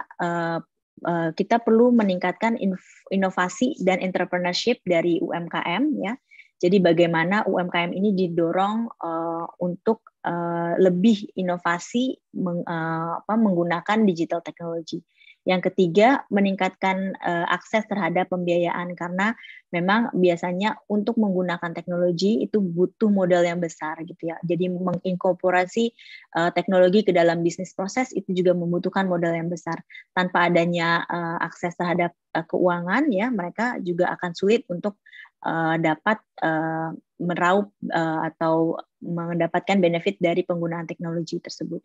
kita perlu meningkatkan inovasi dan entrepreneurship dari UMKM ya jadi bagaimana UMKM ini didorong uh, untuk uh, lebih inovasi meng, uh, apa, menggunakan digital technology. Yang ketiga, meningkatkan uh, akses terhadap pembiayaan karena memang biasanya untuk menggunakan teknologi itu butuh modal yang besar gitu ya. Jadi menginkorporasi uh, teknologi ke dalam bisnis proses itu juga membutuhkan modal yang besar. Tanpa adanya uh, akses terhadap uh, keuangan ya, mereka juga akan sulit untuk Eh, dapat eh, meraup eh, atau mendapatkan benefit dari penggunaan teknologi tersebut.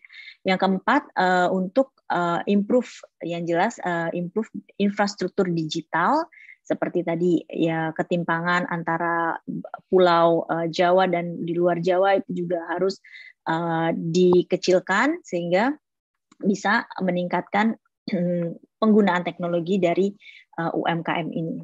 Yang keempat untuk improve yang jelas improve infrastruktur digital seperti tadi ya ketimpangan antara pulau Jawa dan di luar Jawa itu juga harus uh, dikecilkan sehingga bisa meningkatkan (clears throat) penggunaan teknologi dari UMKM ini.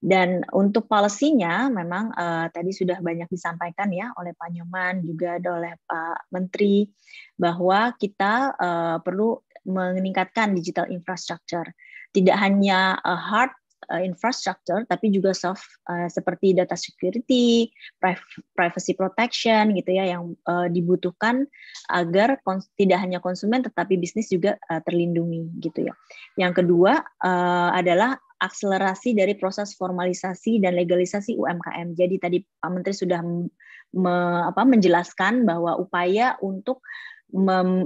Dan untuk polisinya memang uh, tadi sudah banyak disampaikan ya oleh Pak Nyoman juga oleh Pak Menteri bahwa kita uh, perlu meningkatkan digital infrastructure. Tidak hanya uh, hard infrastructure tapi juga soft uh, seperti data security, privacy protection gitu ya yang uh, dibutuhkan agar tidak hanya konsumen tetapi bisnis juga uh, terlindungi gitu ya. Yang kedua uh, adalah akselerasi dari proses formalisasi dan legalisasi UMKM. Jadi tadi Pak Menteri sudah me, apa, menjelaskan bahwa upaya untuk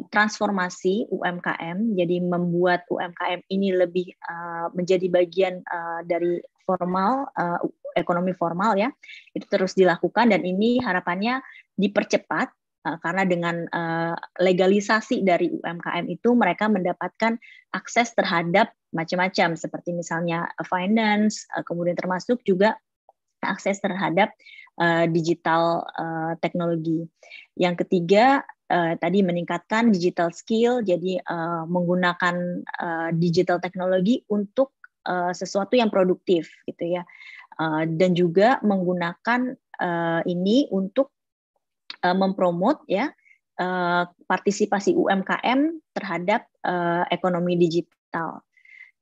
transformasi UMKM, jadi membuat UMKM ini lebih uh, menjadi bagian uh, dari formal uh, ekonomi formal ya, itu terus dilakukan dan ini harapannya dipercepat karena dengan uh, legalisasi dari UMKM itu mereka mendapatkan akses terhadap macam-macam seperti misalnya eh, finance, eh, kemudian termasuk juga akses terhadap uh, digital uh, teknologi. Yang ketiga uh, tadi meningkatkan digital skill, jadi uh, menggunakan uh, digital teknologi untuk uh, sesuatu yang produktif gitu ya, uh, dan juga menggunakan uh, ini untuk uh, mempromot ya uh, partisipasi UMKM terhadap uh, ekonomi digital.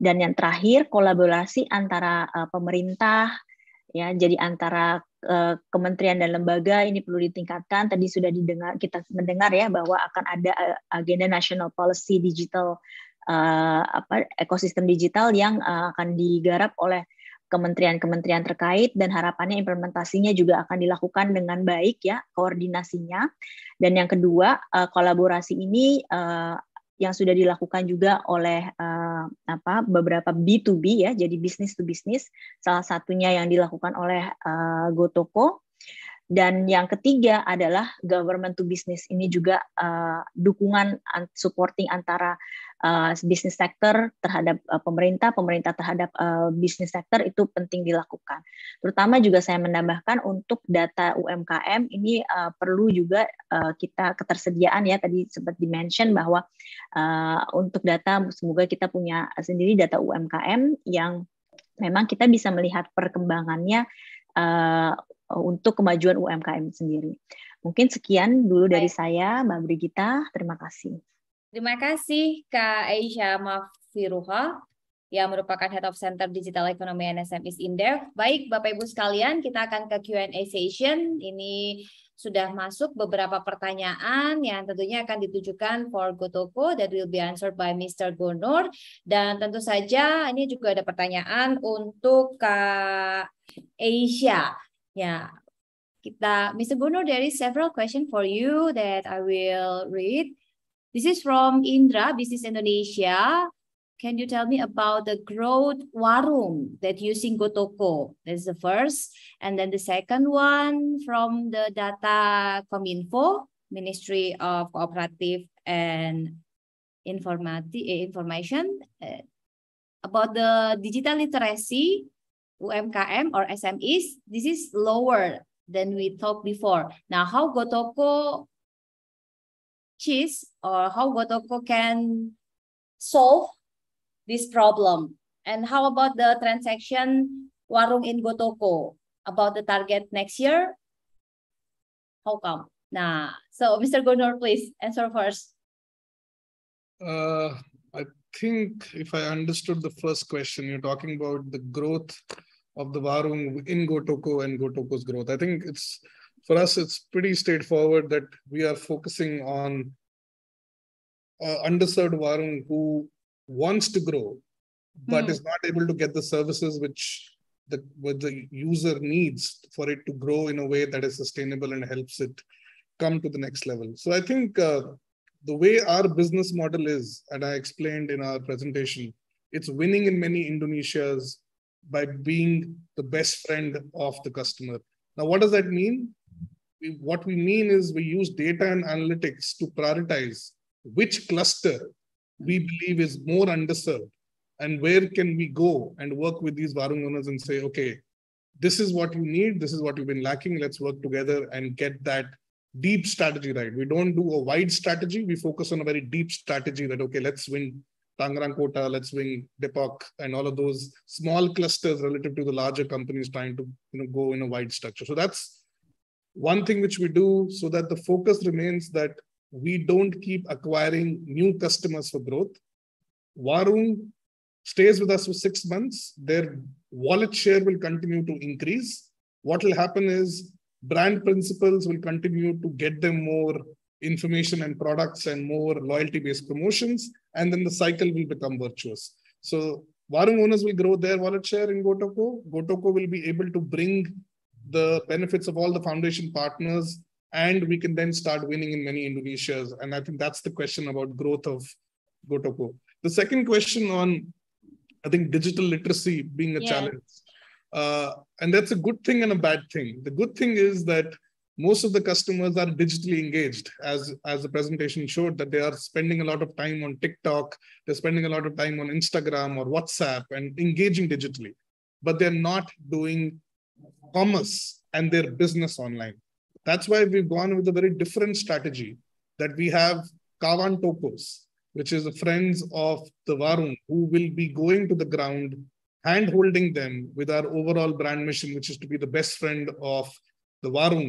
Dan yang terakhir kolaborasi antara uh, pemerintah ya jadi antara uh, kementerian dan lembaga ini perlu ditingkatkan tadi sudah didengar kita mendengar ya bahwa akan ada eh, agenda national policy digital uh, apa ekosistem digital yang uh, akan digarap oleh kementerian-kementerian terkait dan harapannya implementasinya juga akan dilakukan dengan baik ya koordinasinya dan yang kedua uh, kolaborasi ini uh, yang sudah dilakukan juga oleh uh, apa beberapa B2B ya, jadi bisnis to bisnis. Salah satunya yang dilakukan oleh uh, eh, Gotoko. Dan yang ketiga adalah government to business ini juga uh, dukungan supporting antara uh, business sector terhadap uh, pemerintah, pemerintah terhadap uh, business sector itu penting dilakukan. Terutama juga saya menambahkan untuk data UMKM ini uh, perlu juga uh, kita ketersediaan ya tadi sempat dimention bahwa uh, untuk data semoga kita punya sendiri data UMKM yang memang kita bisa melihat perkembangannya Eh, untuk kemajuan UMKM sendiri. Mungkin sekian dulu Baik. dari saya, Mbak Brigita. Terima kasih. Terima kasih Kak Aisyah Mafiruha yang merupakan Head of Center Digital Economy and NSMIS Indef. Baik Bapak Ibu sekalian, kita akan ke Q&A session. Ini sudah masuk beberapa pertanyaan yang tentunya akan ditujukan for Gotoko that will be answered by Mr. Gonor dan tentu saja ini juga ada pertanyaan untuk Kak Asia. Yeah. Kita, Mr. Guno, there is several question for you that I will read. This is from Indra, Business Indonesia. Can you tell me about the growth warung that using Gotoko? That's the first. And then the second one from the data Cominfo, Ministry of Cooperative and Informati eh, Information, uh, about the digital literacy UMKM or SMEs, this is lower than we talked before. Now, how Gotoko cheese or how Gotoko can solve this problem? And how about the transaction warung in Gotoko about the target next year? How come? Nah, so Mr. Gunnar, please answer first. Uh, I think if I understood the first question, you're talking about the growth of the warung in Gotoko and Gotoko's growth. I think it's for us, it's pretty straightforward that we are focusing on uh, underserved Warung who wants to grow but mm. is not able to get the services which the, what the user needs for it to grow in a way that is sustainable and helps it come to the next level. So I think uh, the way our business model is, and I explained in our presentation, it's winning in many Indonesia's by being the best friend of the customer. Now, what does that mean? We, what we mean is we use data and analytics to prioritize which cluster we believe is more underserved and where can we go and work with these Varung owners and say, okay, this is what you need, this is what you've been lacking, let's work together and get that deep strategy right. We don't do a wide strategy, we focus on a very deep strategy that, okay, let's win Tangrang Kota, Let's Wing, Depok and all of those small clusters relative to the larger companies trying to you know go in a wide structure. So that's one thing which we do so that the focus remains that we don't keep acquiring new customers for growth. Warung stays with us for six months. Their wallet share will continue to increase. What will happen is brand principles will continue to get them more information and products and more loyalty based promotions. And then the cycle will become virtuous. So Warung owners will grow their wallet share in Gotoko. Gotoko will be able to bring the benefits of all the foundation partners, and we can then start winning in many Indonesias. And I think that's the question about growth of Gotoko. The second question on, I think, digital literacy being a yeah. challenge. Uh, and that's a good thing and a bad thing. The good thing is that most of the customers are digitally engaged as as the presentation showed that they are spending a lot of time on tiktok they're spending a lot of time on instagram or whatsapp and engaging digitally but they're not doing commerce and their business online that's why we've gone with a very different strategy that we have kavan topos which is the friends of the varun who will be going to the ground hand holding them with our overall brand mission which is to be the best friend of the Varun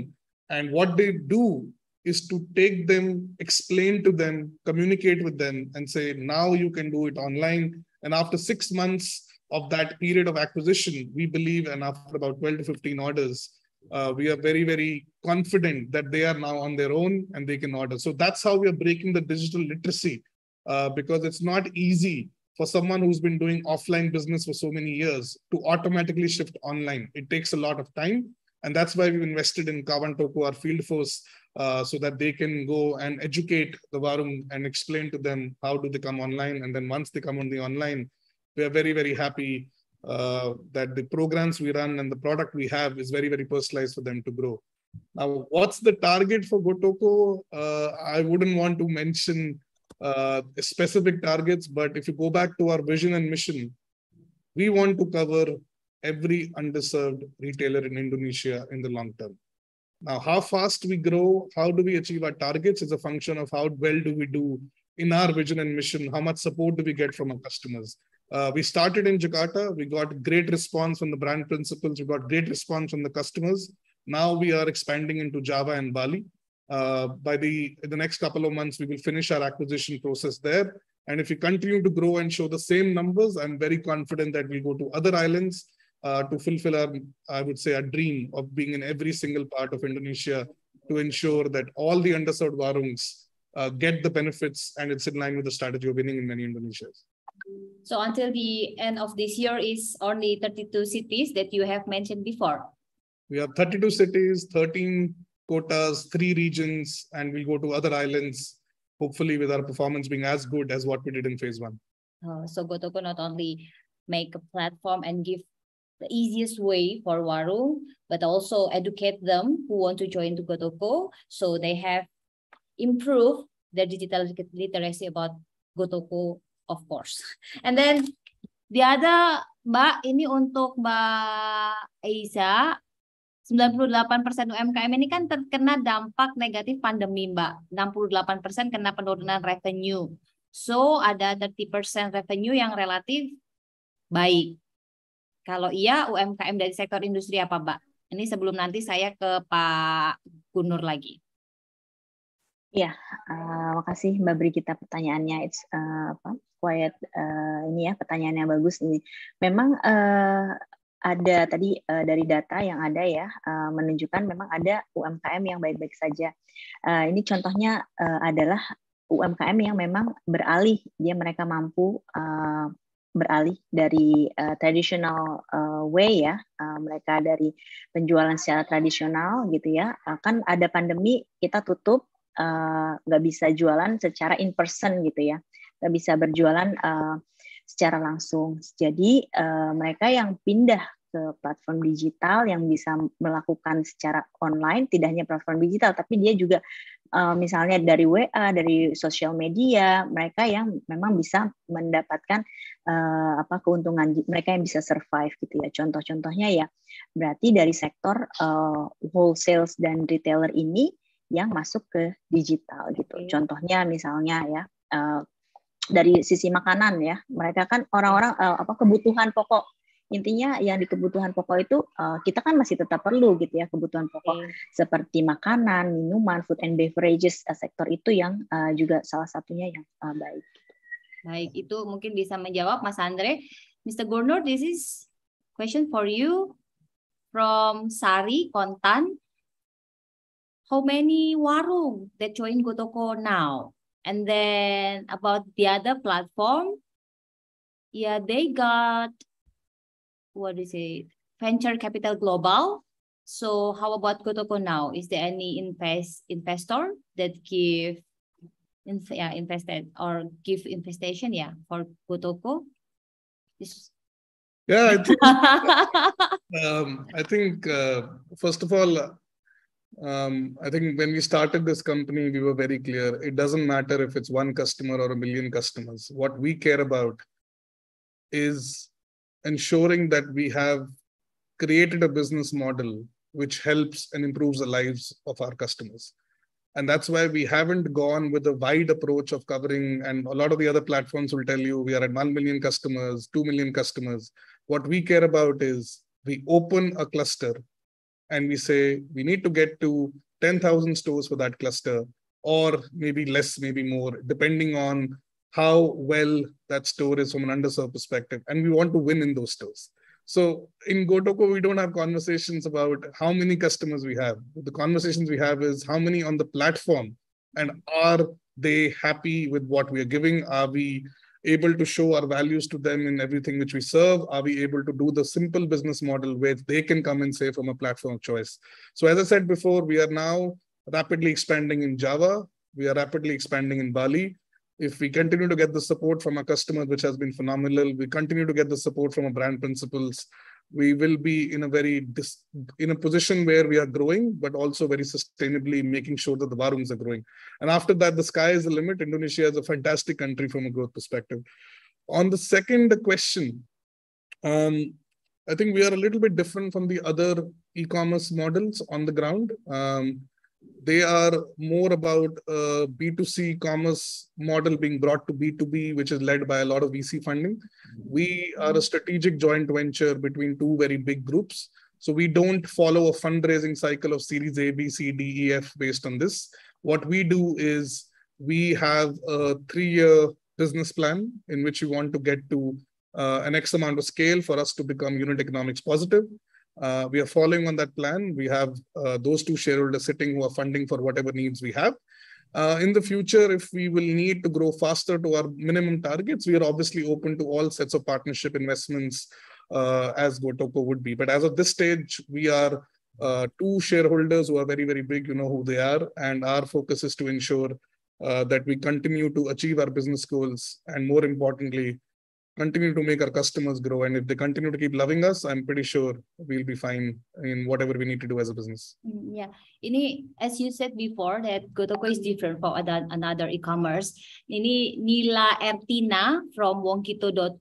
and what they do is to take them, explain to them, communicate with them, and say, now you can do it online. And after six months of that period of acquisition, we believe, and after about 12 to 15 orders, uh, we are very, very confident that they are now on their own and they can order. So that's how we are breaking the digital literacy uh, because it's not easy for someone who's been doing offline business for so many years to automatically shift online. It takes a lot of time and that's why we've invested in Kavantoko, Toku, our field force, uh, so that they can go and educate the Varung and explain to them how do they come online. And then once they come on the online, we are very, very happy uh, that the programs we run and the product we have is very, very personalized for them to grow. Now, what's the target for Gotoko? Uh, I wouldn't want to mention uh, specific targets, but if you go back to our vision and mission, we want to cover every underserved retailer in Indonesia in the long term. Now, how fast we grow, how do we achieve our targets is a function of how well do we do in our vision and mission, how much support do we get from our customers. Uh, we started in Jakarta, we got great response from the brand principals, we got great response from the customers. Now we are expanding into Java and Bali. Uh, by the, the next couple of months, we will finish our acquisition process there. And if we continue to grow and show the same numbers, I'm very confident that we'll go to other islands uh, to fulfill our, I would say, a dream of being in every single part of Indonesia to ensure that all the underserved Warungs uh, get the benefits and it's in line with the strategy of winning in many Indonesias. So until the end of this year is only 32 cities that you have mentioned before. We have 32 cities, 13 quotas, three regions, and we'll go to other islands, hopefully with our performance being as good as what we did in phase one. Uh, so Gotoko not only make a platform and give the easiest way for warung, but also educate them who want to join to Gotoko so they have improved their digital literacy about Gotoko, of course. (laughs) And then the other, Mbak, ini untuk Mbak Aiza, 98% UMKM ini kan terkena dampak negatif pandemi, Mbak. 68% kena penurunan revenue. So, ada 30% revenue yang relatif baik. Kalau iya, UMKM dari sektor industri apa, Mbak? Ini sebelum nanti saya ke Pak Gunur lagi. Iya, uh, makasih Mbak kita pertanyaannya. It's uh, apa? Quiet uh, eh, ini ya pertanyaannya bagus ini. Memang uh, ada tadi uh, dari data yang ada ya uh, menunjukkan memang ada UMKM yang baik-baik saja. Uh, ini contohnya uh, adalah UMKM yang memang beralih dia mereka mampu uh, beralih dari uh, traditional uh, way ya uh, mereka dari penjualan secara tradisional gitu ya uh, kan ada pandemi kita tutup nggak uh, bisa jualan secara in person gitu ya nggak bisa berjualan uh, secara langsung jadi uh, mereka yang pindah ke platform digital yang bisa melakukan secara online tidak hanya platform digital tapi dia juga uh, misalnya dari WA dari sosial media mereka yang memang bisa mendapatkan uh, apa keuntungan mereka yang bisa survive gitu ya. Contoh-contohnya ya berarti dari sektor uh, wholesale dan retailer ini yang masuk ke digital gitu. Okay. Contohnya misalnya ya uh, dari sisi makanan ya, mereka kan orang-orang uh, apa kebutuhan pokok intinya yang di kebutuhan pokok itu uh, kita kan masih tetap perlu gitu ya kebutuhan pokok seperti makanan, minuman, food and beverages uh, sektor itu yang uh, juga salah satunya yang uh, baik. Baik, itu mungkin bisa menjawab Mas Andre. Mr. Gurnur, this is question for you from Sari, Kontan. How many warung that join Gotoko now? And then about the other platform, yeah, they got, what is it, venture capital global. So how about Gotoko now? Is there any invest investor that give in, yeah, infested or give infestation, yeah, for Kotoko. This... Yeah, I think, (laughs) um, I think uh, first of all, um, I think when we started this company, we were very clear. It doesn't matter if it's one customer or a million customers. What we care about is ensuring that we have created a business model which helps and improves the lives of our customers and that's why we haven't gone with a wide approach of covering and a lot of the other platforms will tell you we are at 1 million customers 2 million customers what we care about is we open a cluster and we say we need to get to 10000 stores for that cluster or maybe less maybe more depending on how well that store is from an underserved perspective and we want to win in those stores so in Gotoko, we don't have conversations about how many customers we have. The conversations we have is how many on the platform and are they happy with what we are giving? Are we able to show our values to them in everything which we serve? Are we able to do the simple business model where they can come and say from a platform choice? So as I said before, we are now rapidly expanding in Java. We are rapidly expanding in Bali if we continue to get the support from our customers, which has been phenomenal, we continue to get the support from our brand principles, we will be in a very in a position where we are growing, but also very sustainably making sure that the varums are growing. And after that, the sky is the limit. Indonesia is a fantastic country from a growth perspective. On the second question, um, I think we are a little bit different from the other e-commerce models on the ground. Um, they are more about uh, B2C commerce model being brought to B2B, which is led by a lot of VC funding. We are a strategic joint venture between two very big groups. So we don't follow a fundraising cycle of series A, B, C, D, E, F based on this. What we do is we have a three year business plan in which we want to get to uh, an X amount of scale for us to become unit economics positive. Uh, we are following on that plan. We have uh, those two shareholders sitting who are funding for whatever needs we have. Uh, in the future, if we will need to grow faster to our minimum targets, we are obviously open to all sets of partnership investments uh, as Gotoko would be. But as of this stage, we are uh, two shareholders who are very, very big, you know who they are. And our focus is to ensure uh, that we continue to achieve our business goals and more importantly, continue to make our customers grow. And if they continue to keep loving us, I'm pretty sure we'll be fine in whatever we need to do as a business. Mm, yeah. Ini, as you said before, that Gotoko is different from another e-commerce. Ini Nila Ertina from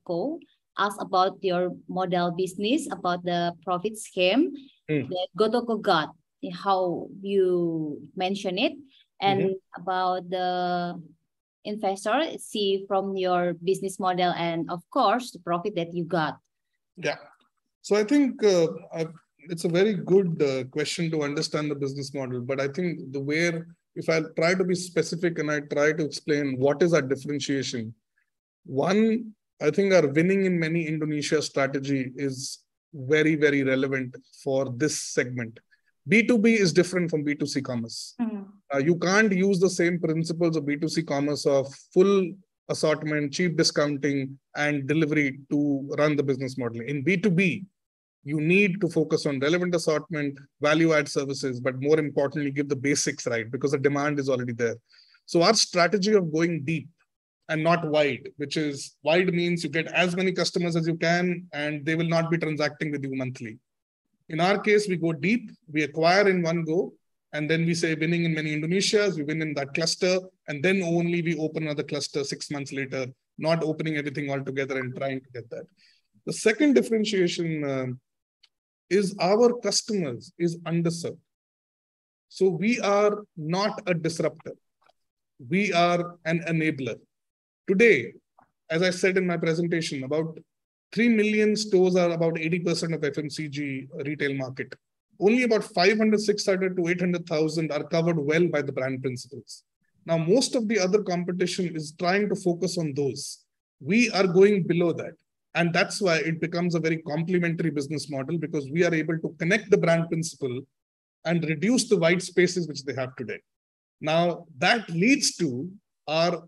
co asked about your model business, about the profit scheme mm. that Gotoko got, how you mention it, and mm -hmm. about the investor see from your business model and of course the profit that you got yeah so i think uh, I, it's a very good uh, question to understand the business model but i think the way if i try to be specific and i try to explain what is our differentiation one i think our winning in many indonesia strategy is very very relevant for this segment B2B is different from B2C commerce. Mm. Uh, you can't use the same principles of B2C commerce of full assortment, cheap discounting, and delivery to run the business model. In B2B, you need to focus on relevant assortment, value add services, but more importantly, give the basics right because the demand is already there. So, our strategy of going deep and not wide, which is wide means you get as many customers as you can and they will not be transacting with you monthly. In our case, we go deep, we acquire in one go, and then we say winning in many Indonesias, we win in that cluster, and then only we open another cluster six months later, not opening everything all together and trying to get that. The second differentiation uh, is our customers is underserved. So we are not a disruptor. We are an enabler. Today, as I said in my presentation, about 3 million stores are about 80% of FMCG retail market. Only about 500, 600 to 800,000 are covered well by the brand principles. Now, most of the other competition is trying to focus on those. We are going below that. And that's why it becomes a very complementary business model because we are able to connect the brand principle and reduce the white spaces which they have today. Now, that leads to our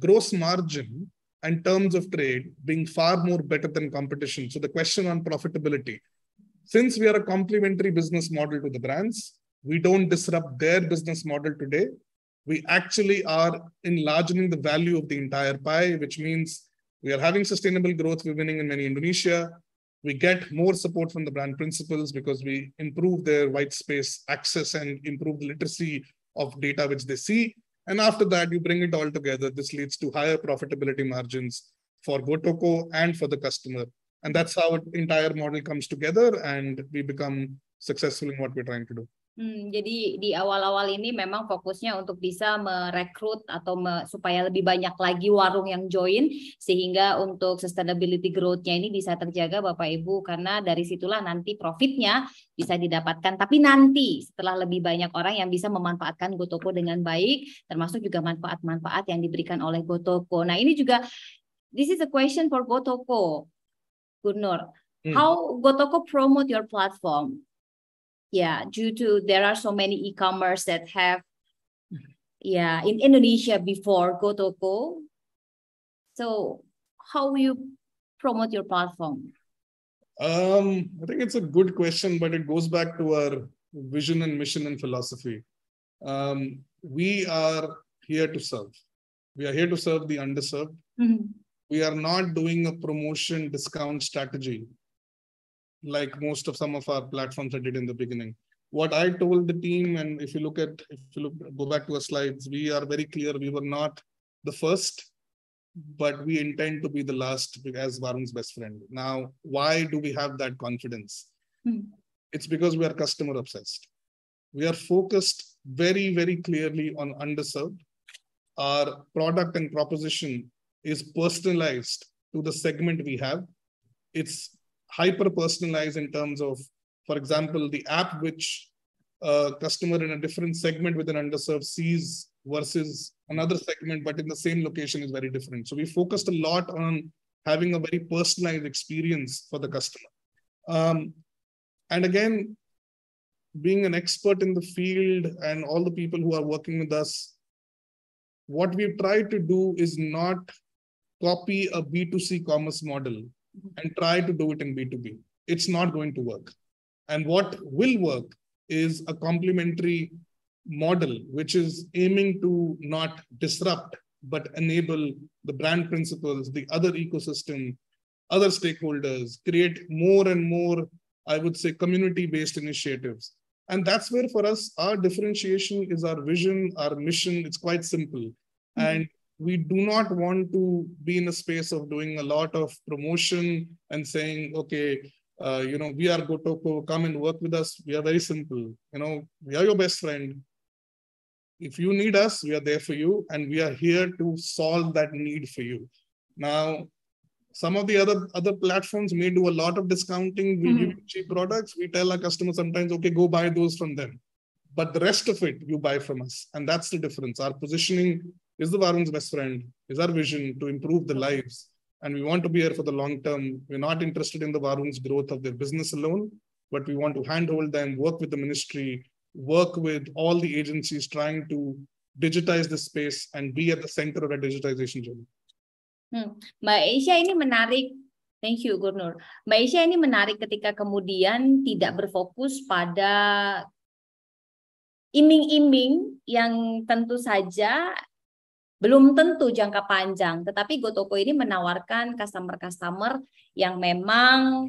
gross margin and terms of trade being far more better than competition. So the question on profitability, since we are a complementary business model to the brands, we don't disrupt their business model today. We actually are enlarging the value of the entire pie, which means we are having sustainable growth. We're winning in many Indonesia. We get more support from the brand principals because we improve their white space access and improve the literacy of data which they see. And after that, you bring it all together. This leads to higher profitability margins for Gotoko and for the customer. And that's how entire model comes together and we become successful in what we're trying to do. Hmm, jadi di awal-awal ini memang fokusnya untuk bisa merekrut atau me, supaya lebih banyak lagi warung yang join sehingga untuk sustainability growth-nya ini bisa terjaga Bapak Ibu karena dari situlah nanti profitnya bisa didapatkan. Tapi nanti setelah lebih banyak orang yang bisa memanfaatkan Gotoko dengan baik termasuk juga manfaat-manfaat yang diberikan oleh Gotoko. Nah, ini juga this is a question for Gotoko. Gunur, hmm. how Gotoko promote your platform? yeah due to there are so many e-commerce that have mm-hmm. yeah in indonesia before gotoko so how you promote your platform um i think it's a good question but it goes back to our vision and mission and philosophy um we are here to serve we are here to serve the underserved mm-hmm. we are not doing a promotion discount strategy like most of some of our platforms I did in the beginning. What I told the team, and if you look at, if you look, go back to our slides, we are very clear. We were not the first, but we intend to be the last as Varun's best friend. Now, why do we have that confidence? Hmm. It's because we are customer obsessed. We are focused very, very clearly on underserved. Our product and proposition is personalized to the segment we have. It's hyper personalized in terms of, for example, the app which a customer in a different segment with an underserved sees versus another segment, but in the same location is very different. So we focused a lot on having a very personalized experience for the customer. Um, and again, being an expert in the field and all the people who are working with us, what we've tried to do is not copy a B2C commerce model and try to do it in B2B. It's not going to work. And what will work is a complementary model, which is aiming to not disrupt, but enable the brand principles, the other ecosystem, other stakeholders, create more and more, I would say, community based initiatives. And that's where for us, our differentiation is our vision, our mission. It's quite simple. Mm-hmm. And we do not want to be in a space of doing a lot of promotion and saying, okay, uh, you know, we are Gotoko, come and work with us. We are very simple. You know, we are your best friend. If you need us, we are there for you, and we are here to solve that need for you. Now, some of the other other platforms may do a lot of discounting. We mm-hmm. give cheap products. We tell our customers sometimes, okay, go buy those from them. But the rest of it you buy from us. And that's the difference. Our positioning is the Varun's best friend, is our vision to improve the lives. And we want to be here for the long term. We're not interested in the Varun's growth of their business alone, but we want to handhold them, work with the ministry, work with all the agencies trying to digitize the space and be at the center of a digitization journey. Hmm. Malaysia ini menarik. Thank you, Gubernur. Malaysia ini menarik ketika kemudian tidak berfokus pada iming-iming yang tentu saja belum tentu jangka panjang, tetapi Gotoko ini menawarkan customer-customer yang memang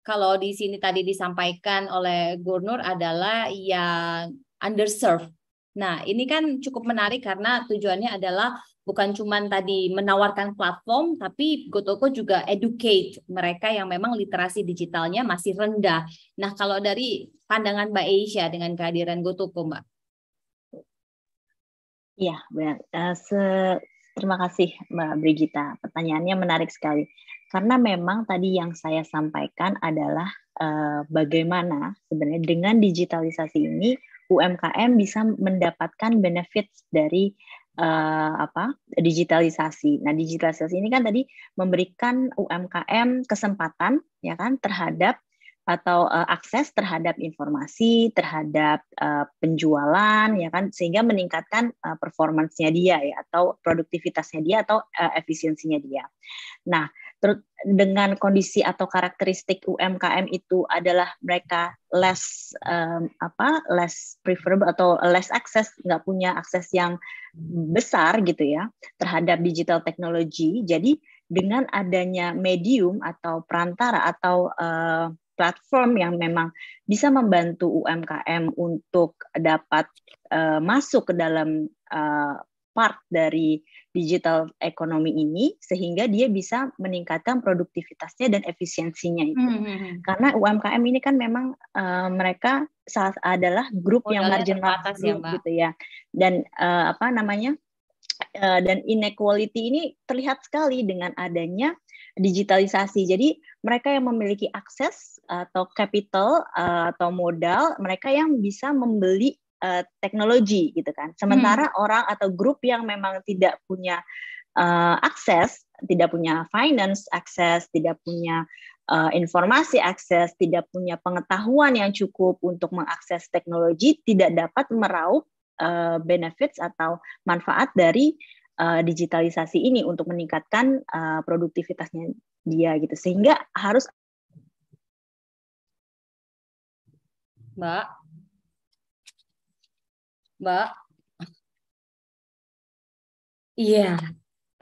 kalau di sini tadi disampaikan oleh Gurnur adalah yang underserved. Nah, ini kan cukup menarik karena tujuannya adalah bukan cuma tadi menawarkan platform, tapi Gotoko juga educate mereka yang memang literasi digitalnya masih rendah. Nah, kalau dari pandangan Mbak Asia dengan kehadiran Gotoko, Mbak, Iya, benar. Uh, se terima kasih Mbak Brigita. Pertanyaannya menarik sekali. Karena memang tadi yang saya sampaikan adalah uh, bagaimana sebenarnya dengan digitalisasi ini UMKM bisa mendapatkan benefit dari uh, apa digitalisasi. Nah, digitalisasi ini kan tadi memberikan UMKM kesempatan ya kan terhadap atau uh, akses terhadap informasi, terhadap uh, penjualan ya kan sehingga meningkatkan uh, eh, performansnya dia ya atau produktivitasnya dia atau uh, efisiensinya dia. Nah, dengan kondisi atau karakteristik UMKM itu adalah mereka less um, apa less preferable atau less access nggak punya akses yang besar gitu ya terhadap digital technology jadi dengan adanya medium atau perantara atau uh, platform yang memang bisa membantu UMKM untuk dapat uh, masuk ke dalam uh, part dari digital ekonomi ini sehingga dia bisa meningkatkan produktivitasnya dan efisiensinya itu. Mm -hmm. Karena UMKM ini kan memang uh, mereka salah adalah grup oh, yang margin atas ya, gitu ya. Dan uh, apa namanya? Uh, dan inequality ini terlihat sekali dengan adanya digitalisasi. Jadi mereka yang memiliki akses eh, atau capital eh, atau modal, mereka yang bisa membeli eh, teknologi gitu kan. Sementara hmm. orang atau grup yang memang tidak punya uh, akses, tidak punya finance akses, tidak punya uh, informasi akses, tidak punya pengetahuan yang cukup untuk mengakses teknologi, tidak dapat meraup uh, benefits atau manfaat dari uh, digitalisasi ini untuk meningkatkan uh, produktivitasnya dia gitu sehingga harus Mbak Mbak Iya,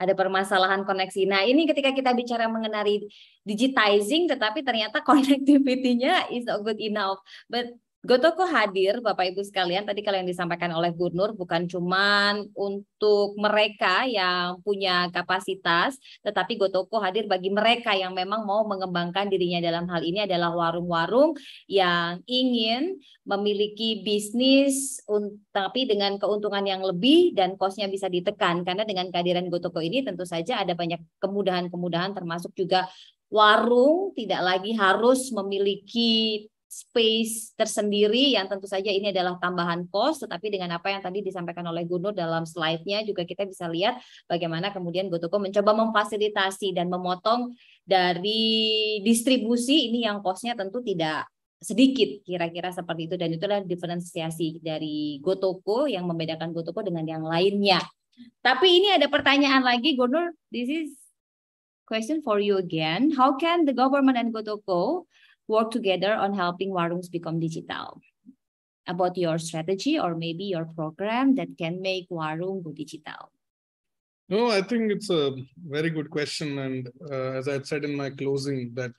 ada permasalahan koneksi. Nah, ini ketika kita bicara mengenai digitizing, tetapi ternyata (laughs) connectivity-nya is not good enough. But Gotoko hadir Bapak Ibu sekalian tadi kalian disampaikan oleh Bu Nur bukan cuma untuk mereka yang punya kapasitas tetapi Gotoko hadir bagi mereka yang memang mau mengembangkan dirinya dalam hal ini adalah warung-warung yang ingin memiliki bisnis tapi dengan keuntungan yang lebih dan kosnya bisa ditekan karena dengan kehadiran Gotoko ini tentu saja ada banyak kemudahan-kemudahan termasuk juga warung tidak lagi harus memiliki space tersendiri yang tentu saja ini adalah tambahan cost tetapi dengan apa yang tadi disampaikan oleh Gunur dalam slide-nya juga kita bisa lihat bagaimana kemudian Gotoko mencoba memfasilitasi dan memotong dari distribusi ini yang costnya tentu tidak sedikit kira-kira seperti itu dan itu adalah diferensiasi dari Gotoko yang membedakan Gotoko dengan yang lainnya. Tapi ini ada pertanyaan lagi Gunur, this is question for you again. How can the government and Gotoko work together on helping warungs become digital about your strategy or maybe your program that can make warung go digital no i think it's a very good question and uh, as i had said in my closing that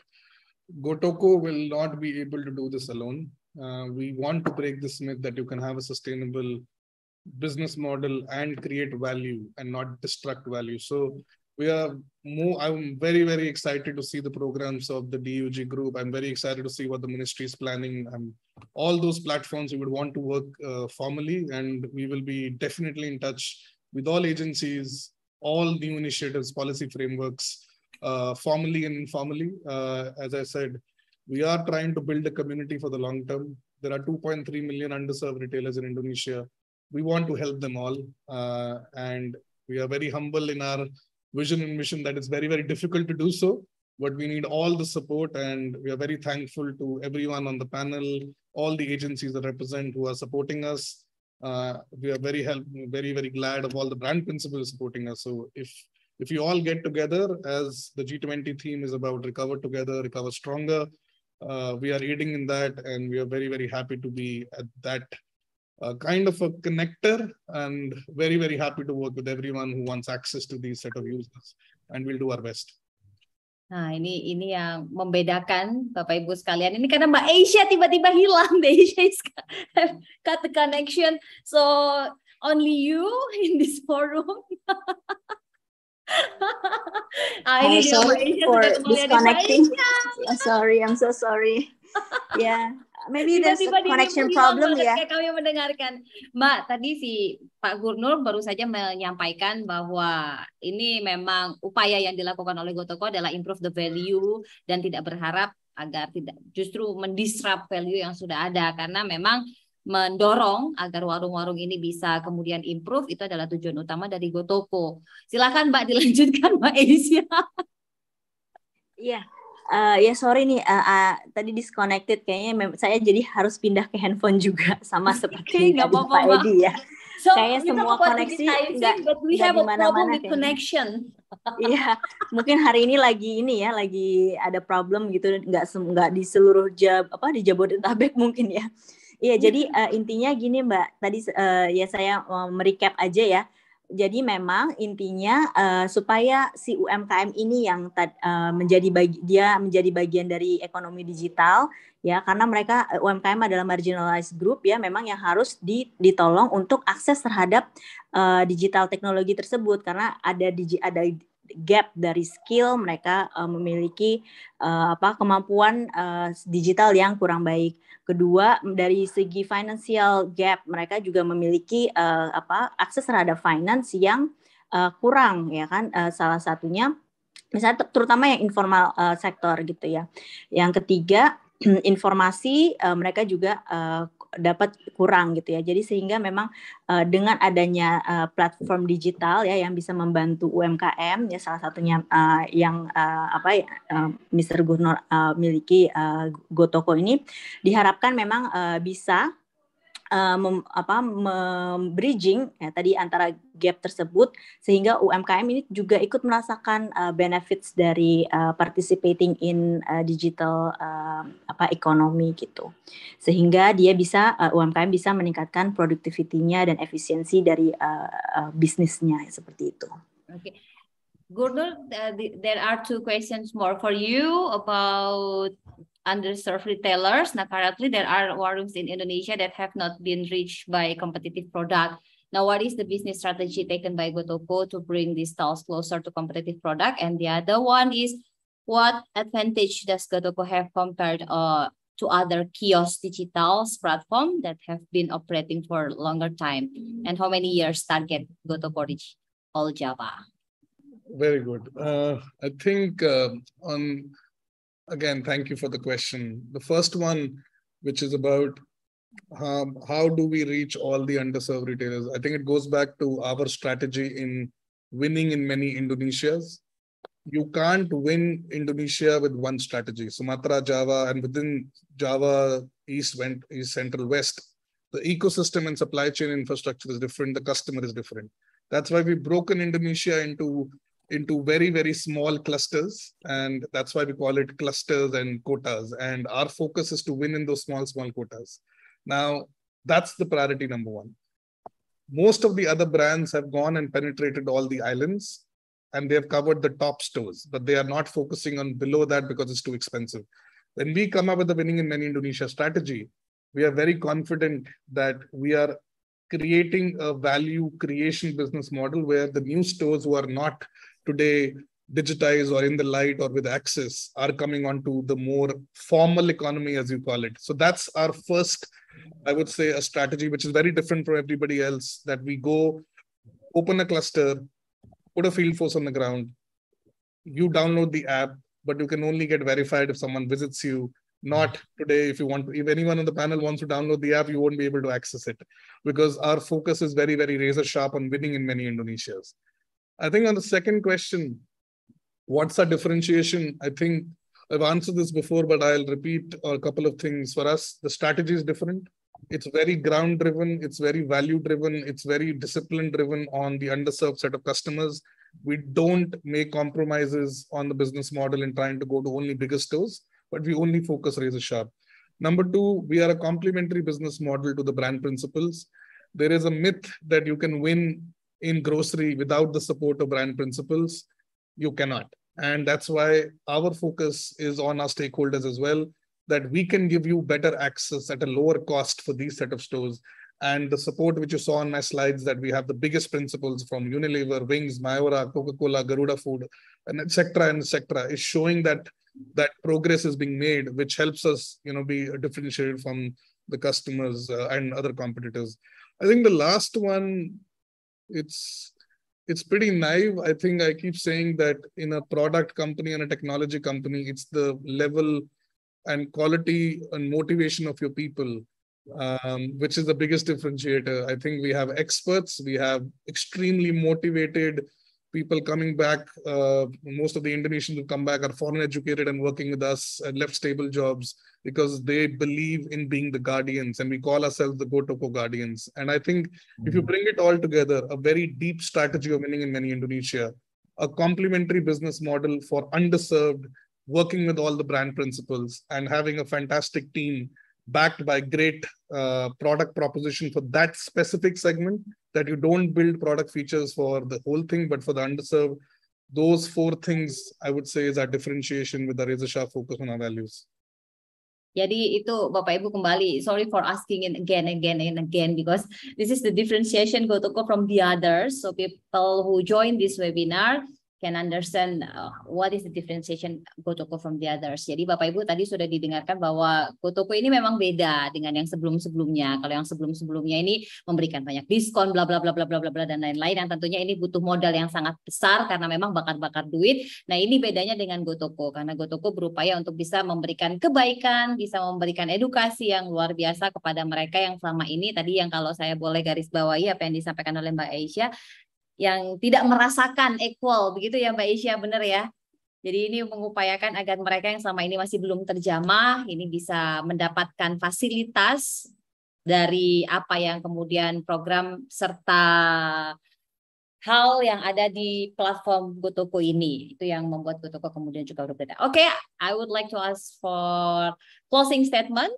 Gotoko will not be able to do this alone. Uh, we want to break this myth that you can have a sustainable business model and create value and not destruct value. So we are more, I'm very, very excited to see the programs of the DUG group. I'm very excited to see what the ministry is planning. Um, all those platforms we would want to work uh, formally, and we will be definitely in touch with all agencies, all new initiatives, policy frameworks, uh, formally and informally. Uh, as I said, we are trying to build a community for the long term. There are 2.3 million underserved retailers in Indonesia. We want to help them all, uh, and we are very humble in our vision and mission that it's very, very difficult to do so. But we need all the support, and we are very thankful to everyone on the panel, all the agencies that represent who are supporting us. Uh, we are very help, very, very glad of all the brand principals supporting us. So if if you all get together, as the G20 theme is about recover together, recover stronger, uh, we are aiding in that, and we are very, very happy to be at that a kind of a connector and very, very happy to work with everyone who wants access to these set of users and we'll do our best. Nah ini ini yang membedakan Bapak Ibu sekalian. Ini karena Mbak Asia tiba-tiba hilang. The Asia is (laughs) cut the connection. So only you in this forum. (laughs) ah, ini I'm sorry for disconnecting. (laughs) Sorry, I'm so sorry. yeah. maybe tiba tiba there's a connection problem ya. Ketika kami mendengarkan, Mbak, tadi si Pak Gurnur baru saja menyampaikan bahwa ini memang upaya yang dilakukan oleh Gotoko adalah improve the value dan tidak berharap agar tidak justru mendisrupt value yang sudah ada karena memang mendorong agar warung-warung ini bisa kemudian improve itu adalah tujuan utama dari Gotoko. Silakan Mbak dilanjutkan Mbak Asia. Iya uh, ya sorry nih uh, uh, tadi disconnected kayaknya saya jadi harus pindah ke handphone juga (laughs) sama seperti okay, Pak Edi ya. So, kayaknya semua koneksi nggak di mana-mana connection. (laughs) Iya, mungkin hari ini lagi ini ya, lagi ada problem gitu, nggak nggak di seluruh jab apa di Jabodetabek (laughs) mungkin ya. Iya, iya. jadi uh, intinya gini Mbak, tadi uh, ya saya uh, merecap aja ya jadi memang intinya uh, supaya si UMKM ini yang uh, menjadi dia menjadi bagian dari ekonomi digital ya karena mereka eh, UMKM adalah marginalized group ya memang yang harus ditolong untuk akses terhadap uh, digital teknologi tersebut karena ada digi, ada gap dari skill mereka uh, memiliki uh, apa kemampuan uh, digital yang kurang baik. Kedua, dari segi financial gap, mereka juga memiliki uh, apa akses terhadap finance yang uh, kurang ya kan. Uh, salah satunya misalnya terutama yang informal uh, sektor gitu ya. Yang ketiga, (clears throat) informasi uh, mereka juga uh, dapat kurang gitu ya. Jadi sehingga memang uh, dengan adanya uh, platform digital ya yang bisa membantu UMKM ya salah satunya uh, yang uh, apa uh, ya, Mr. Gubernur uh, miliki uh, Gotoko ini diharapkan memang uh, bisa Eh, mem, apa membridging ya, tadi antara gap tersebut sehingga UMKM ini juga ikut merasakan uh, benefits dari uh, participating in uh, digital uh, apa ekonomi gitu sehingga dia bisa uh, UMKM bisa meningkatkan produktivitinya dan efisiensi dari uh, uh, bisnisnya ya, seperti itu. Oke. Okay. Gurdul, uh, there are two questions more for you about underserved retailers. Now, currently, there are war rooms in Indonesia that have not been reached by competitive product. Now, what is the business strategy taken by Gotoko to bring these stalls closer to competitive product? And the other one is, what advantage does Gotoko have compared uh, to other kiosk digital platform that have been operating for longer time? And how many years target Gotoko reach all Java? Very good. Uh, I think uh, on again, thank you for the question. The first one, which is about um, how do we reach all the underserved retailers? I think it goes back to our strategy in winning in many Indonesias. You can't win Indonesia with one strategy. Sumatra, Java, and within Java, East, went, East, Central, West. The ecosystem and supply chain infrastructure is different. The customer is different. That's why we broken Indonesia into into very, very small clusters. And that's why we call it clusters and quotas. And our focus is to win in those small, small quotas. Now, that's the priority number one. Most of the other brands have gone and penetrated all the islands and they have covered the top stores, but they are not focusing on below that because it's too expensive. When we come up with the winning in many Indonesia strategy, we are very confident that we are creating a value creation business model where the new stores who are not today digitized or in the light or with access are coming onto the more formal economy as you call it so that's our first i would say a strategy which is very different from everybody else that we go open a cluster put a field force on the ground you download the app but you can only get verified if someone visits you not today if you want if anyone on the panel wants to download the app you won't be able to access it because our focus is very very razor sharp on winning in many indonesias I think on the second question, what's our differentiation? I think I've answered this before, but I'll repeat a couple of things. For us, the strategy is different. It's very ground driven, it's very value driven, it's very discipline driven on the underserved set of customers. We don't make compromises on the business model in trying to go to only bigger stores, but we only focus razor sharp. Number two, we are a complementary business model to the brand principles. There is a myth that you can win in grocery without the support of brand principles, you cannot. And that's why our focus is on our stakeholders as well, that we can give you better access at a lower cost for these set of stores. And the support which you saw on my slides that we have the biggest principles from Unilever, Wings, Mayora, Coca-Cola, Garuda Food, and etc. and etc. is showing that that progress is being made, which helps us, you know, be differentiated from the customers uh, and other competitors. I think the last one it's it's pretty naive. I think I keep saying that in a product company and a technology company, it's the level and quality and motivation of your people, um, which is the biggest differentiator. I think we have experts, we have extremely motivated people coming back. Uh, most of the Indonesians who come back are foreign educated and working with us and left stable jobs because they believe in being the guardians. And we call ourselves the Gotoko guardians. And I think mm-hmm. if you hmm. bring it all together, a very deep strategy of winning in many Indonesia, a complementary business model for underserved, working with all the brand principles and having a fantastic team backed by great uh, product proposition for that specific segment that you don't build product features for the whole thing but for the underserved those four things i would say is our differentiation with the razor sharp focus on our values Jadi itu Bapak Ibu kembali, sorry for asking it again and again and again because this is the differentiation GoToGo from the others. So people who join this webinar, can understand uh, what is the differentiation Gotoko from the others. Jadi Bapak Ibu tadi sudah didengarkan bahwa Gotoko ini memang beda dengan yang sebelum-sebelumnya. Kalau yang sebelum-sebelumnya ini memberikan banyak diskon bla bla bla bla bla bla, bla dan lain-lain yang tentunya ini butuh modal yang sangat besar karena memang bakar-bakar duit. Nah, ini bedanya dengan Gotoko karena Gotoko berupaya untuk bisa memberikan kebaikan, bisa memberikan edukasi yang luar biasa kepada mereka yang selama ini tadi yang kalau saya boleh garis bawahi apa yang disampaikan oleh Mbak Aisyah yang tidak merasakan equal begitu ya Mbak Isya benar ya. Jadi ini mengupayakan agar mereka yang selama ini masih belum terjamah ini bisa mendapatkan fasilitas dari apa yang kemudian program serta hal yang ada di platform Gotoko ini. Itu yang membuat Gotoko kemudian juga berbeda. Oke, okay, I would like to ask for closing statement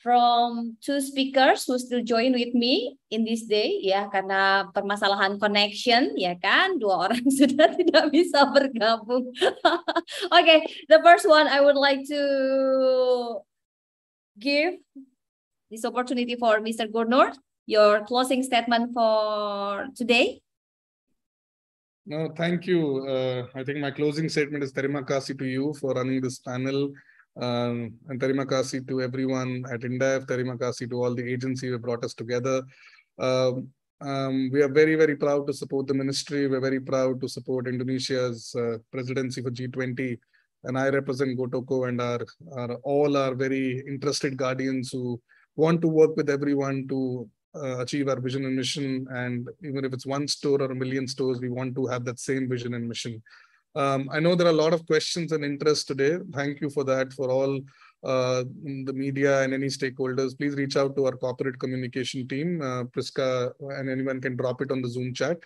from two speakers who still join with me in this day ya karena permasalahan connection ya kan dua (laughs) orang sudah tidak bisa bergabung. (laughs) okay, the first one I would like to give this opportunity for Mr. Gurnor your closing statement for today. No, thank you. Uh, I think my closing statement is terima kasih to you for running this panel um, and terima kasih to everyone at INDAF, terima kasih to all the agency who brought us together. Um, um, we are very, very proud to support the ministry. We're very proud to support Indonesia's uh, presidency for G20. And I represent Gotoko and our, our, all our very interested guardians who want to work with everyone to uh, achieve our vision and mission. And even if it's one store or a million stores, we want to have that same vision and mission. Um, I know there are a lot of questions and interest today. Thank you for that, for all uh, the media and any stakeholders, please reach out to our corporate communication team, uh, Priska, and anyone can drop it on the Zoom chat,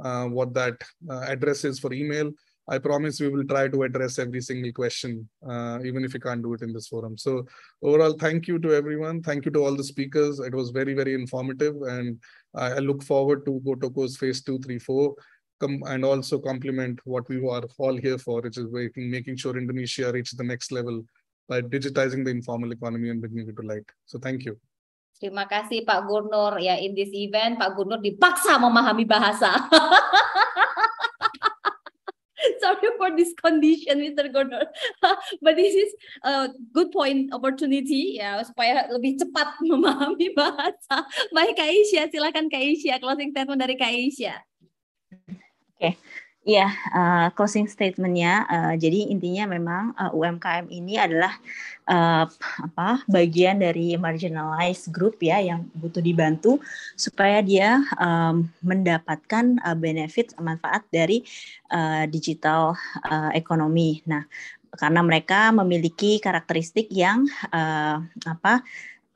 uh, what that uh, address is for email. I promise we will try to address every single question, uh, even if you can't do it in this forum. So overall, thank you to everyone. Thank you to all the speakers. It was very, very informative. And I, I look forward to Gotoko's phase two, three, four and also complement what we are all here for, which is making, making sure Indonesia reaches the next level by digitizing the informal economy and bringing it to light. So thank you. Terima kasih Pak Gubernur. Ya, in this event Pak Gubernur dipaksa memahami bahasa. (laughs) Sorry for this condition, Mr. Gubernur. (laughs) But this is a good point opportunity ya supaya lebih cepat (laughs) memahami bahasa. Baik Kak silakan Kak closing statement dari Kak Oke. Okay. Iya, uh, closing statementnya. Uh, jadi intinya memang uh, eh, UMKM ini adalah uh, apa bagian dari marginalized group ya yang butuh dibantu supaya dia um, mendapatkan uh, benefit manfaat dari uh, digital uh, ekonomi. Nah, karena mereka memiliki karakteristik yang uh, apa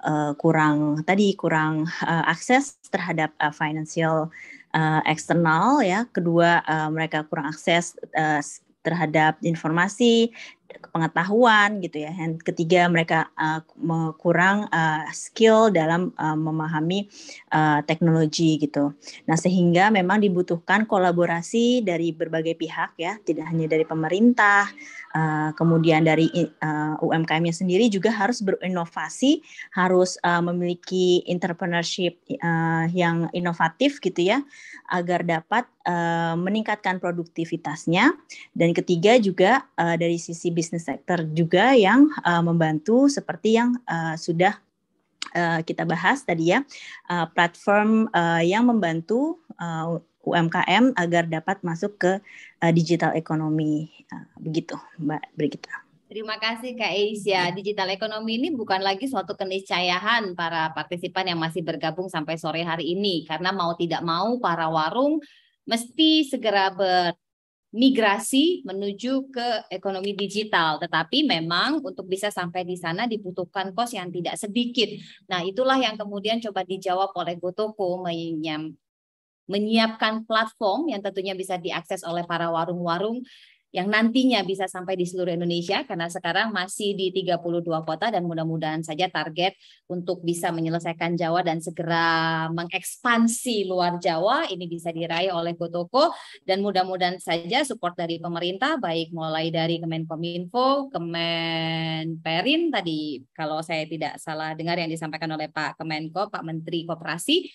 uh, kurang tadi kurang uh, akses terhadap uh, financial uh, eksternal ya kedua uh, mereka kurang akses uh, terhadap informasi pengetahuan gitu ya. Dan ketiga mereka uh, kurang uh, skill dalam uh, memahami uh, teknologi gitu. Nah, sehingga memang dibutuhkan kolaborasi dari berbagai pihak ya, tidak hanya dari pemerintah, uh, kemudian dari uh, UMKM-nya sendiri juga harus berinovasi, harus uh, memiliki entrepreneurship uh, yang inovatif gitu ya agar dapat uh, meningkatkan produktivitasnya. Dan ketiga juga uh, dari sisi bisnis bisnis sektor juga yang uh, membantu seperti yang uh, sudah uh, kita bahas tadi ya uh, platform uh, yang membantu uh, UMKM agar dapat masuk ke uh, digital ekonomi uh, begitu Mbak Brigita. Terima kasih Kak Aisyah. Ya. Digital ekonomi ini bukan lagi suatu keniscayaan para partisipan yang masih bergabung sampai sore hari ini karena mau tidak mau para warung mesti segera ber migrasi menuju ke ekonomi digital. Tetapi memang untuk bisa sampai di sana dibutuhkan kos yang tidak sedikit. Nah itulah yang kemudian coba dijawab oleh Gotoko menyiapkan platform yang tentunya bisa diakses oleh para warung-warung yang nantinya bisa sampai di seluruh Indonesia karena sekarang masih di 32 kota dan mudah-mudahan saja target untuk bisa menyelesaikan Jawa dan segera mengekspansi luar Jawa ini bisa diraih oleh Gotoko dan mudah-mudahan saja support dari pemerintah baik mulai dari Kemenkominfo, Kemenperin tadi kalau saya tidak salah dengar yang disampaikan oleh Pak Kemenko, Pak Menteri Koperasi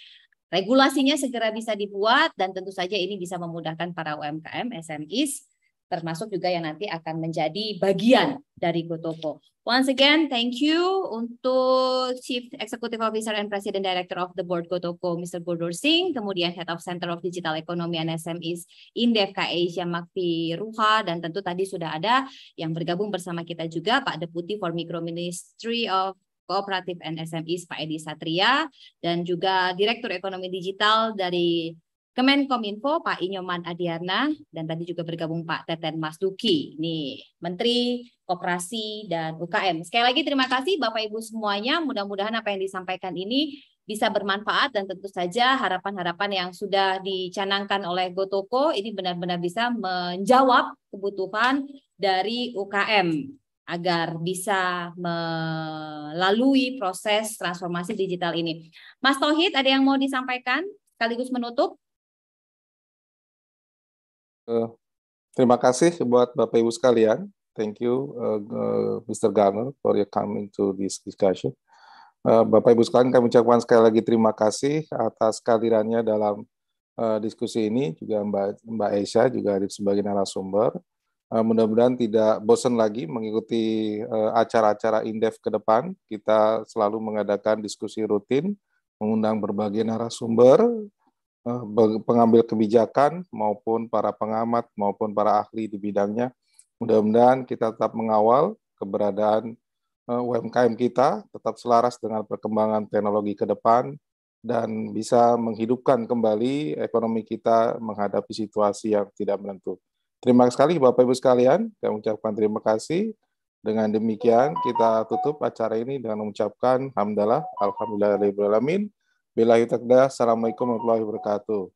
regulasinya segera bisa dibuat dan tentu saja ini bisa memudahkan para UMKM, SMEs termasuk juga yang nanti akan menjadi bagian dari Gotopo. Once again, thank you untuk Chief Executive Officer and President Director of the Board Gotopo, Mr. Gurdor Singh, kemudian Head of Center of Digital Economy and SMEs Indefka Asia Makfi Ruha, dan tentu tadi sudah ada yang bergabung bersama kita juga Pak Deputi for Micro Ministry of Cooperative and SMEs Pak Edi Satria, dan juga Direktur Ekonomi Digital dari Kemenkominfo Pak Inyoman Adiana dan tadi juga bergabung Pak Teten Mas Duki nih Menteri Koperasi dan UKM. Sekali lagi terima kasih Bapak Ibu semuanya. Mudah-mudahan apa yang disampaikan ini bisa bermanfaat dan tentu saja harapan-harapan yang sudah dicanangkan oleh Gotoko ini benar-benar bisa menjawab kebutuhan dari UKM agar bisa melalui proses transformasi digital ini. Mas Tohid, ada yang mau disampaikan kaligus menutup? Uh, terima kasih buat Bapak Ibu sekalian. Thank you, uh, eh, uh, eh, Mr. Garner, for your coming to this discussion. Uh, Bapak Ibu sekalian, kami ucapkan sekali lagi terima kasih atas kehadirannya dalam uh, diskusi ini. Juga Mbak Mbak Aisyah juga hadir sebagai narasumber. Uh, Mudah-mudahan tidak bosan lagi mengikuti acara-acara Indef ke depan. Kita selalu mengadakan diskusi rutin, mengundang berbagai narasumber Eh, pengambil kebijakan maupun para pengamat maupun para ahli di bidangnya. Mudah-mudahan kita tetap mengawal keberadaan eh, UMKM kita tetap selaras dengan perkembangan teknologi ke depan dan bisa menghidupkan kembali ekonomi kita menghadapi situasi yang tidak menentu. Terima kasih sekali Bapak Ibu sekalian, saya ucapkan terima kasih. Dengan demikian kita tutup acara ini dengan mengucapkan hamdalah alhamdulillahirabbil alamin. Bilahi takda, Assalamualaikum warahmatullahi wabarakatuh.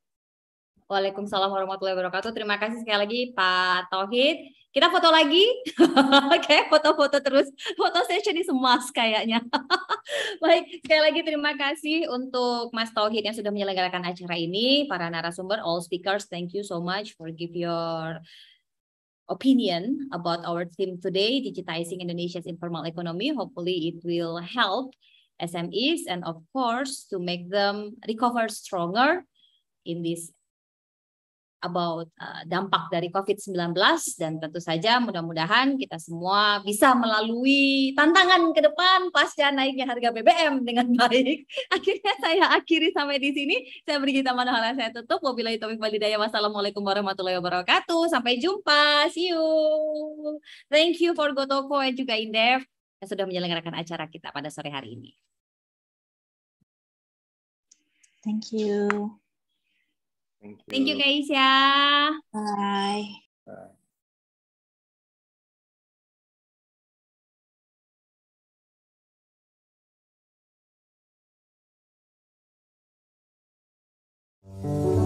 Waalaikumsalam warahmatullahi wabarakatuh. Terima kasih sekali lagi Pak Tauhid. Kita foto lagi. (laughs) Oke, foto-foto terus. Foto session ini semas kayaknya. (laughs) Baik, sekali lagi terima kasih untuk Mas Tauhid yang sudah menyelenggarakan acara ini. Para narasumber, all speakers, thank you so much for give your opinion about our theme today, digitizing Indonesia's informal economy. Hopefully it will help SMEs and of course to make them recover stronger in this about uh, dampak dari COVID-19 dan tentu saja mudah-mudahan kita semua bisa melalui tantangan ke depan pasca naiknya harga BBM dengan (laughs) baik. Akhirnya saya akhiri sampai di sini. Saya beri tanda Manohala, saya tutup. Wabillahi taufiq walhidayah. Wassalamualaikum warahmatullahi wabarakatuh. Sampai jumpa. See you. Thank you for Gotoko and juga Indef yang sudah menyelenggarakan acara kita pada sore hari ini. Thank you. Thank you. Thank you, Bye. Bye.